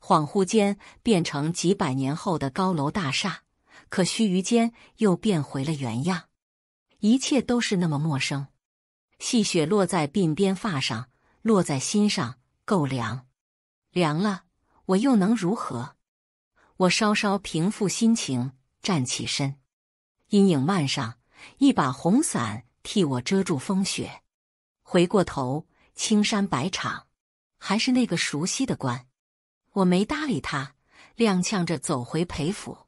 Speaker 1: 恍惚间变成几百年后的高楼大厦。可须臾间又变回了原样，一切都是那么陌生。细雪落在鬓边发上，落在心上，够凉，凉了。我又能如何？我稍稍平复心情，站起身。阴影漫上一把红伞，替我遮住风雪。回过头，青山白场，还是那个熟悉的关。我没搭理他，踉跄着走回裴府。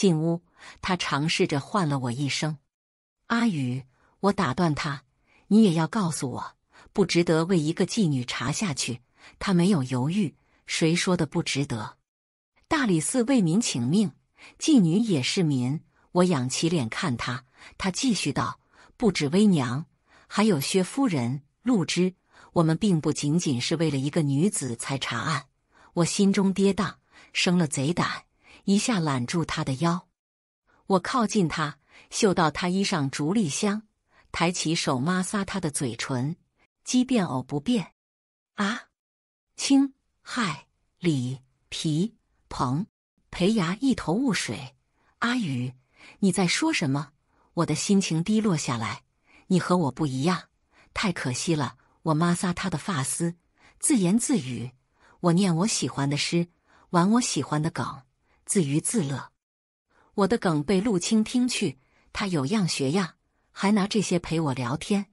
Speaker 1: 进屋，他尝试着唤了我一声“阿宇”，我打断他：“你也要告诉我，不值得为一个妓女查下去。”他没有犹豫：“谁说的不值得？大理寺为民请命，妓女也是民。”我仰起脸看他，他继续道：“不止微娘，还有薛夫人、陆之，我们并不仅仅是为了一个女子才查案。”我心中跌宕，生了贼胆。一下揽住他的腰，我靠近他，嗅到他衣上竹沥香，抬起手摩挲他的嘴唇，畸变偶不变。啊，氢、氦、锂、铍、硼、裴牙一头雾水。阿宇，你在说什么？我的心情低落下来。你和我不一样，太可惜了。我摩挲他的发丝，自言自语：我念我喜欢的诗，玩我喜欢的梗。自娱自乐，我的梗被陆青听去，他有样学样，还拿这些陪我聊天。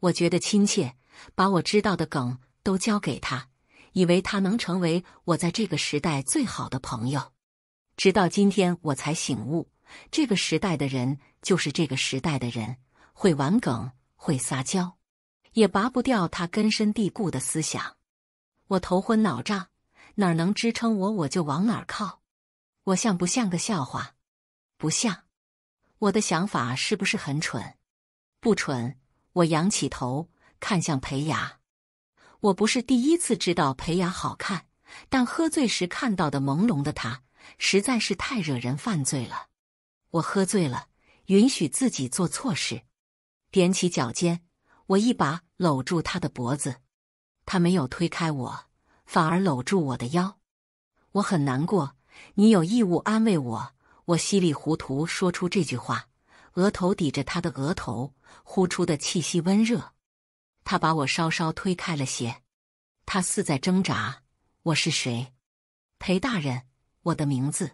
Speaker 1: 我觉得亲切，把我知道的梗都交给他，以为他能成为我在这个时代最好的朋友。直到今天，我才醒悟，这个时代的人就是这个时代的人，会玩梗，会撒娇，也拔不掉他根深蒂固的思想。我头昏脑胀，哪能支撑我，我就往哪靠。我像不像个笑话？不像。我的想法是不是很蠢？不蠢。我仰起头看向裴雅，我不是第一次知道裴雅好看，但喝醉时看到的朦胧的她实在是太惹人犯罪了。我喝醉了，允许自己做错事。踮起脚尖，我一把搂住他的脖子，他没有推开我，反而搂住我的腰。我很难过。你有义务安慰我。我稀里糊涂说出这句话，额头抵着他的额头，呼出的气息温热。他把我稍稍推开了些，他似在挣扎。我是谁？裴大人，我的名字。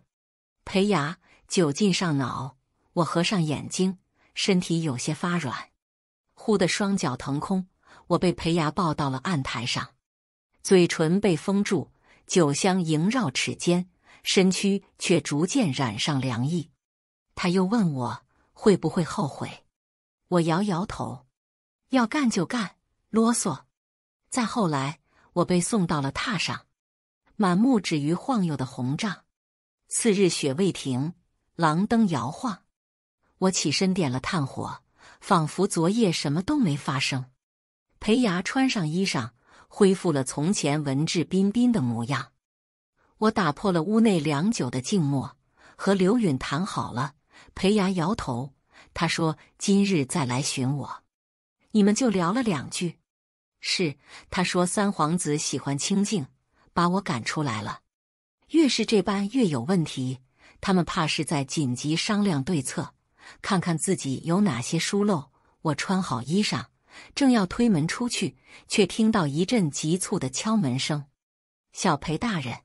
Speaker 1: 裴牙，酒劲上脑，我合上眼睛，身体有些发软，忽的双脚腾空，我被裴牙抱到了案台上，嘴唇被封住，酒香萦绕齿间。身躯却逐渐染上凉意，他又问我会不会后悔。我摇摇头，要干就干，啰嗦。再后来，我被送到了榻上，满目止于晃悠的红帐。次日雪未停，廊灯摇晃。我起身点了炭火，仿佛昨夜什么都没发生。裴牙穿上衣裳，恢复了从前文质彬彬的模样。我打破了屋内良久的静默，和刘允谈好了。裴牙摇头，他说：“今日再来寻我，你们就聊了两句。”是，他说：“三皇子喜欢清静，把我赶出来了。”越是这般越有问题，他们怕是在紧急商量对策，看看自己有哪些疏漏。我穿好衣裳，正要推门出去，却听到一阵急促的敲门声：“小裴大人！”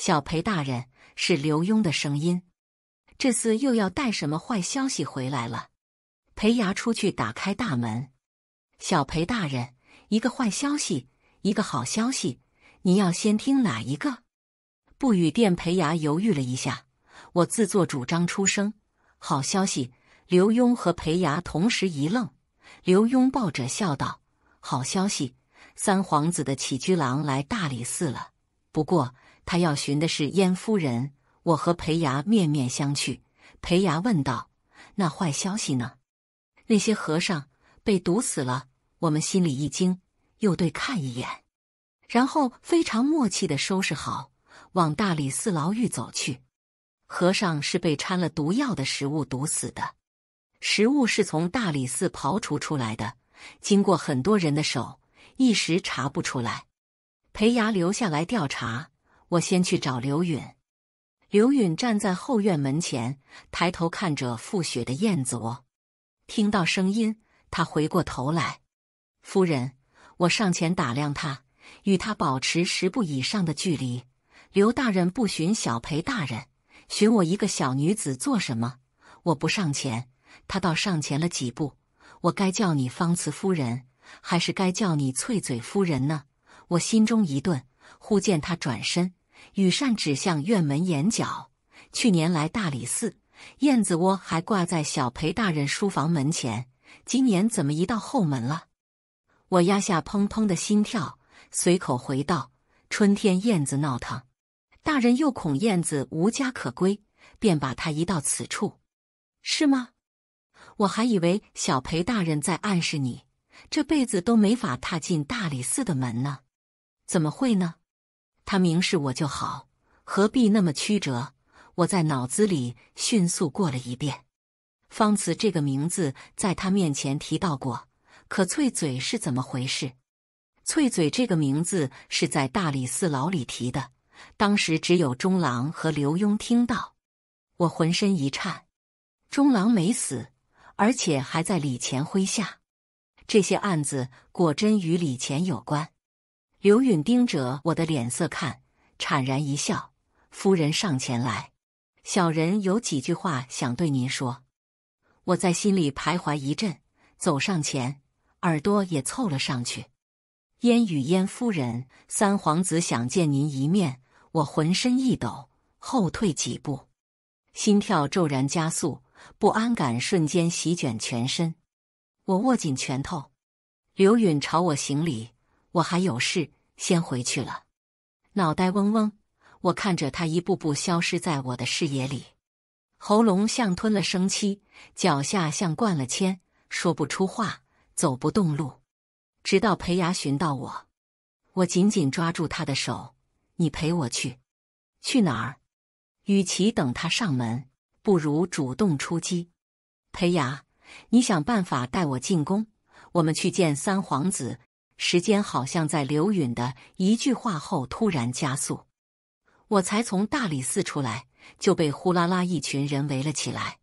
Speaker 1: 小裴大人是刘墉的声音，这次又要带什么坏消息回来了？裴牙出去打开大门。小裴大人，一个坏消息，一个好消息，你要先听哪一个？不语殿，裴牙犹豫了一下，我自作主张出声。好消息！刘墉和裴牙同时一愣。刘墉抱着笑道：“好消息！三皇子的起居郎来大理寺了。”不过。他要寻的是燕夫人。我和裴牙面面相觑。裴牙问道：“那坏消息呢？”那些和尚被毒死了。我们心里一惊，又对看一眼，然后非常默契的收拾好，往大理寺牢狱走去。和尚是被掺了毒药的食物毒死的。食物是从大理寺刨除出来的，经过很多人的手，一时查不出来。裴牙留下来调查。我先去找刘允。刘允站在后院门前，抬头看着覆雪的燕子窝。听到声音，他回过头来。夫人，我上前打量他，与他保持十步以上的距离。刘大人不寻小裴大人，寻我一个小女子做什么？我不上前，他倒上前了几步。我该叫你方慈夫人，还是该叫你翠嘴夫人呢？我心中一顿，忽见他转身。羽扇指向院门檐角。去年来大理寺，燕子窝还挂在小裴大人书房门前。今年怎么移到后门了？我压下砰砰的心跳，随口回道：“春天燕子闹腾，大人又恐燕子无家可归，便把它移到此处，是吗？”我还以为小裴大人在暗示你，这辈子都没法踏进大理寺的门呢。怎么会呢？他明示我就好，何必那么曲折？我在脑子里迅速过了一遍，方慈这个名字在他面前提到过。可翠嘴是怎么回事？翠嘴这个名字是在大理寺牢里提的，当时只有中郎和刘墉听到。我浑身一颤，中郎没死，而且还在李乾麾下。这些案子果真与李乾有关。刘允盯着我的脸色看，惨然一笑。夫人上前来，小人有几句话想对您说。我在心里徘徊一阵，走上前，耳朵也凑了上去。燕雨烟夫人，三皇子想见您一面。我浑身一抖，后退几步，心跳骤然加速，不安感瞬间席卷全身。我握紧拳头。刘允朝我行礼。我还有事，先回去了。脑袋嗡嗡，我看着他一步步消失在我的视野里，喉咙像吞了生漆，脚下像灌了铅，说不出话，走不动路。直到裴牙寻到我，我紧紧抓住他的手：“你陪我去，去哪儿？与其等他上门，不如主动出击。裴牙，你想办法带我进宫，我们去见三皇子。”时间好像在刘允的一句话后突然加速。我才从大理寺出来，就被呼啦啦一群人围了起来。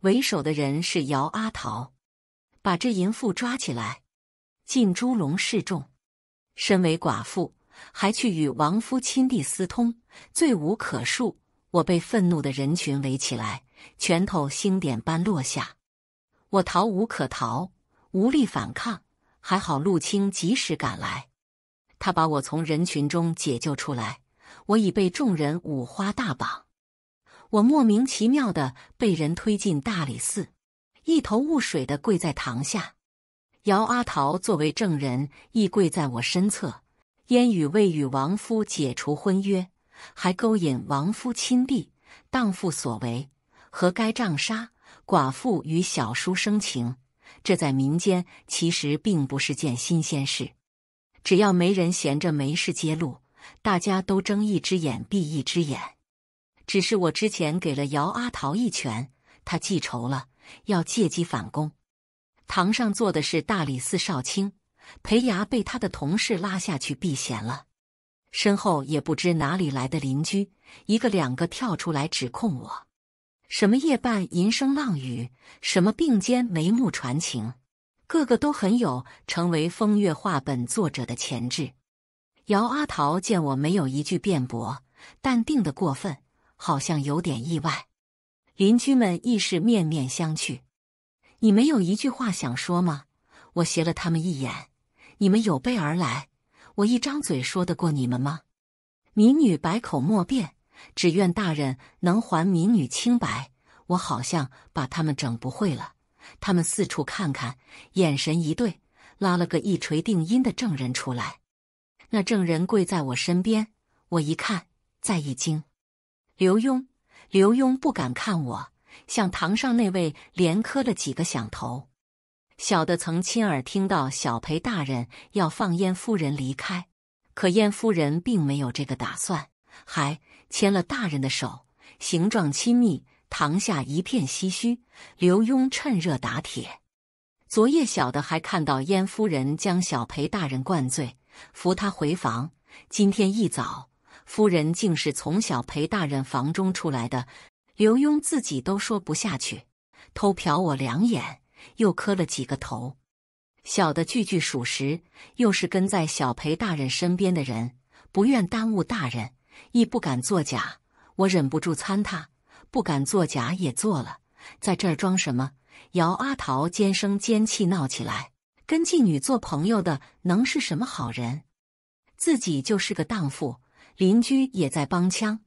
Speaker 1: 为首的人是姚阿桃，把这淫妇抓起来，进猪笼示众。身为寡妇，还去与亡夫亲弟私通，罪无可恕。我被愤怒的人群围起来，拳头星点般落下，我逃无可逃，无力反抗。还好陆青及时赶来，他把我从人群中解救出来。我已被众人五花大绑，我莫名其妙的被人推进大理寺，一头雾水的跪在堂下。姚阿桃作为证人亦跪在我身侧。烟雨未与亡夫解除婚约，还勾引亡夫亲弟，荡妇所为，何该杖杀？寡妇与小叔生情。这在民间其实并不是件新鲜事，只要没人闲着没事揭露，大家都睁一只眼闭一只眼。只是我之前给了姚阿桃一拳，他记仇了，要借机反攻。堂上坐的是大理寺少卿裴牙，被他的同事拉下去避嫌了。身后也不知哪里来的邻居，一个两个跳出来指控我。什么夜半吟声浪语，什么并肩眉目传情，个个都很有成为风月话本作者的潜质。姚阿桃见我没有一句辩驳，淡定的过分，好像有点意外。邻居们亦是面面相觑。你没有一句话想说吗？我斜了他们一眼。你们有备而来，我一张嘴说得过你们吗？民女百口莫辩。只愿大人能还民女清白。我好像把他们整不会了。他们四处看看，眼神一对，拉了个一锤定音的证人出来。那证人跪在我身边，我一看，再一惊。刘墉，刘墉不敢看我，向堂上那位连磕了几个响头。小的曾亲耳听到小裴大人要放燕夫人离开，可燕夫人并没有这个打算，还。牵了大人的手，形状亲密，堂下一片唏嘘。刘墉趁热打铁：“昨夜小的还看到燕夫人将小裴大人灌醉，扶他回房。今天一早，夫人竟是从小裴大人房中出来的。”刘墉自己都说不下去，偷瞟我两眼，又磕了几个头。小的句句属实，又是跟在小裴大人身边的人，不愿耽误大人。亦不敢作假，我忍不住参他，不敢作假也做了，在这儿装什么？姚阿桃尖声尖气闹起来，跟妓女做朋友的能是什么好人？自己就是个荡妇，邻居也在帮腔。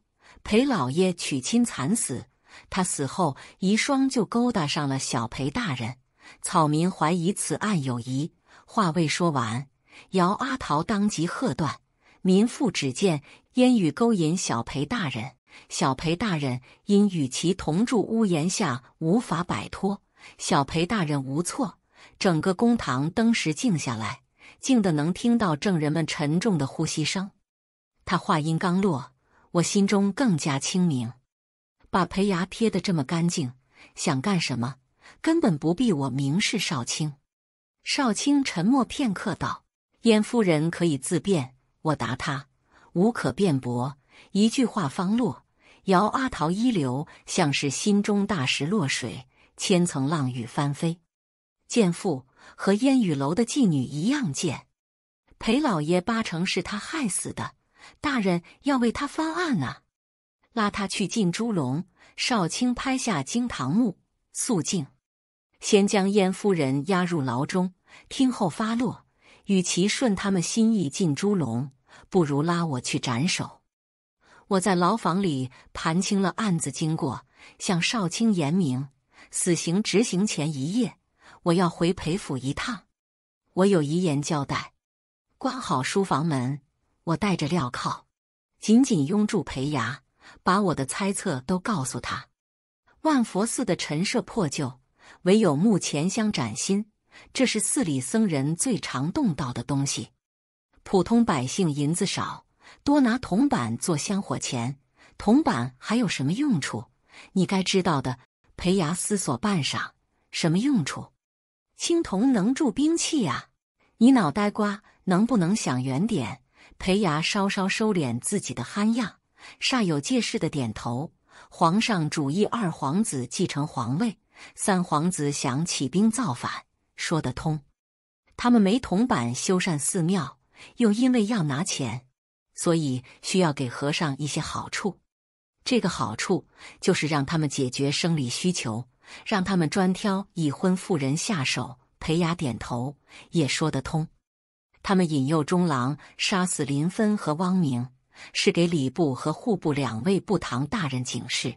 Speaker 1: 裴老爷娶亲惨死，他死后遗孀就勾搭上了小裴大人，草民怀疑此案有疑。话未说完，姚阿桃当即喝断。民妇只见。烟雨勾引小裴大人，小裴大人因与其同住屋檐下，无法摆脱。小裴大人无错，整个公堂登时静下来，静的能听到证人们沉重的呼吸声。他话音刚落，我心中更加清明。把裴牙撇得这么干净，想干什么？根本不必我明示少卿。少卿沉默片刻，道：“燕夫人可以自便。”我答他。”无可辩驳，一句话方落，姚阿桃一流，像是心中大石落水，千层浪雨翻飞。贱妇和烟雨楼的妓女一样贱，裴老爷八成是他害死的，大人要为他翻案啊！拉他去进猪笼。少卿拍下惊堂木，肃静！先将燕夫人押入牢中，听候发落。与其顺他们心意进猪笼。不如拉我去斩首！我在牢房里盘清了案子经过，向少卿言明。死刑执行前一夜，我要回裴府一趟，我有遗言交代。关好书房门，我带着镣铐，紧紧拥住裴牙，把我的猜测都告诉他。万佛寺的陈设破旧，唯有木前香崭新，这是寺里僧人最常动到的东西。普通百姓银子少，多拿铜板做香火钱。铜板还有什么用处？你该知道的。裴牙思索半晌，什么用处？青铜能铸兵器啊！你脑袋瓜能不能想远点？裴牙稍稍收敛自己的憨样，煞有介事的点头。皇上主意二皇子继承皇位，三皇子想起兵造反，说得通。他们没铜板修缮寺庙。又因为要拿钱，所以需要给和尚一些好处。这个好处就是让他们解决生理需求，让他们专挑已婚妇人下手。裴雅点头，也说得通。他们引诱中郎杀死林芬和汪明，是给礼部和户部两位部堂大人警示。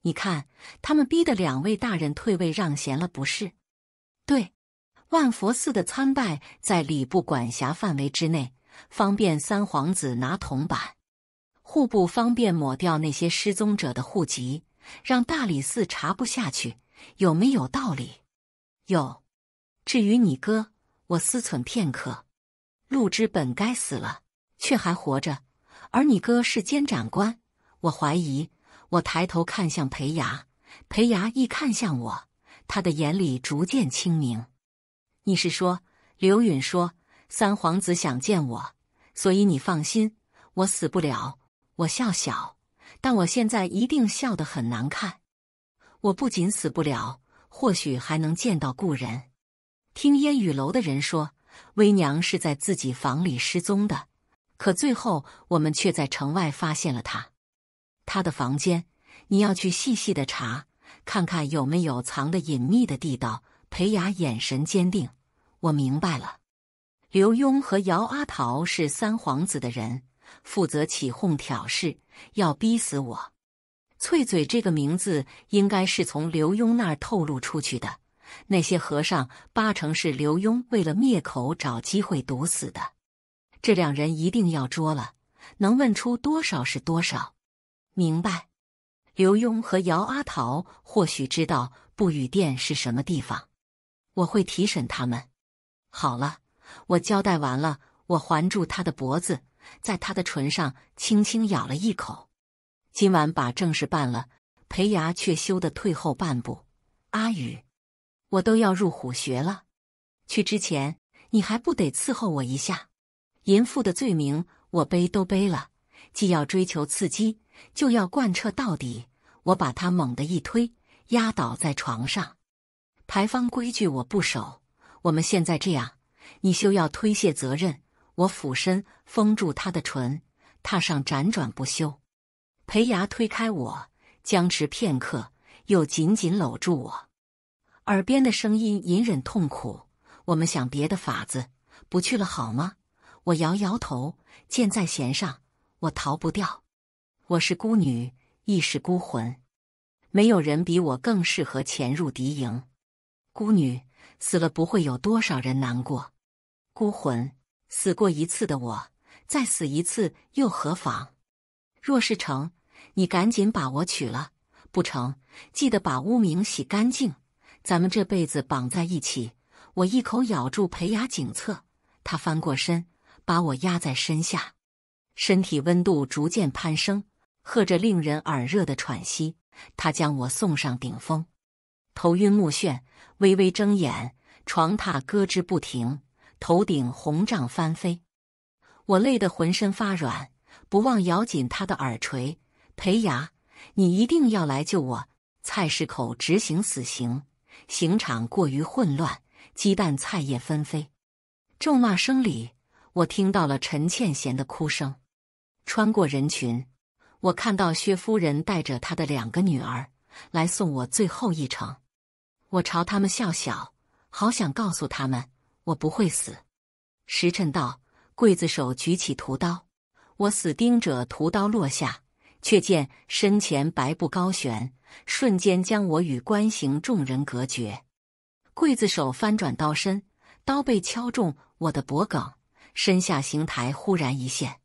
Speaker 1: 你看，他们逼得两位大人退位让贤了，不是？对。万佛寺的参拜在礼部管辖范围之内，方便三皇子拿铜板；户部方便抹掉那些失踪者的户籍，让大理寺查不下去，有没有道理？有。至于你哥，我思忖片刻，陆之本该死了，却还活着，而你哥是监斩官，我怀疑。我抬头看向裴牙，裴牙一看向我，他的眼里逐渐清明。你是说，刘允说三皇子想见我，所以你放心，我死不了。我笑笑，但我现在一定笑得很难看。我不仅死不了，或许还能见到故人。听烟雨楼的人说，微娘是在自己房里失踪的，可最后我们却在城外发现了她。她的房间，你要去细细的查，看看有没有藏的隐秘的地道。裴雅眼神坚定。我明白了，刘墉和姚阿桃是三皇子的人，负责起哄挑事，要逼死我。翠嘴这个名字应该是从刘墉那儿透露出去的。那些和尚八成是刘墉为了灭口，找机会毒死的。这两人一定要捉了，能问出多少是多少。明白。刘墉和姚阿桃或许知道不雨殿是什么地方，我会提审他们。好了，我交代完了。我环住他的脖子，在他的唇上轻轻咬了一口。今晚把正事办了，裴牙却羞得退后半步。阿宇，我都要入虎穴了，去之前你还不得伺候我一下？淫妇的罪名我背都背了，既要追求刺激，就要贯彻到底。我把他猛地一推，压倒在床上。牌坊规矩我不守。我们现在这样，你休要推卸责任。我俯身封住他的唇，踏上辗转不休。裴牙推开我，僵持片刻，又紧紧搂住我。耳边的声音隐忍痛苦。我们想别的法子，不去了好吗？我摇摇头。箭在弦上，我逃不掉。我是孤女，亦是孤魂，没有人比我更适合潜入敌营。孤女。死了不会有多少人难过，孤魂死过一次的我再死一次又何妨？若是成，你赶紧把我娶了；不成，记得把污名洗干净。咱们这辈子绑在一起。我一口咬住裴雅颈侧，他翻过身把我压在身下，身体温度逐渐攀升，喝着令人耳热的喘息，他将我送上顶峰，头晕目眩。微微睁眼，床榻咯吱不停，头顶红帐翻飞，我累得浑身发软，不忘咬紧他的耳垂：“裴牙，你一定要来救我！”菜市口执行死刑，刑场过于混乱，鸡蛋菜叶纷飞，咒骂声里，我听到了陈倩贤的哭声。穿过人群，我看到薛夫人带着她的两个女儿来送我最后一程。我朝他们笑笑，好想告诉他们我不会死。时辰到，刽子手举起屠刀，我死盯着屠刀落下，却见身前白布高悬，瞬间将我与观刑众人隔绝。刽子手翻转刀身，刀背敲中我的脖颈，身下刑台忽然一现，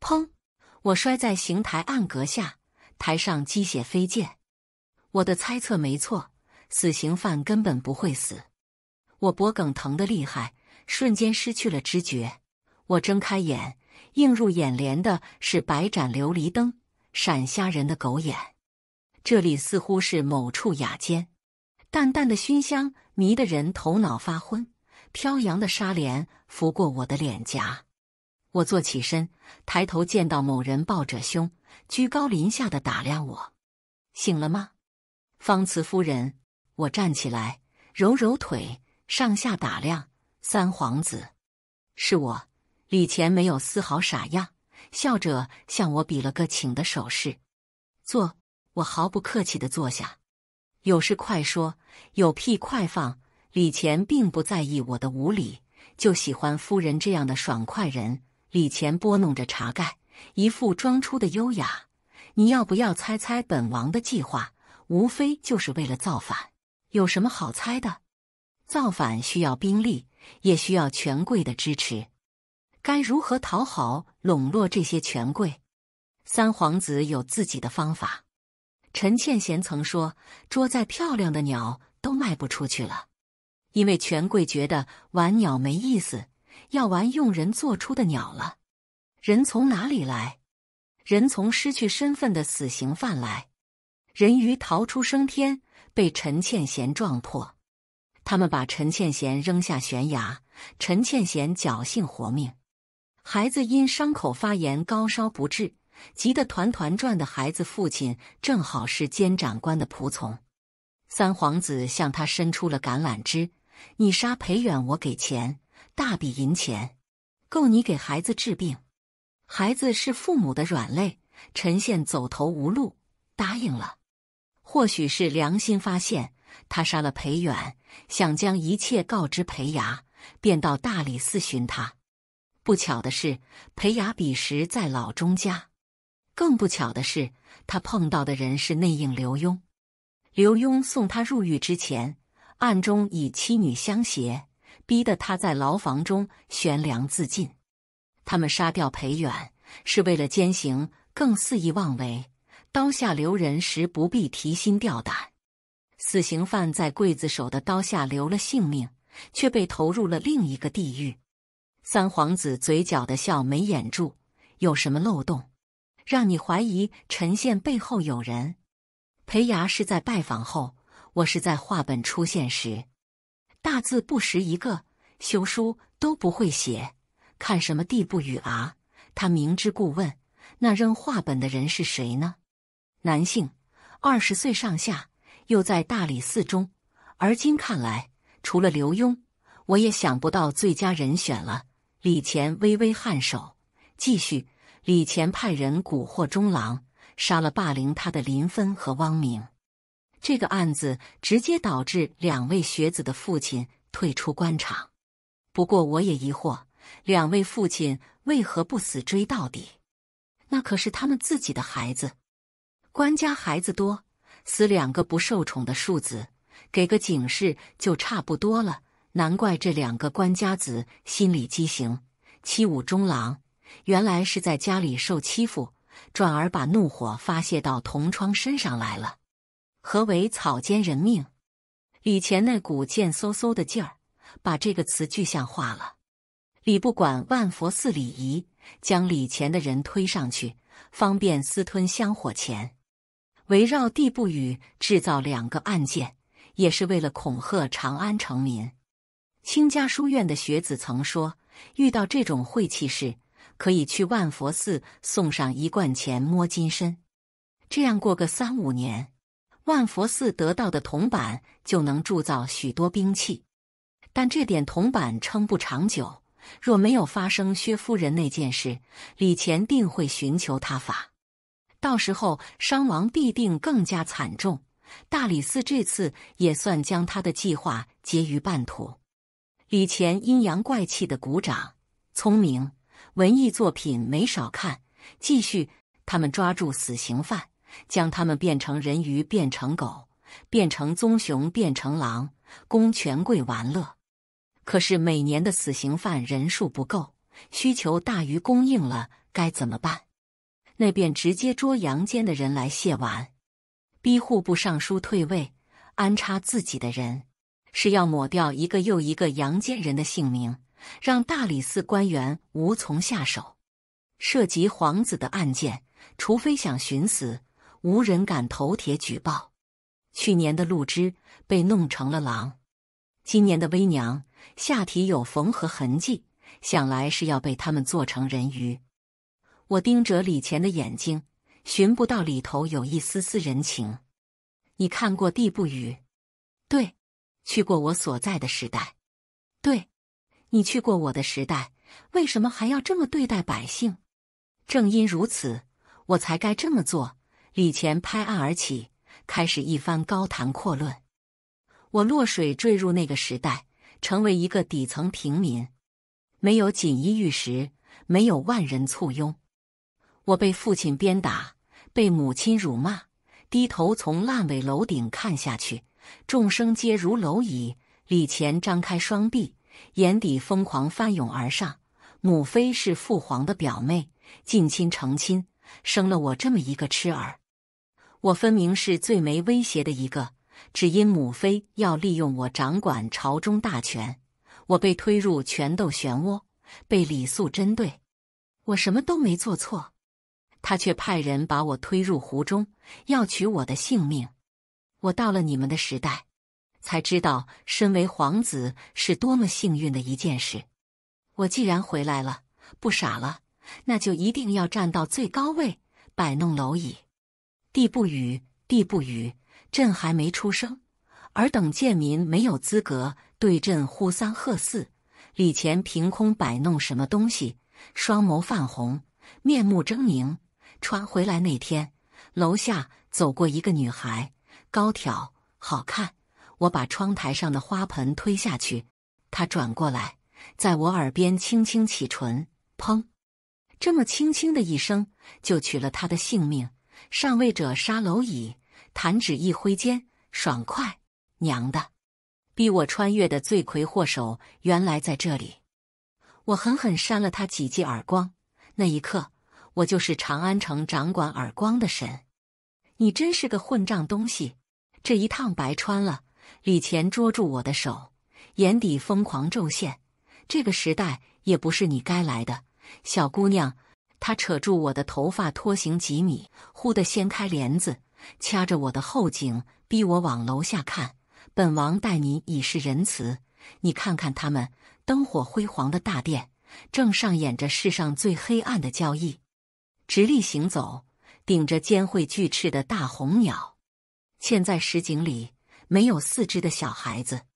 Speaker 1: 砰！我摔在刑台暗格下，台上鸡血飞溅。我的猜测没错。死刑犯根本不会死，我脖梗疼得厉害，瞬间失去了知觉。我睁开眼，映入眼帘的是百盏琉璃灯，闪瞎人的狗眼。这里似乎是某处雅间，淡淡的熏香迷得人头脑发昏，飘扬的纱帘拂过我的脸颊。我坐起身，抬头见到某人抱着胸，居高临下的打量我：“醒了吗，方慈夫人？”我站起来，揉揉腿，上下打量三皇子。是我，李乾没有丝毫傻样，笑着向我比了个请的手势。坐，我毫不客气的坐下。有事快说，有屁快放。李乾并不在意我的无礼，就喜欢夫人这样的爽快人。李乾拨弄着茶盖，一副装出的优雅。你要不要猜猜本王的计划？无非就是为了造反。有什么好猜的？造反需要兵力，也需要权贵的支持。该如何讨好笼络这些权贵？三皇子有自己的方法。陈倩贤曾说：“捉再漂亮的鸟都卖不出去了，因为权贵觉得玩鸟没意思，要玩用人做出的鸟了。人从哪里来？人从失去身份的死刑犯来。人鱼逃出升天。”被陈倩贤撞破，他们把陈倩贤扔下悬崖，陈倩贤侥幸活命。孩子因伤口发炎高烧不治，急得团团转的孩子父亲正好是监斩官的仆从，三皇子向他伸出了橄榄枝：“你杀裴远，我给钱，大笔银钱，够你给孩子治病。孩子是父母的软肋，陈宪走投无路，答应了。”或许是良心发现，他杀了裴远，想将一切告知裴衙，便到大理寺寻他。不巧的是，裴衙彼时在老钟家。更不巧的是，他碰到的人是内应刘墉。刘墉送他入狱之前，暗中以妻女相胁，逼得他在牢房中悬梁自尽。他们杀掉裴远，是为了奸行更肆意妄为。刀下留人时不必提心吊胆，死刑犯在刽子手的刀下留了性命，却被投入了另一个地狱。三皇子嘴角的笑没掩住，有什么漏洞，让你怀疑陈宪背后有人？裴牙是在拜访后，我是在画本出现时，大字不识一个，休书都不会写，看什么地不与啊？他明知故问，那扔画本的人是谁呢？男性，二十岁上下，又在大理寺中。而今看来，除了刘墉，我也想不到最佳人选了。李乾微微颔首，继续。李乾派人蛊惑中郎，杀了霸凌他的林芬和汪明。这个案子直接导致两位学子的父亲退出官场。不过，我也疑惑，两位父亲为何不死追到底？那可是他们自己的孩子。官家孩子多，死两个不受宠的庶子，给个警示就差不多了。难怪这两个官家子心理畸形，欺侮中郎，原来是在家里受欺负，转而把怒火发泄到同窗身上来了。何为草菅人命？李乾那股贱嗖嗖的劲儿，把这个词具象化了。李不管万佛寺礼仪，将李乾的人推上去，方便私吞香火钱。围绕地不语制造两个案件，也是为了恐吓长安城民。清家书院的学子曾说，遇到这种晦气事，可以去万佛寺送上一贯钱摸金身，这样过个三五年，万佛寺得到的铜板就能铸造许多兵器。但这点铜板撑不长久，若没有发生薛夫人那件事，李乾定会寻求他法。到时候伤亡必定更加惨重。大理寺这次也算将他的计划结于半途。李乾阴阳怪气的鼓掌，聪明文艺作品没少看。继续，他们抓住死刑犯，将他们变成人鱼，变成狗，变成棕熊，变成狼，供权贵玩乐。可是每年的死刑犯人数不够，需求大于供应了，该怎么办？那便直接捉阳间的人来泄完，逼户部尚书退位，安插自己的人，是要抹掉一个又一个阳间人的姓名，让大理寺官员无从下手。涉及皇子的案件，除非想寻死，无人敢投帖举报。去年的陆之被弄成了狼，今年的微娘下体有缝合痕迹，想来是要被他们做成人鱼。我盯着李乾的眼睛，寻不到里头有一丝丝人情。你看过《地不语》？对，去过我所在的时代。对，你去过我的时代，为什么还要这么对待百姓？正因如此，我才该这么做。李乾拍案而起，开始一番高谈阔论。我落水坠入那个时代，成为一个底层平民，没有锦衣玉食，没有万人簇拥。我被父亲鞭打，被母亲辱骂，低头从烂尾楼顶看下去，众生皆如蝼蚁。李乾张开双臂，眼底疯狂翻涌而上。母妃是父皇的表妹，近亲成亲，生了我这么一个痴儿。我分明是最没威胁的一个，只因母妃要利用我掌管朝中大权，我被推入权斗漩涡，被李素针对。我什么都没做错。他却派人把我推入湖中，要取我的性命。我到了你们的时代，才知道身为皇子是多么幸运的一件事。我既然回来了，不傻了，那就一定要站到最高位，摆弄蝼蚁。地不语，地不语，朕还没出生，尔等贱民没有资格对朕呼三喝四。李乾凭空摆弄什么东西，双眸泛红，面目狰狞。穿回来那天，楼下走过一个女孩，高挑，好看。我把窗台上的花盆推下去，她转过来，在我耳边轻轻启唇，砰，这么轻轻的一声，就取了她的性命。上位者杀蝼蚁，弹指一挥间，爽快。娘的，逼我穿越的罪魁祸首原来在这里！我狠狠扇了他几记耳光，那一刻。我就是长安城掌管耳光的神，你真是个混账东西！这一趟白穿了。李乾捉住我的手，眼底疯狂骤现。这个时代也不是你该来的，小姑娘。他扯住我的头发，拖行几米，忽地掀开帘子，掐着我的后颈，逼我往楼下看。本王待你已是仁慈，你看看他们灯火辉煌的大殿，正上演着世上最黑暗的交易。直立行走，顶着尖喙巨翅的大红鸟，嵌在石井里；没有四肢的小孩子，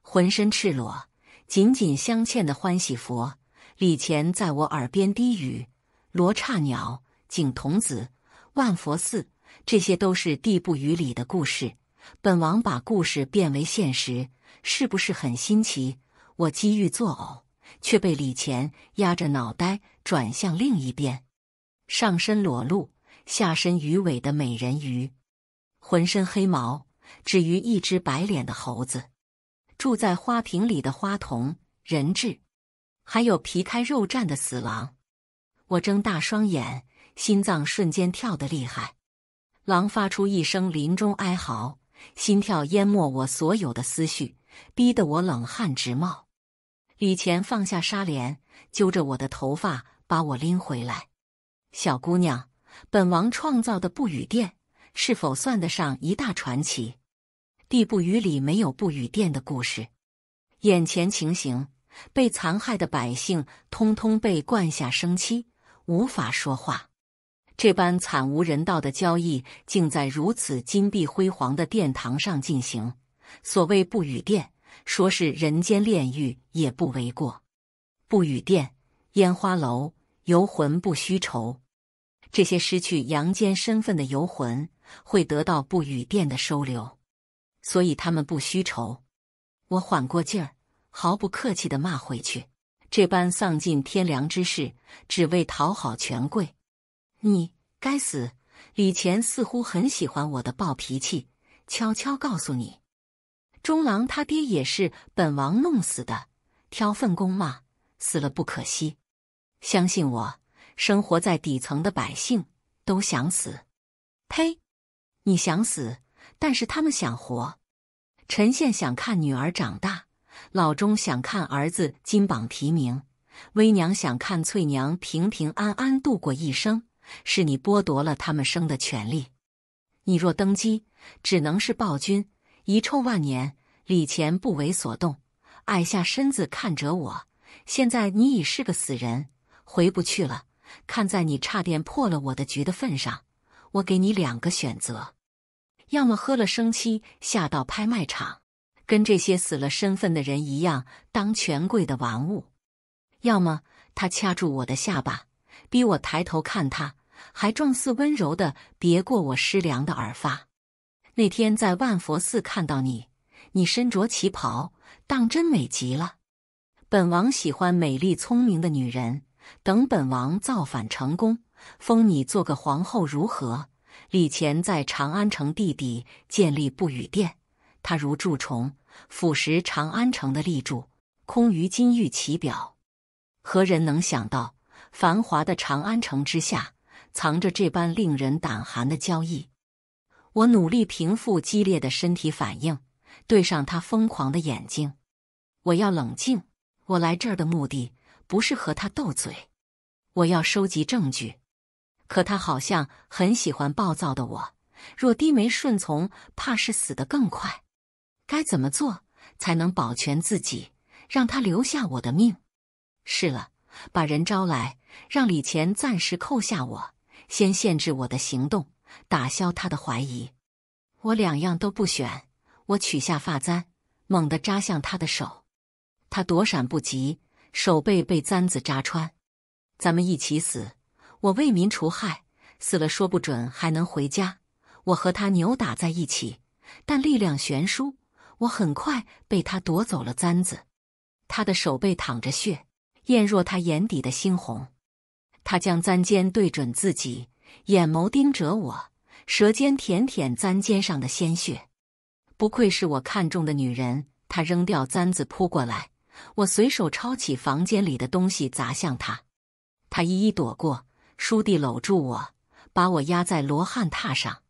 Speaker 1: 浑身赤裸，紧紧镶嵌的欢喜佛。李乾在我耳边低语：“罗刹鸟、景童子、万佛寺，这些都是地不语里的故事。本王把故事变为现实，是不是很新奇？”我机遇作呕，却被李乾压着脑袋转向另一边。上身裸露、下身鱼尾的美人鱼，浑身黑毛，至于一只白脸的猴子，住在花瓶里的花童人质，还有皮开肉绽的死亡。我睁大双眼，心脏瞬间跳得厉害。狼发出一声林中哀嚎，心跳淹没我所有的思绪，逼得我冷汗直冒。李乾放下纱帘，揪着我的头发把我拎回来。小姑娘，本王创造的不语殿是否算得上一大传奇？《地不语》里没有不语殿的故事。眼前情形，被残害的百姓通通被灌下生漆，无法说话。这般惨无人道的交易，竟在如此金碧辉煌的殿堂上进行。所谓不语殿，说是人间炼狱也不为过。不语殿，烟花楼。游魂不须愁，这些失去阳间身份的游魂会得到不雨殿的收留，所以他们不须愁。我缓过劲儿，毫不客气地骂回去：“这般丧尽天良之事，只为讨好权贵，你该死！”李乾似乎很喜欢我的暴脾气，悄悄告诉你：“中郎他爹也是本王弄死的，挑粪工嘛，死了不可惜。”相信我，生活在底层的百姓都想死。呸！你想死，但是他们想活。陈宪想看女儿长大，老钟想看儿子金榜题名，微娘想看翠娘平平安安度过一生。是你剥夺了他们生的权利。你若登基，只能是暴君，遗臭万年。李乾不为所动，矮下身子看着我。现在你已是个死人。回不去了。看在你差点破了我的局的份上，我给你两个选择：要么喝了生漆下到拍卖场，跟这些死了身份的人一样当权贵的玩物；要么，他掐住我的下巴，逼我抬头看他，还状似温柔的别过我湿凉的耳发。那天在万佛寺看到你，你身着旗袍，当真美极了。本王喜欢美丽聪明的女人。等本王造反成功，封你做个皇后如何？李乾在长安城地底建立不语殿，他如蛀虫腐蚀长安城的立柱，空于金玉其表。何人能想到繁华的长安城之下，藏着这般令人胆寒的交易？我努力平复激烈的身体反应，对上他疯狂的眼睛。我要冷静。我来这儿的目的。不是和他斗嘴，我要收集证据。可他好像很喜欢暴躁的我，若低眉顺从，怕是死得更快。该怎么做才能保全自己，让他留下我的命？是了，把人招来，让李乾暂时扣下我，先限制我的行动，打消他的怀疑。我两样都不选，我取下发簪，猛地扎向他的手，他躲闪不及。手背被簪子扎穿，咱们一起死。我为民除害，死了说不准还能回家。我和他扭打在一起，但力量悬殊，我很快被他夺走了簪子。他的手背淌着血，艳若他眼底的猩红。他将簪尖对准自己，眼眸盯着我，舌尖舔舔簪尖上的鲜血。不愧是我看中的女人，他扔掉簪子扑过来。我随手抄起房间里的东西砸向他，他一一躲过。书弟搂住我，把我压在罗汉榻上。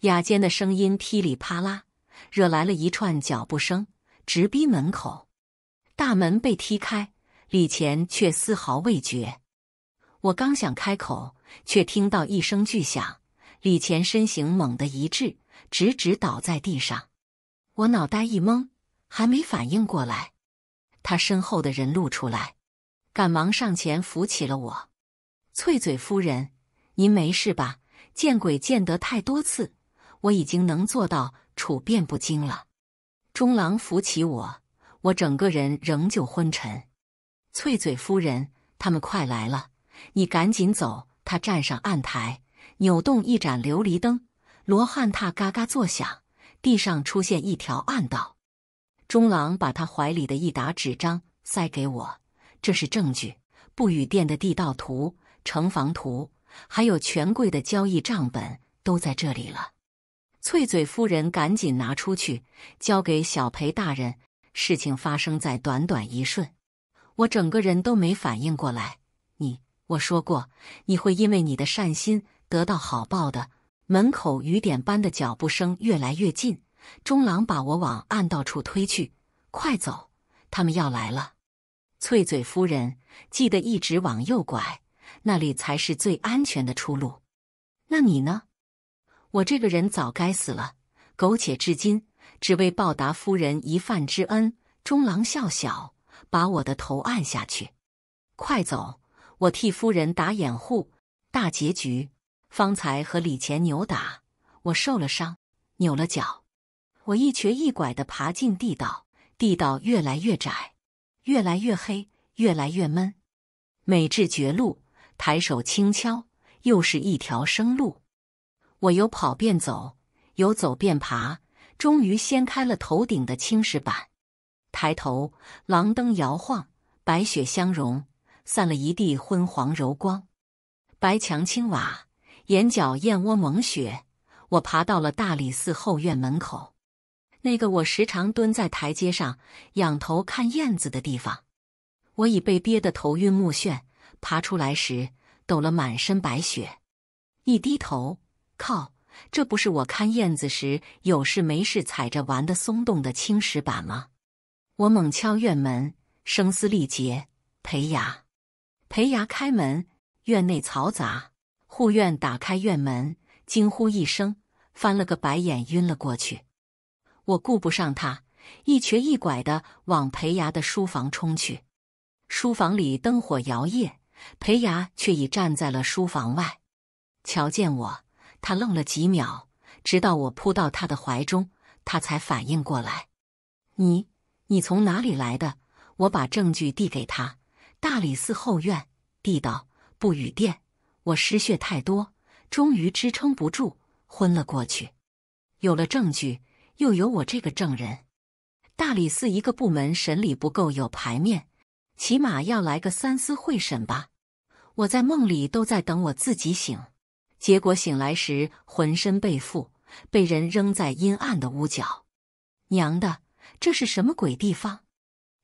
Speaker 1: 雅间的声音噼里啪啦，惹来了一串脚步声，直逼门口。大门被踢开，李乾却丝毫未觉。我刚想开口，却听到一声巨响，李乾身形猛地一滞，直直倒在地上。我脑袋一懵，还没反应过来。他身后的人露出来，赶忙上前扶起了我。翠嘴夫人，您没事吧？见鬼见得太多次，我已经能做到处变不惊了。中郎扶起我，我整个人仍旧昏沉。翠嘴夫人，他们快来了，你赶紧走。他站上案台，扭动一盏琉璃灯，罗汉榻嘎嘎作响，地上出现一条暗道。中郎把他怀里的一沓纸张塞给我，这是证据。不雨殿的地道图、城防图，还有权贵的交易账本都在这里了。翠嘴夫人赶紧拿出去，交给小裴大人。事情发生在短短一瞬，我整个人都没反应过来。你我说过，你会因为你的善心得到好报的。门口雨点般的脚步声越来越近。中郎把我往暗道处推去，快走，他们要来了。翠嘴夫人，记得一直往右拐，那里才是最安全的出路。那你呢？我这个人早该死了，苟且至今，只为报答夫人一饭之恩。中郎笑笑，把我的头按下去，快走，我替夫人打掩护。大结局，方才和李乾扭打，我受了伤，扭了脚。我一瘸一拐的爬进地道，地道越来越窄，越来越黑，越来越闷。每至绝路，抬手轻敲，又是一条生路。我由跑便走，由走便爬，终于掀开了头顶的青石板，抬头，廊灯摇晃，白雪相融，散了一地昏黄柔光。白墙青瓦，眼角燕窝蒙雪。我爬到了大理寺后院门口。那个我时常蹲在台阶上仰头看燕子的地方，我已被憋得头晕目眩，爬出来时抖了满身白雪。一低头，靠，这不是我看燕子时有事没事踩着玩的松动的青石板吗？我猛敲院门，声嘶力竭。裴牙，裴牙开门，院内嘈杂，护院打开院门，惊呼一声，翻了个白眼，晕了过去。我顾不上他，一瘸一拐的往裴牙的书房冲去。书房里灯火摇曳，裴牙却已站在了书房外。瞧见我，他愣了几秒，直到我扑到他的怀中，他才反应过来：“你，你从哪里来的？”我把证据递给他，大理寺后院地道不雨殿。我失血太多，终于支撑不住，昏了过去。有了证据。又有我这个证人，大理寺一个部门审理不够有牌面，起码要来个三司会审吧。我在梦里都在等我自己醒，结果醒来时浑身被缚，被人扔在阴暗的屋角。娘的，这是什么鬼地方？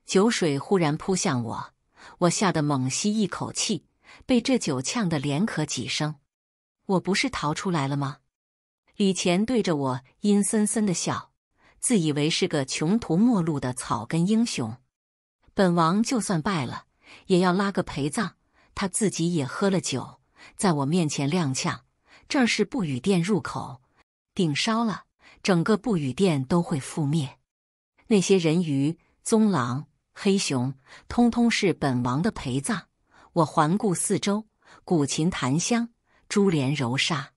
Speaker 1: 酒水忽然扑向我，我吓得猛吸一口气，被这酒呛得连咳几声。我不是逃出来了吗？以前对着我阴森森的笑，自以为是个穷途末路的草根英雄。本王就算败了，也要拉个陪葬。他自己也喝了酒，在我面前踉跄。这儿是不语殿入口，顶烧了，整个不语殿都会覆灭。那些人鱼、棕狼、黑熊，通通是本王的陪葬。我环顾四周，古琴、檀香、珠帘、柔纱。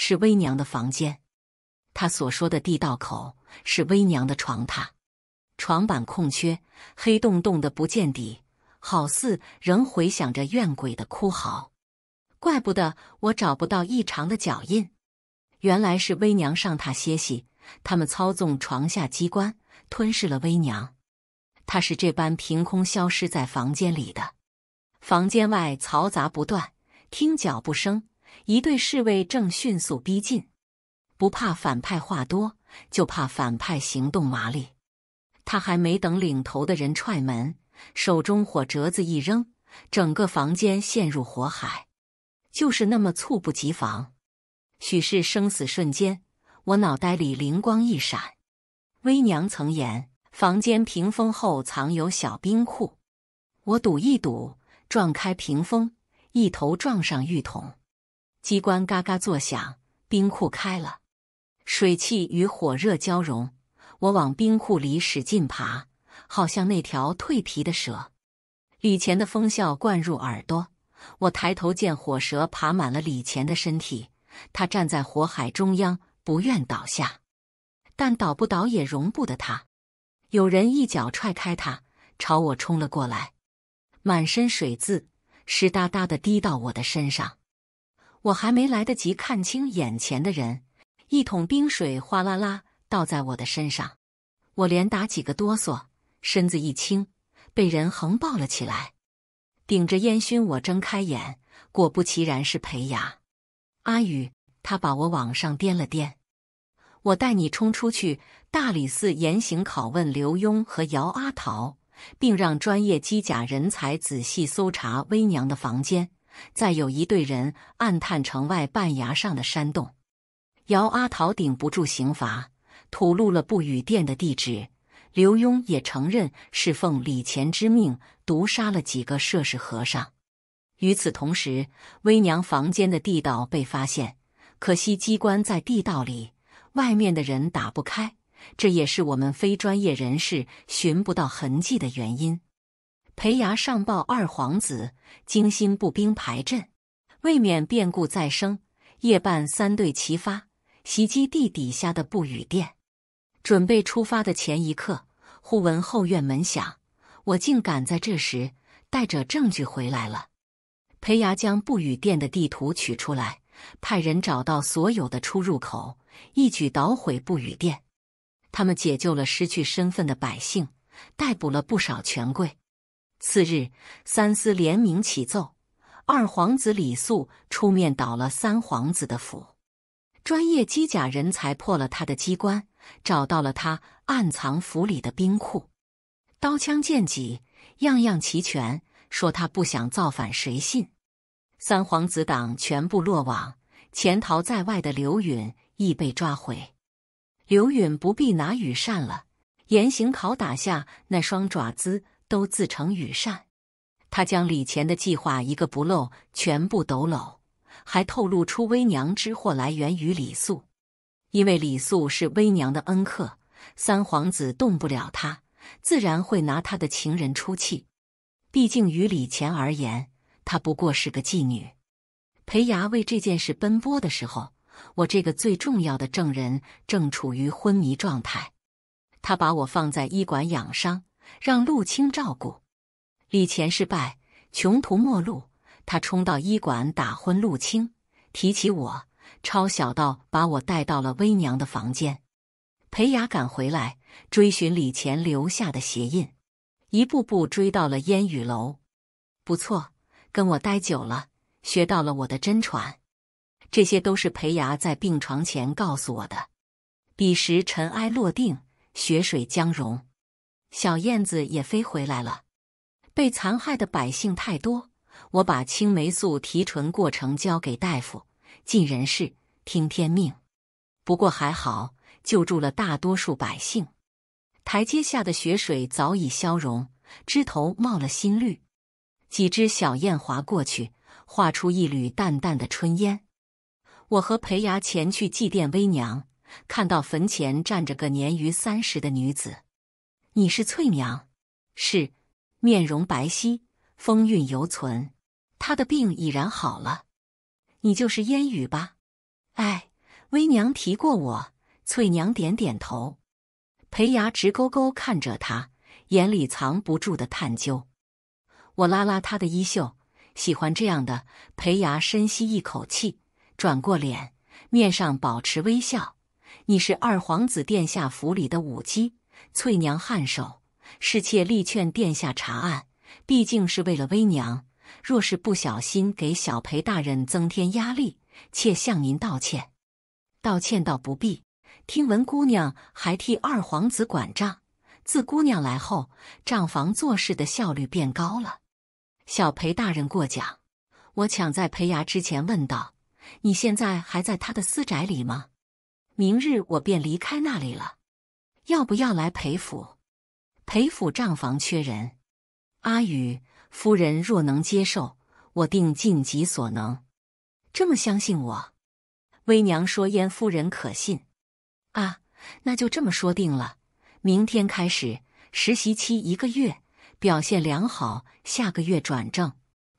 Speaker 1: 是微娘的房间，她所说的地道口是微娘的床榻，床板空缺，黑洞洞的不见底，好似仍回响着怨鬼的哭嚎。怪不得我找不到异常的脚印，原来是微娘上榻歇息，他们操纵床下机关吞噬了微娘，她是这般凭空消失在房间里的。房间外嘈杂不断，听脚步声。一队侍卫正迅速逼近，不怕反派话多，就怕反派行动麻利。他还没等领头的人踹门，手中火折子一扔，整个房间陷入火海，就是那么猝不及防。许是生死瞬间，我脑袋里灵光一闪。微娘曾言，房间屏风后藏有小冰库，我赌一赌，撞开屏风，一头撞上浴桶。机关嘎嘎作响，冰库开了，水汽与火热交融。我往冰库里使劲爬，好像那条蜕皮的蛇。李乾的风啸灌入耳朵，我抬头见火蛇爬满了李乾的身体，他站在火海中央，不愿倒下。但倒不倒也容不得他，有人一脚踹开他，朝我冲了过来，满身水渍，湿哒哒的滴到我的身上。我还没来得及看清眼前的人，一桶冰水哗啦啦倒在我的身上，我连打几个哆嗦，身子一轻，被人横抱了起来。顶着烟熏，我睁开眼，果不其然是裴雅。阿宇，他把我往上颠了颠，我带你冲出去，大理寺严刑拷问刘墉和姚阿桃，并让专业机甲人才仔细搜查微娘的房间。再有一队人暗探城外半崖上的山洞，姚阿桃顶不住刑罚，吐露了不雨殿的地址。刘墉也承认是奉李乾之命毒杀了几个涉士和尚。与此同时，微娘房间的地道被发现，可惜机关在地道里，外面的人打不开。这也是我们非专业人士寻不到痕迹的原因。裴牙上报二皇子精心布兵排阵，未免变故再生。夜半三队齐发，袭击地底下的布雨殿。准备出发的前一刻，忽闻后院门响，我竟赶在这时带着证据回来了。裴牙将布雨殿的地图取出来，派人找到所有的出入口，一举捣毁布雨殿。他们解救了失去身份的百姓，逮捕了不少权贵。次日，三司联名起奏，二皇子李素出面倒了三皇子的府，专业机甲人才破了他的机关，找到了他暗藏府里的兵库，刀枪剑戟样样齐全。说他不想造反，谁信？三皇子党全部落网，潜逃在外的刘允亦被抓回。刘允不必拿羽扇了，严刑拷打下那双爪子。都自成羽扇，他将李乾的计划一个不漏全部抖搂，还透露出微娘之祸来源于李素，因为李素是微娘的恩客，三皇子动不了他，自然会拿他的情人出气。毕竟于李乾而言，她不过是个妓女。裴牙为这件事奔波的时候，我这个最重要的证人正处于昏迷状态，他把我放在医馆养伤。让陆青照顾李乾失败，穷途末路，他冲到医馆打昏陆青，提起我，抄小道把我带到了微娘的房间。裴雅赶回来，追寻李乾留下的鞋印，一步步追到了烟雨楼。不错，跟我待久了，学到了我的真传。这些都是裴雅在病床前告诉我的。彼时尘埃落定，雪水将融。小燕子也飞回来了。被残害的百姓太多，我把青霉素提纯过程交给大夫，尽人事，听天命。不过还好，救助了大多数百姓。台阶下的雪水早已消融，枝头冒了新绿。几只小燕划过去，画出一缕淡淡的春烟。我和裴牙前去祭奠微娘，看到坟前站着个年逾三十的女子。你是翠娘，是，面容白皙，风韵犹存。她的病已然好了，你就是烟雨吧？哎，微娘提过我。翠娘点点头。裴牙直勾勾看着她，眼里藏不住的探究。我拉拉她的衣袖，喜欢这样的。裴牙深吸一口气，转过脸，面上保持微笑。你是二皇子殿下府里的舞姬。翠娘颔首，侍妾力劝殿下查案，毕竟是为了微娘。若是不小心给小裴大人增添压力，妾向您道歉。道歉倒不必。听闻姑娘还替二皇子管账，自姑娘来后，账房做事的效率变高了。小裴大人过奖。我抢在裴牙之前问道：“你现在还在他的私宅里吗？明日我便离开那里了。”要不要来裴府？裴府账房缺人。阿宇夫人若能接受，我定尽己所能。这么相信我？微娘说：“燕夫人可信。”啊，那就这么说定了。明天开始实习期一个月，表现良好，下个月转正。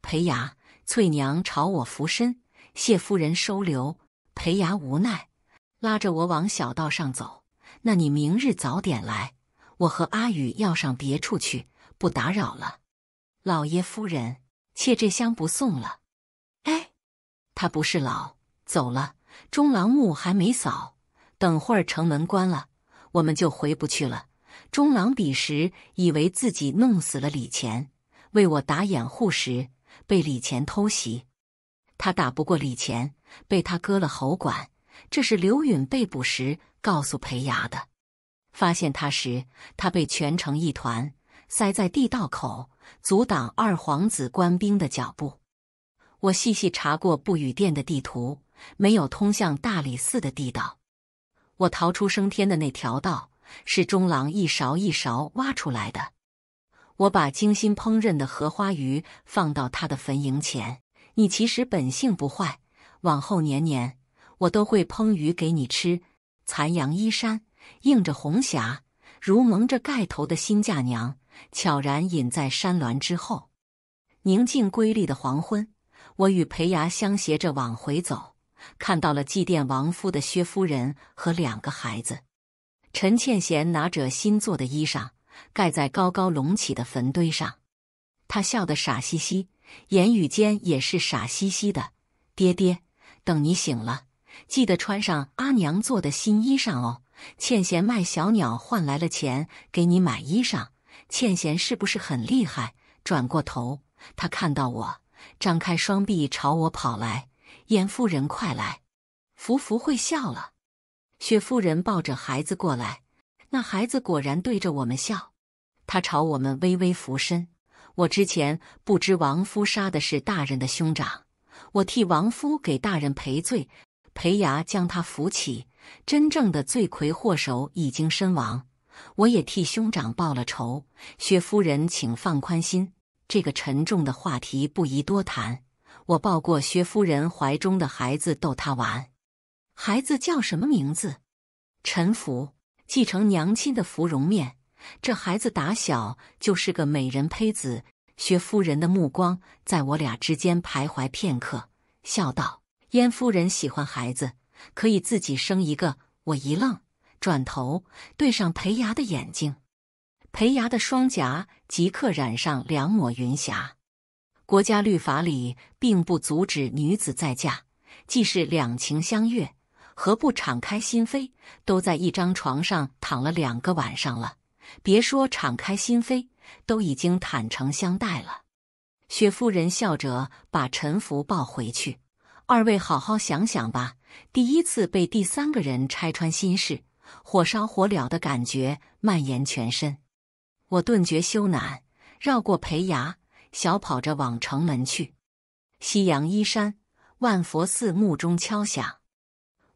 Speaker 1: 裴牙、翠娘朝我俯身，谢夫人收留。裴牙无奈，拉着我往小道上走。那你明日早点来，我和阿宇要上别处去，不打扰了。老爷夫人，妾这厢不送了。哎，他不是老走了，中郎墓还没扫，等会儿城门关了，我们就回不去了。中郎彼时以为自己弄死了李乾，为我打掩护时被李乾偷袭，他打不过李乾，被他割了喉管。这是刘允被捕时。告诉裴牙的，发现他时，他被蜷成一团，塞在地道口，阻挡二皇子官兵的脚步。我细细查过不语殿的地图，没有通向大理寺的地道。我逃出升天的那条道，是中郎一勺一勺挖出来的。我把精心烹饪的荷花鱼放到他的坟茔前。你其实本性不坏，往后年年我都会烹鱼给你吃。残阳依山，映着红霞，如蒙着盖头的新嫁娘，悄然隐在山峦之后。宁静瑰丽的黄昏，我与裴牙相携着往回走，看到了祭奠亡夫的薛夫人和两个孩子。陈倩贤拿着新做的衣裳，盖在高高隆起的坟堆上。她笑得傻兮兮，言语间也是傻兮兮的。爹爹，等你醒了。记得穿上阿娘做的新衣裳哦！欠贤卖小鸟换来了钱，给你买衣裳。欠贤是不是很厉害？转过头，他看到我，张开双臂朝我跑来。严夫人，快来！福福会笑了。雪夫人抱着孩子过来，那孩子果然对着我们笑。他朝我们微微俯身。我之前不知王夫杀的是大人的兄长，我替王夫给大人赔罪。裴牙将他扶起，真正的罪魁祸首已经身亡，我也替兄长报了仇。薛夫人，请放宽心，这个沉重的话题不宜多谈。我抱过薛夫人怀中的孩子，逗他玩。孩子叫什么名字？陈福，继承娘亲的芙蓉面。这孩子打小就是个美人胚子。薛夫人的目光在我俩之间徘徊片刻，笑道。燕夫人喜欢孩子，可以自己生一个。我一愣，转头对上裴牙的眼睛，裴牙的双颊即刻染上两抹云霞。国家律法里并不阻止女子再嫁，既是两情相悦，何不敞开心扉？都在一张床上躺了两个晚上了，别说敞开心扉，都已经坦诚相待了。薛夫人笑着把陈福抱回去。二位好好想想吧。第一次被第三个人拆穿心事，火烧火燎的感觉蔓延全身，我顿觉羞赧，绕过裴崖，小跑着往城门去。夕阳依山，万佛寺木钟敲响，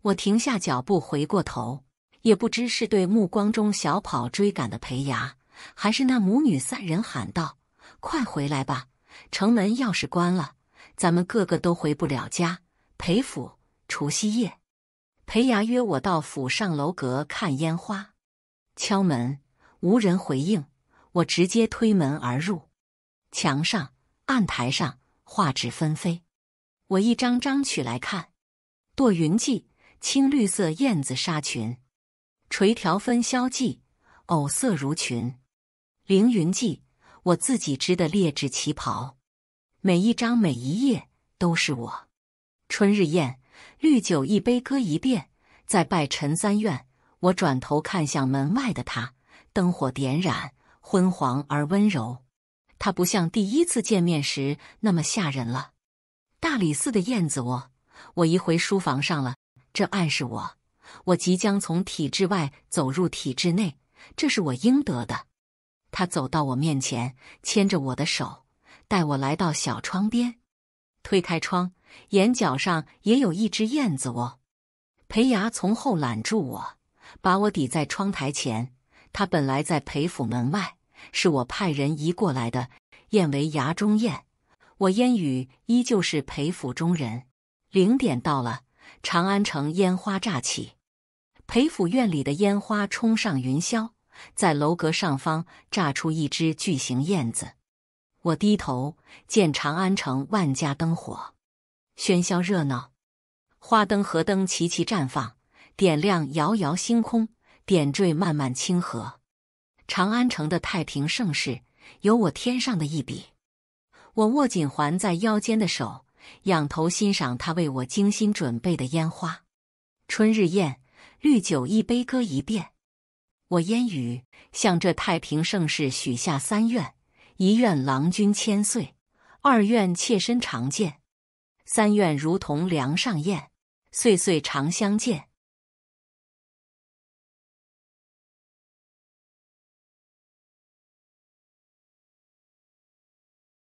Speaker 1: 我停下脚步，回过头，也不知是对目光中小跑追赶的裴崖，还是那母女三人喊道：“快回来吧，城门要是关了，咱们个个都回不了家。”裴府除夕夜，裴牙约我到府上楼阁看烟花。敲门无人回应，我直接推门而入。墙上案台上画纸纷飞，我一张张取来看。《堕云记》青绿色燕子纱裙，《垂条分萧记》藕色襦裙，《凌云记》我自己织的劣质旗袍。每一张每一页都是我。春日宴，绿酒一杯歌一遍，再拜陈三愿。我转头看向门外的他，灯火点染，昏黄而温柔。他不像第一次见面时那么吓人了。大理寺的燕子窝，我一回书房上了，这暗示我，我即将从体制外走入体制内，这是我应得的。他走到我面前，牵着我的手，带我来到小窗边，推开窗。眼角上也有一只燕子哦，裴衙从后揽住我，把我抵在窗台前。他本来在裴府门外，是我派人移过来的。燕为牙中燕，我烟雨依旧是裴府中人。零点到了，长安城烟花炸起，裴府院里的烟花冲上云霄，在楼阁上方炸出一只巨型燕子。我低头见长安城万家灯火。喧嚣热闹，花灯、河灯齐齐绽放，点亮遥遥星空，点缀漫漫清河。长安城的太平盛世，有我天上的一笔。我握紧环在腰间的手，仰头欣赏他为我精心准备的烟花。春日宴，绿酒一杯歌一遍。我烟雨向这太平盛世许下三愿：一愿郎君千岁，二愿妾身长健。三愿如同梁上燕，岁岁常相见。